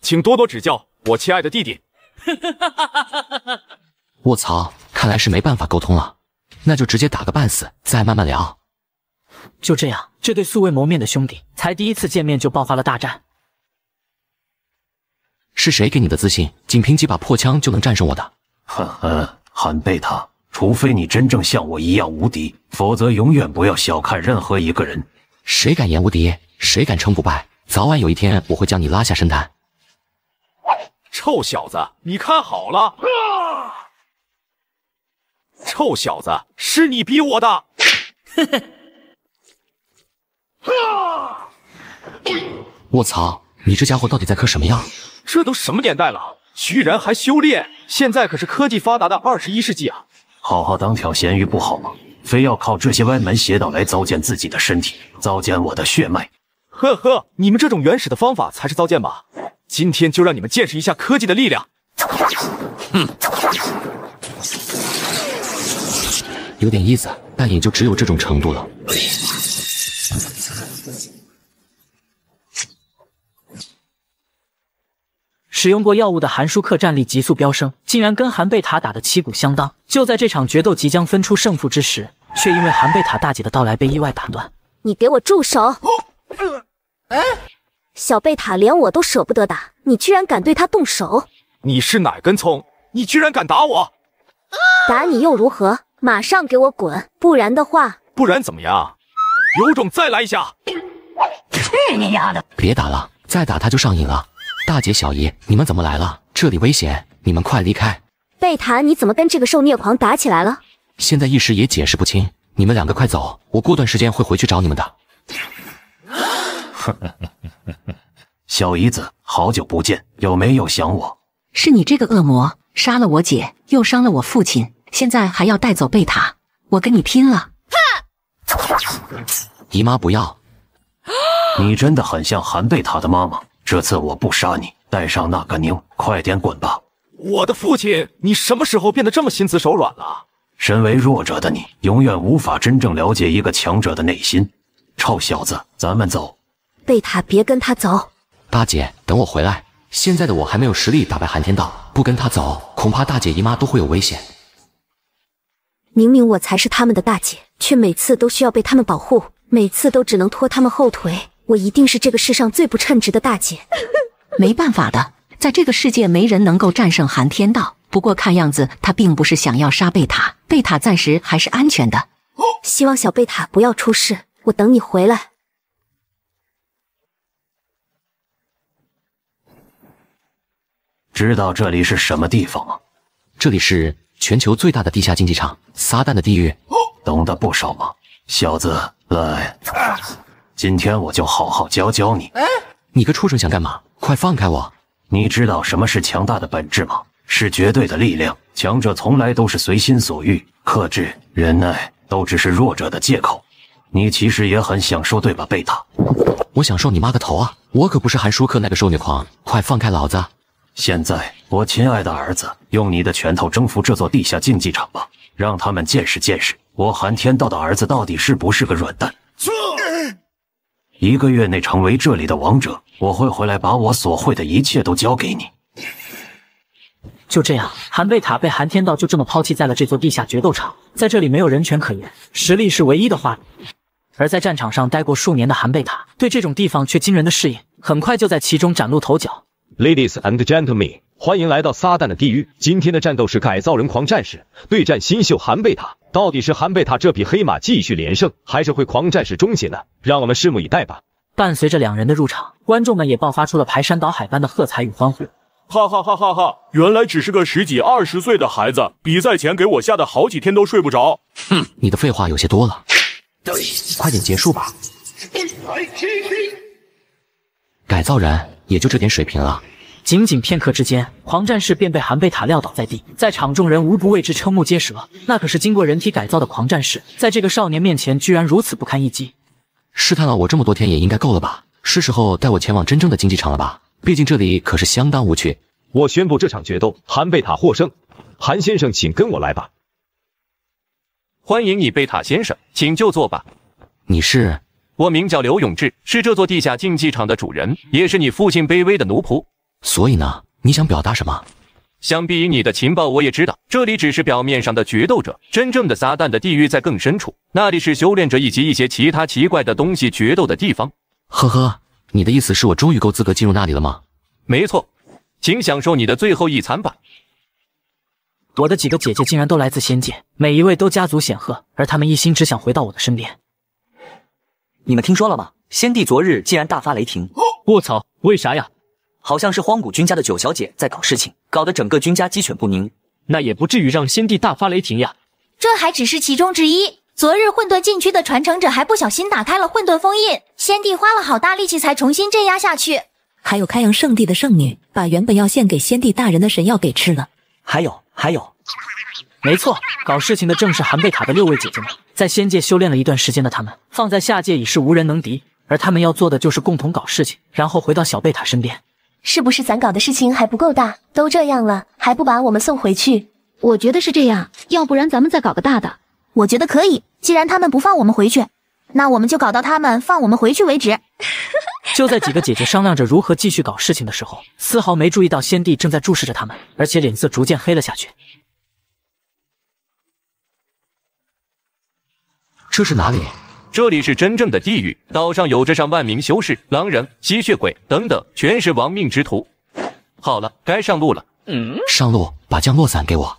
请多多指教，我亲爱的弟弟。哈。卧槽！看来是没办法沟通了，那就直接打个半死，再慢慢聊。就这样，这对素未谋面的兄弟才第一次见面就爆发了大战。是谁给你的自信，仅凭几把破枪就能战胜我的？呵呵，韩贝塔，除非你真正像我一样无敌，否则永远不要小看任何一个人。谁敢言无敌，谁敢称不败，早晚有一天我会将你拉下神坛。臭小子，你看好了！啊臭小子，是你逼我的！哈哈，啊！我操，你这家伙到底在磕什么样？这都什么年代了，居然还修炼？现在可是科技发达的二十一世纪啊！好好当条咸鱼不好吗？非要靠这些歪门邪道来糟践自己的身体，糟践我的血脉？呵呵，你们这种原始的方法才是糟践吧？今天就让你们见识一下科技的力量！哼。有点意思，但也就只有这种程度了。使用过药物的韩舒克战力急速飙升，竟然跟韩贝塔打得旗鼓相当。就在这场决斗即将分出胜负之时，却因为韩贝塔大姐的到来被意外打断。你给我住手！哎，小贝塔连我都舍不得打，你居然敢对他动手！你是哪根葱？你居然敢打我！打你又如何？马上给我滚，不然的话，不然怎么样？有种再来一下！去你丫的！别打了，再打他就上瘾了。大姐、小姨，你们怎么来了？这里危险，你们快离开！贝塔，你怎么跟这个受虐狂打起来了？现在一时也解释不清。你们两个快走，我过段时间会回去找你们的。小姨子，好久不见，有没有想我？是你这个恶魔杀了我姐，又伤了我父亲。现在还要带走贝塔，我跟你拼了！哼！姨妈不要！你真的很像韩贝塔的妈妈。这次我不杀你，带上那个妞，快点滚吧！我的父亲，你什么时候变得这么心慈手软了？身为弱者的你，永远无法真正了解一个强者的内心。臭小子，咱们走！贝塔，别跟他走！大姐，等我回来。现在的我还没有实力打败韩天道，不跟他走，恐怕大姐、姨妈都会有危险。明明我才是他们的大姐，却每次都需要被他们保护，每次都只能拖他们后腿。我一定是这个世上最不称职的大姐，没办法的，在这个世界没人能够战胜寒天道。不过看样子他并不是想要杀贝塔，贝塔暂时还是安全的。希望小贝塔不要出事，我等你回来。知道这里是什么地方吗？这里是。全球最大的地下竞技场，撒旦的地狱，懂得不少吗，小子？来，今天我就好好教教你。哎，你个畜生想干嘛？快放开我！你知道什么是强大的本质吗？是绝对的力量。强者从来都是随心所欲，克制、忍耐都只是弱者的借口。你其实也很享受，对吧，贝塔？我享受你妈个头啊！我可不是韩舒克那个受虐狂，快放开老子！现在，我亲爱的儿子，用你的拳头征服这座地下竞技场吧，让他们见识见识我韩天道的儿子到底是不是个软蛋！一个月内成为这里的王者，我会回来把我所会的一切都交给你。就这样，韩贝塔被韩天道就这么抛弃在了这座地下决斗场，在这里没有人权可言，实力是唯一的话而在战场上待过数年的韩贝塔，对这种地方却惊人的适应，很快就在其中崭露头角。Ladies and gentlemen，欢迎来到撒旦的地狱。今天的战斗是改造人狂战士对战新秀韩贝塔，到底是韩贝塔这匹黑马继续连胜，还是会狂战士终结呢？让我们拭目以待吧。伴随着两人的入场，观众们也爆发出了排山倒海般的喝彩与欢呼。哈哈哈哈哈！原来只是个十几二十岁的孩子，比赛前给我吓得好几天都睡不着。哼，你的废话有些多了。快点结束吧。改造人。也就这点水平了。仅仅片刻之间，狂战士便被韩贝塔撂倒在地，在场众人无不为之瞠目结舌。那可是经过人体改造的狂战士，在这个少年面前居然如此不堪一击。试探了我这么多天也应该够了吧？是时候带我前往真正的竞技场了吧？毕竟这里可是相当无趣。我宣布这场决斗，韩贝塔获胜。韩先生，请跟我来吧。欢迎你，贝塔先生，请就坐吧。你是？我名叫刘永志，是这座地下竞技场的主人，也是你父亲卑微的奴仆。所以呢，你想表达什么？相比于你的情报，我也知道这里只是表面上的决斗者，真正的撒旦的地狱在更深处，那里是修炼者以及一些其他奇怪的东西决斗的地方。呵呵，你的意思是我终于够资格进入那里了吗？没错，请享受你的最后一餐吧。我的几个姐姐竟然都来自仙界，每一位都家族显赫，而他们一心只想回到我的身边。你们听说了吗？先帝昨日竟然大发雷霆！我操，为啥呀？好像是荒古君家的九小姐在搞事情，搞得整个君家鸡犬不宁。那也不至于让先帝大发雷霆呀。这还只是其中之一。昨日混沌禁区的传承者还不小心打开了混沌封印，先帝花了好大力气才重新镇压下去。还有开阳圣地的圣女，把原本要献给先帝大人的神药给吃了。还有，还有。没错，搞事情的正是韩贝塔的六位姐姐们。在仙界修炼了一段时间的他们，放在下界已是无人能敌。而他们要做的就是共同搞事情，然后回到小贝塔身边。是不是咱搞的事情还不够大？都这样了，还不把我们送回去？我觉得是这样，要不然咱们再搞个大的。我觉得可以，既然他们不放我们回去，那我们就搞到他们放我们回去为止。就在几个姐姐商量着如何继续搞事情的时候，丝毫没注意到先帝正在注视着他们，而且脸色逐渐黑了下去。这是哪里？这里是真正的地狱。岛上有着上万名修士、狼人、吸血鬼等等，全是亡命之徒。好了，该上路了。嗯，上路，把降落伞给我。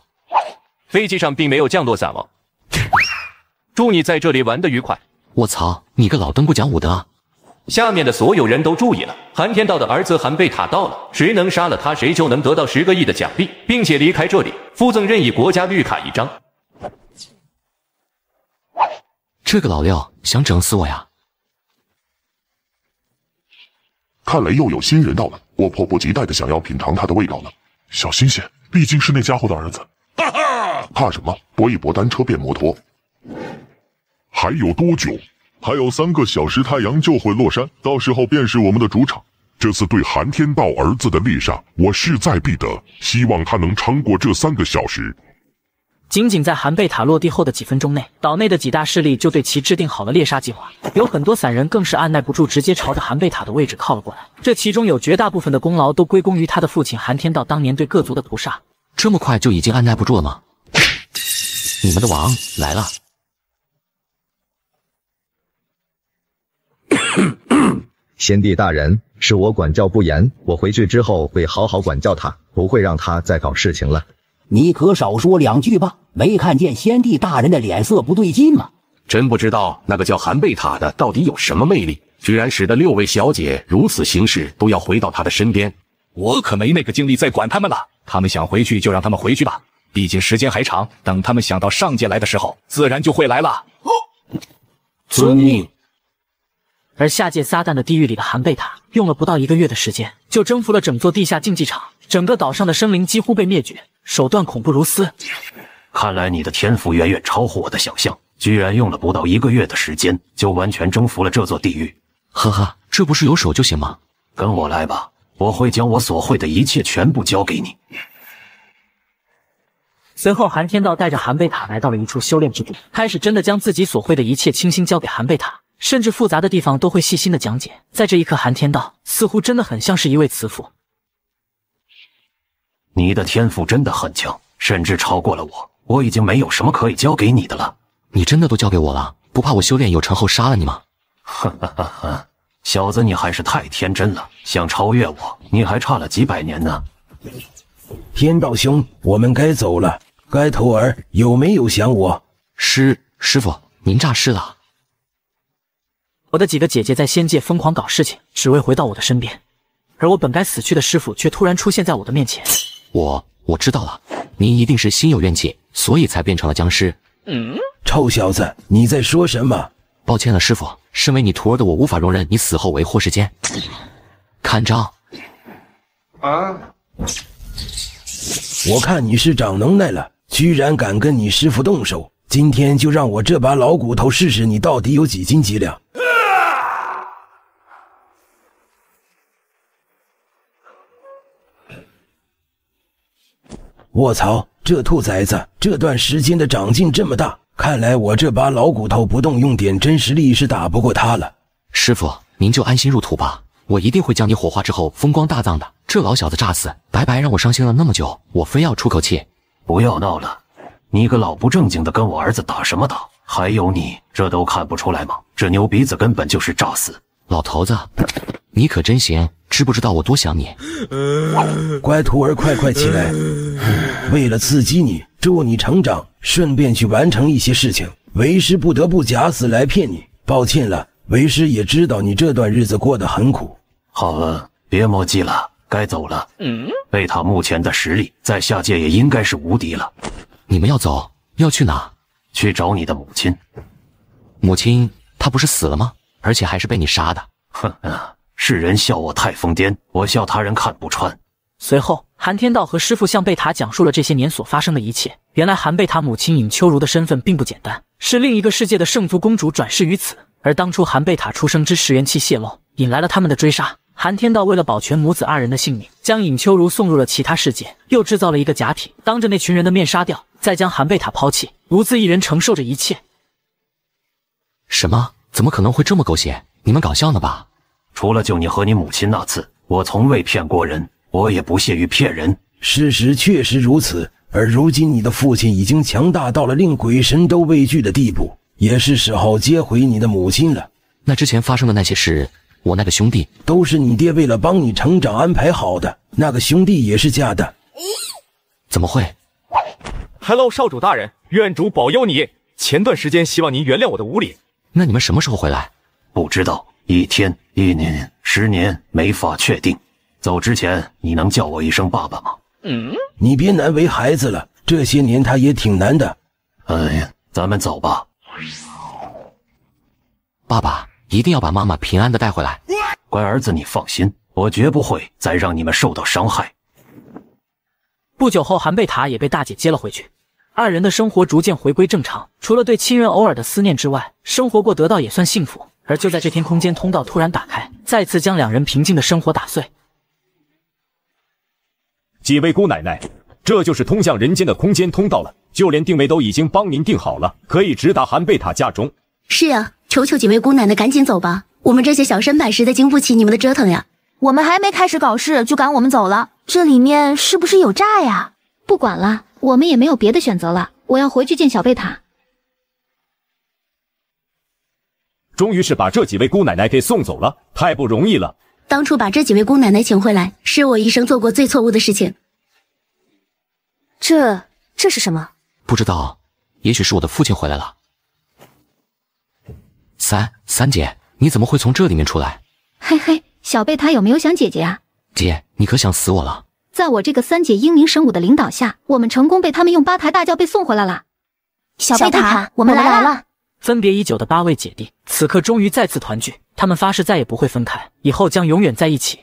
飞机上并没有降落伞哦。祝你在这里玩的愉快。卧槽，你个老登不讲武德！下面的所有人都注意了，韩天道的儿子韩贝塔到了，谁能杀了他，谁就能得到十个亿的奖励，并且离开这里，附赠任意国家绿卡一张。这个老六想整死我呀！看来又有新人到了，我迫不及待的想要品尝他的味道了。小心些，毕竟是那家伙的儿子。哈哈，怕什么？搏一搏，单车变摩托。还有多久？还有三个小时，太阳就会落山，到时候便是我们的主场。这次对韩天道儿子的猎杀，我势在必得，希望他能撑过这三个小时。仅仅在韩贝塔落地后的几分钟内，岛内的几大势力就对其制定好了猎杀计划。有很多散人更是按耐不住，直接朝着韩贝塔的位置靠了过来。这其中有绝大部分的功劳都归功于他的父亲韩天道当年对各族的屠杀。这么快就已经按耐不住了吗？你们的王来了。先帝大人，是我管教不严，我回去之后会好好管教他，不会让他再搞事情了。你可少说两句吧！没看见先帝大人的脸色不对劲吗？真不知道那个叫韩贝塔的到底有什么魅力，居然使得六位小姐如此行事都要回到他的身边。我可没那个精力再管他们了。他们想回去就让他们回去吧，毕竟时间还长，等他们想到上界来的时候，自然就会来了。遵命。而下界撒旦的地狱里的韩贝塔。用了不到一个月的时间，就征服了整座地下竞技场，整个岛上的生灵几乎被灭绝，手段恐怖如斯。看来你的天赋远远超乎我的想象，居然用了不到一个月的时间，就完全征服了这座地狱。哈哈，这不是有手就行吗？跟我来吧，我会将我所会的一切全部交给你。随后，韩天道带着韩贝塔来到了一处修炼之地，开始真的将自己所会的一切倾心交给韩贝塔。甚至复杂的地方都会细心的讲解。在这一刻，韩天道似乎真的很像是一位慈父。你的天赋真的很强，甚至超过了我。我已经没有什么可以教给你的了。你真的都教给我了？不怕我修炼有成后杀了你吗？哈哈哈！哈，小子，你还是太天真了。想超越我，你还差了几百年呢。天道兄，我们该走了。该徒儿有没有想我？师师傅，您诈尸了。我的几个姐姐在仙界疯狂搞事情，只为回到我的身边。而我本该死去的师傅，却突然出现在我的面前。我我知道了，您一定是心有怨气，所以才变成了僵尸。嗯，臭小子，你在说什么？抱歉了，师傅。身为你徒儿的我，无法容忍你死后为祸世间。看招！啊！我看你是长能耐了，居然敢跟你师傅动手。今天就让我这把老骨头试试你到底有几斤几两。卧槽！这兔崽子这段时间的长进这么大，看来我这把老骨头不动用点真实力是打不过他了。师傅，您就安心入土吧，我一定会将你火化之后风光大葬的。这老小子炸死，白白让我伤心了那么久，我非要出口气。不要闹了，你个老不正经的，跟我儿子打什么打？还有你，这都看不出来吗？这牛鼻子根本就是诈死，老头子。你可真行，知不知道我多想你？乖徒儿，快快起来！为了刺激你，助你成长，顺便去完成一些事情，为师不得不假死来骗你。抱歉了，为师也知道你这段日子过得很苦。好了，别磨叽了，该走了。嗯，贝塔目前的实力，在下界也应该是无敌了。你们要走？要去哪？去找你的母亲。母亲，她不是死了吗？而且还是被你杀的。哼。世人笑我太疯癫，我笑他人看不穿。随后，韩天道和师傅向贝塔讲述了这些年所发生的一切。原来，韩贝塔母亲尹秋如的身份并不简单，是另一个世界的圣族公主转世于此。而当初韩贝塔出生之时元气泄露，引来了他们的追杀。韩天道为了保全母子二人的性命，将尹秋如送入了其他世界，又制造了一个假体，当着那群人的面杀掉，再将韩贝塔抛弃，独自一人承受着一切。什么？怎么可能会这么狗血？你们搞笑呢吧？除了救你和你母亲那次，我从未骗过人，我也不屑于骗人。事实确实如此。而如今你的父亲已经强大到了令鬼神都畏惧的地步，也是时候接回你的母亲了。那之前发生的那些事，我那个兄弟都是你爹为了帮你成长安排好的，那个兄弟也是假的。怎么会？Hello，少主大人，愿主保佑你。前段时间希望您原谅我的无礼。那你们什么时候回来？不知道，一天。一年、十年，没法确定。走之前，你能叫我一声爸爸吗？嗯，你别难为孩子了，这些年他也挺难的。哎呀，咱们走吧。爸爸，一定要把妈妈平安的带回来。乖儿子，你放心，我绝不会再让你们受到伤害。不久后，韩贝塔也被大姐接了回去，二人的生活逐渐回归正常，除了对亲人偶尔的思念之外，生活过得倒也算幸福。而就在这天，空间通道突然打开，再次将两人平静的生活打碎。几位姑奶奶，这就是通向人间的空间通道了，就连定位都已经帮您定好了，可以直达韩贝塔家中。是呀，求求几位姑奶奶赶紧走吧，我们这些小身板实在经不起你们的折腾呀。我们还没开始搞事，就赶我们走了，这里面是不是有诈呀？不管了，我们也没有别的选择了，我要回去见小贝塔。终于是把这几位姑奶奶给送走了，太不容易了。当初把这几位姑奶奶请回来，是我一生做过最错误的事情。这这是什么？不知道，也许是我的父亲回来了。三三姐，你怎么会从这里面出来？嘿嘿，小贝他有没有想姐姐啊？姐，你可想死我了！在我这个三姐英明神武的领导下，我们成功被他们用八抬大轿被送回来了。小贝塔，我们来了。分别已久的八位姐弟，此刻终于再次团聚。他们发誓再也不会分开，以后将永远在一起。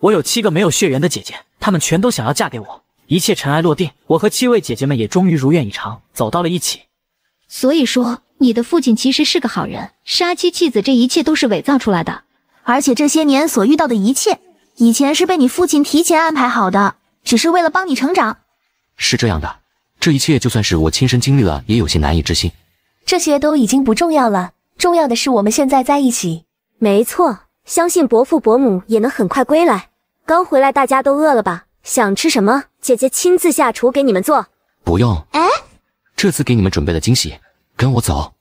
我有七个没有血缘的姐姐，她们全都想要嫁给我。一切尘埃落定，我和七位姐姐们也终于如愿以偿，走到了一起。所以说，你的父亲其实是个好人，杀妻弃子这一切都是伪造出来的。而且这些年所遇到的一切，以前是被你父亲提前安排好的，只是为了帮你成长。是这样的，这一切就算是我亲身经历了，也有些难以置信。这些都已经不重要了，重要的是我们现在在一起。没错，相信伯父伯母也能很快归来。刚回来，大家都饿了吧？想吃什么？姐姐亲自下厨给你们做。不用。哎，这次给你们准备了惊喜，跟我走。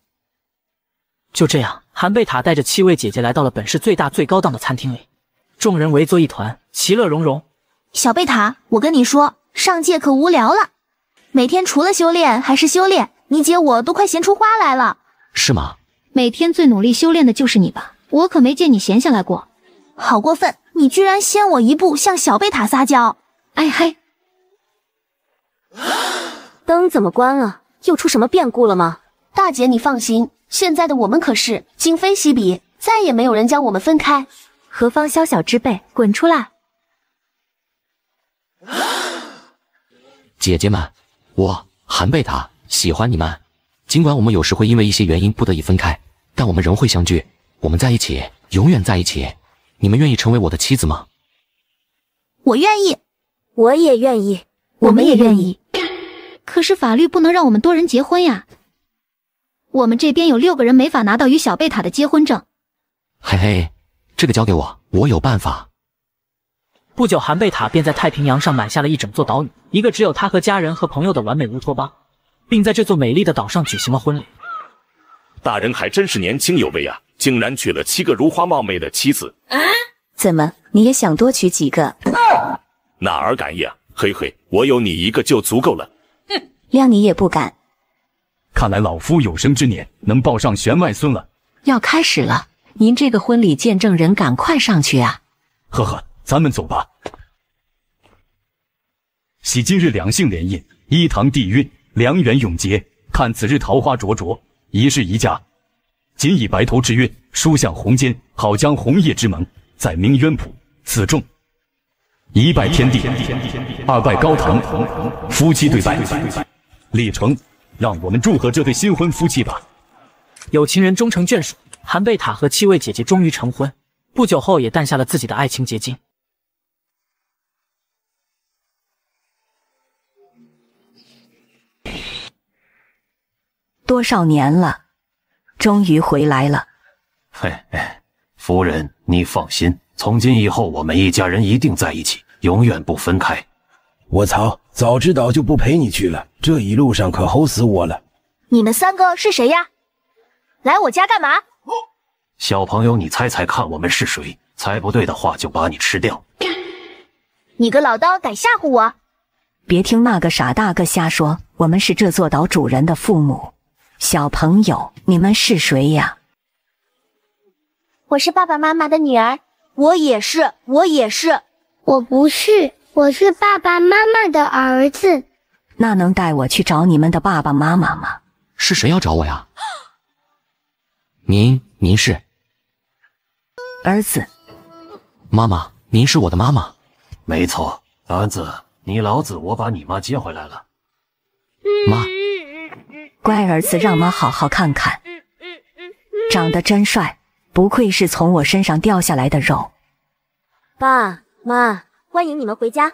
就这样，韩贝塔带着七位姐姐来到了本市最大最高档的餐厅里，众人围坐一团，其乐融融。小贝塔，我跟你说，上界可无聊了，每天除了修炼还是修炼。你姐我都快闲出花来了，是吗？每天最努力修炼的就是你吧？我可没见你闲下来过。好过分！你居然先我一步向小贝塔撒娇。哎嘿，灯怎么关了？又出什么变故了吗？大姐，你放心，现在的我们可是今非昔比，再也没有人将我们分开。何方宵小之辈，滚出来！姐姐们，我韩贝塔。喜欢你们，尽管我们有时会因为一些原因不得已分开，但我们仍会相聚。我们在一起，永远在一起。你们愿意成为我的妻子吗？我愿意，我也愿意，我们也愿意。可是法律不能让我们多人结婚呀。我们这边有六个人没法拿到与小贝塔的结婚证。嘿嘿，这个交给我，我有办法。不久，韩贝塔便在太平洋上买下了一整座岛屿，一个只有他和家人和朋友的完美乌托邦。并在这座美丽的岛上举行了婚礼。大人还真是年轻有为啊，竟然娶了七个如花貌美的妻子。啊？怎么你也想多娶几个？哪儿敢呀！嘿嘿，我有你一个就足够了。哼，谅你也不敢。看来老夫有生之年能抱上玄外孙了。要开始了，您这个婚礼见证人赶快上去啊！呵呵，咱们走吧。喜今日两姓联姻，一堂缔运。良缘永结，看此日桃花灼灼，一世一家。仅以白头之约，书向鸿笺，好将红叶之盟，在明渊谱。此众一拜天地，二拜高堂，夫妻对拜。李成，让我们祝贺这对新婚夫妻吧。有情人终成眷属，韩贝塔和七位姐姐终于成婚，不久后也诞下了自己的爱情结晶。多少年了，终于回来了。嘿，夫人，你放心，从今以后我们一家人一定在一起，永远不分开。我操，早知道就不陪你去了，这一路上可吼死我了。你们三个是谁呀？来我家干嘛？小朋友，你猜猜看，我们是谁？猜不对的话就把你吃掉。你个老刀，敢吓唬我？别听那个傻大个瞎说，我们是这座岛主人的父母。小朋友，你们是谁呀？我是爸爸妈妈的女儿。我也是，我也是。我不是，我是爸爸妈妈的儿子。那能带我去找你们的爸爸妈妈吗？是谁要找我呀？您，您是儿子。妈妈，您是我的妈妈。没错，儿子，你老子我把你妈接回来了。妈。乖儿子，让妈好好看看，长得真帅，不愧是从我身上掉下来的肉。爸妈，欢迎你们回家。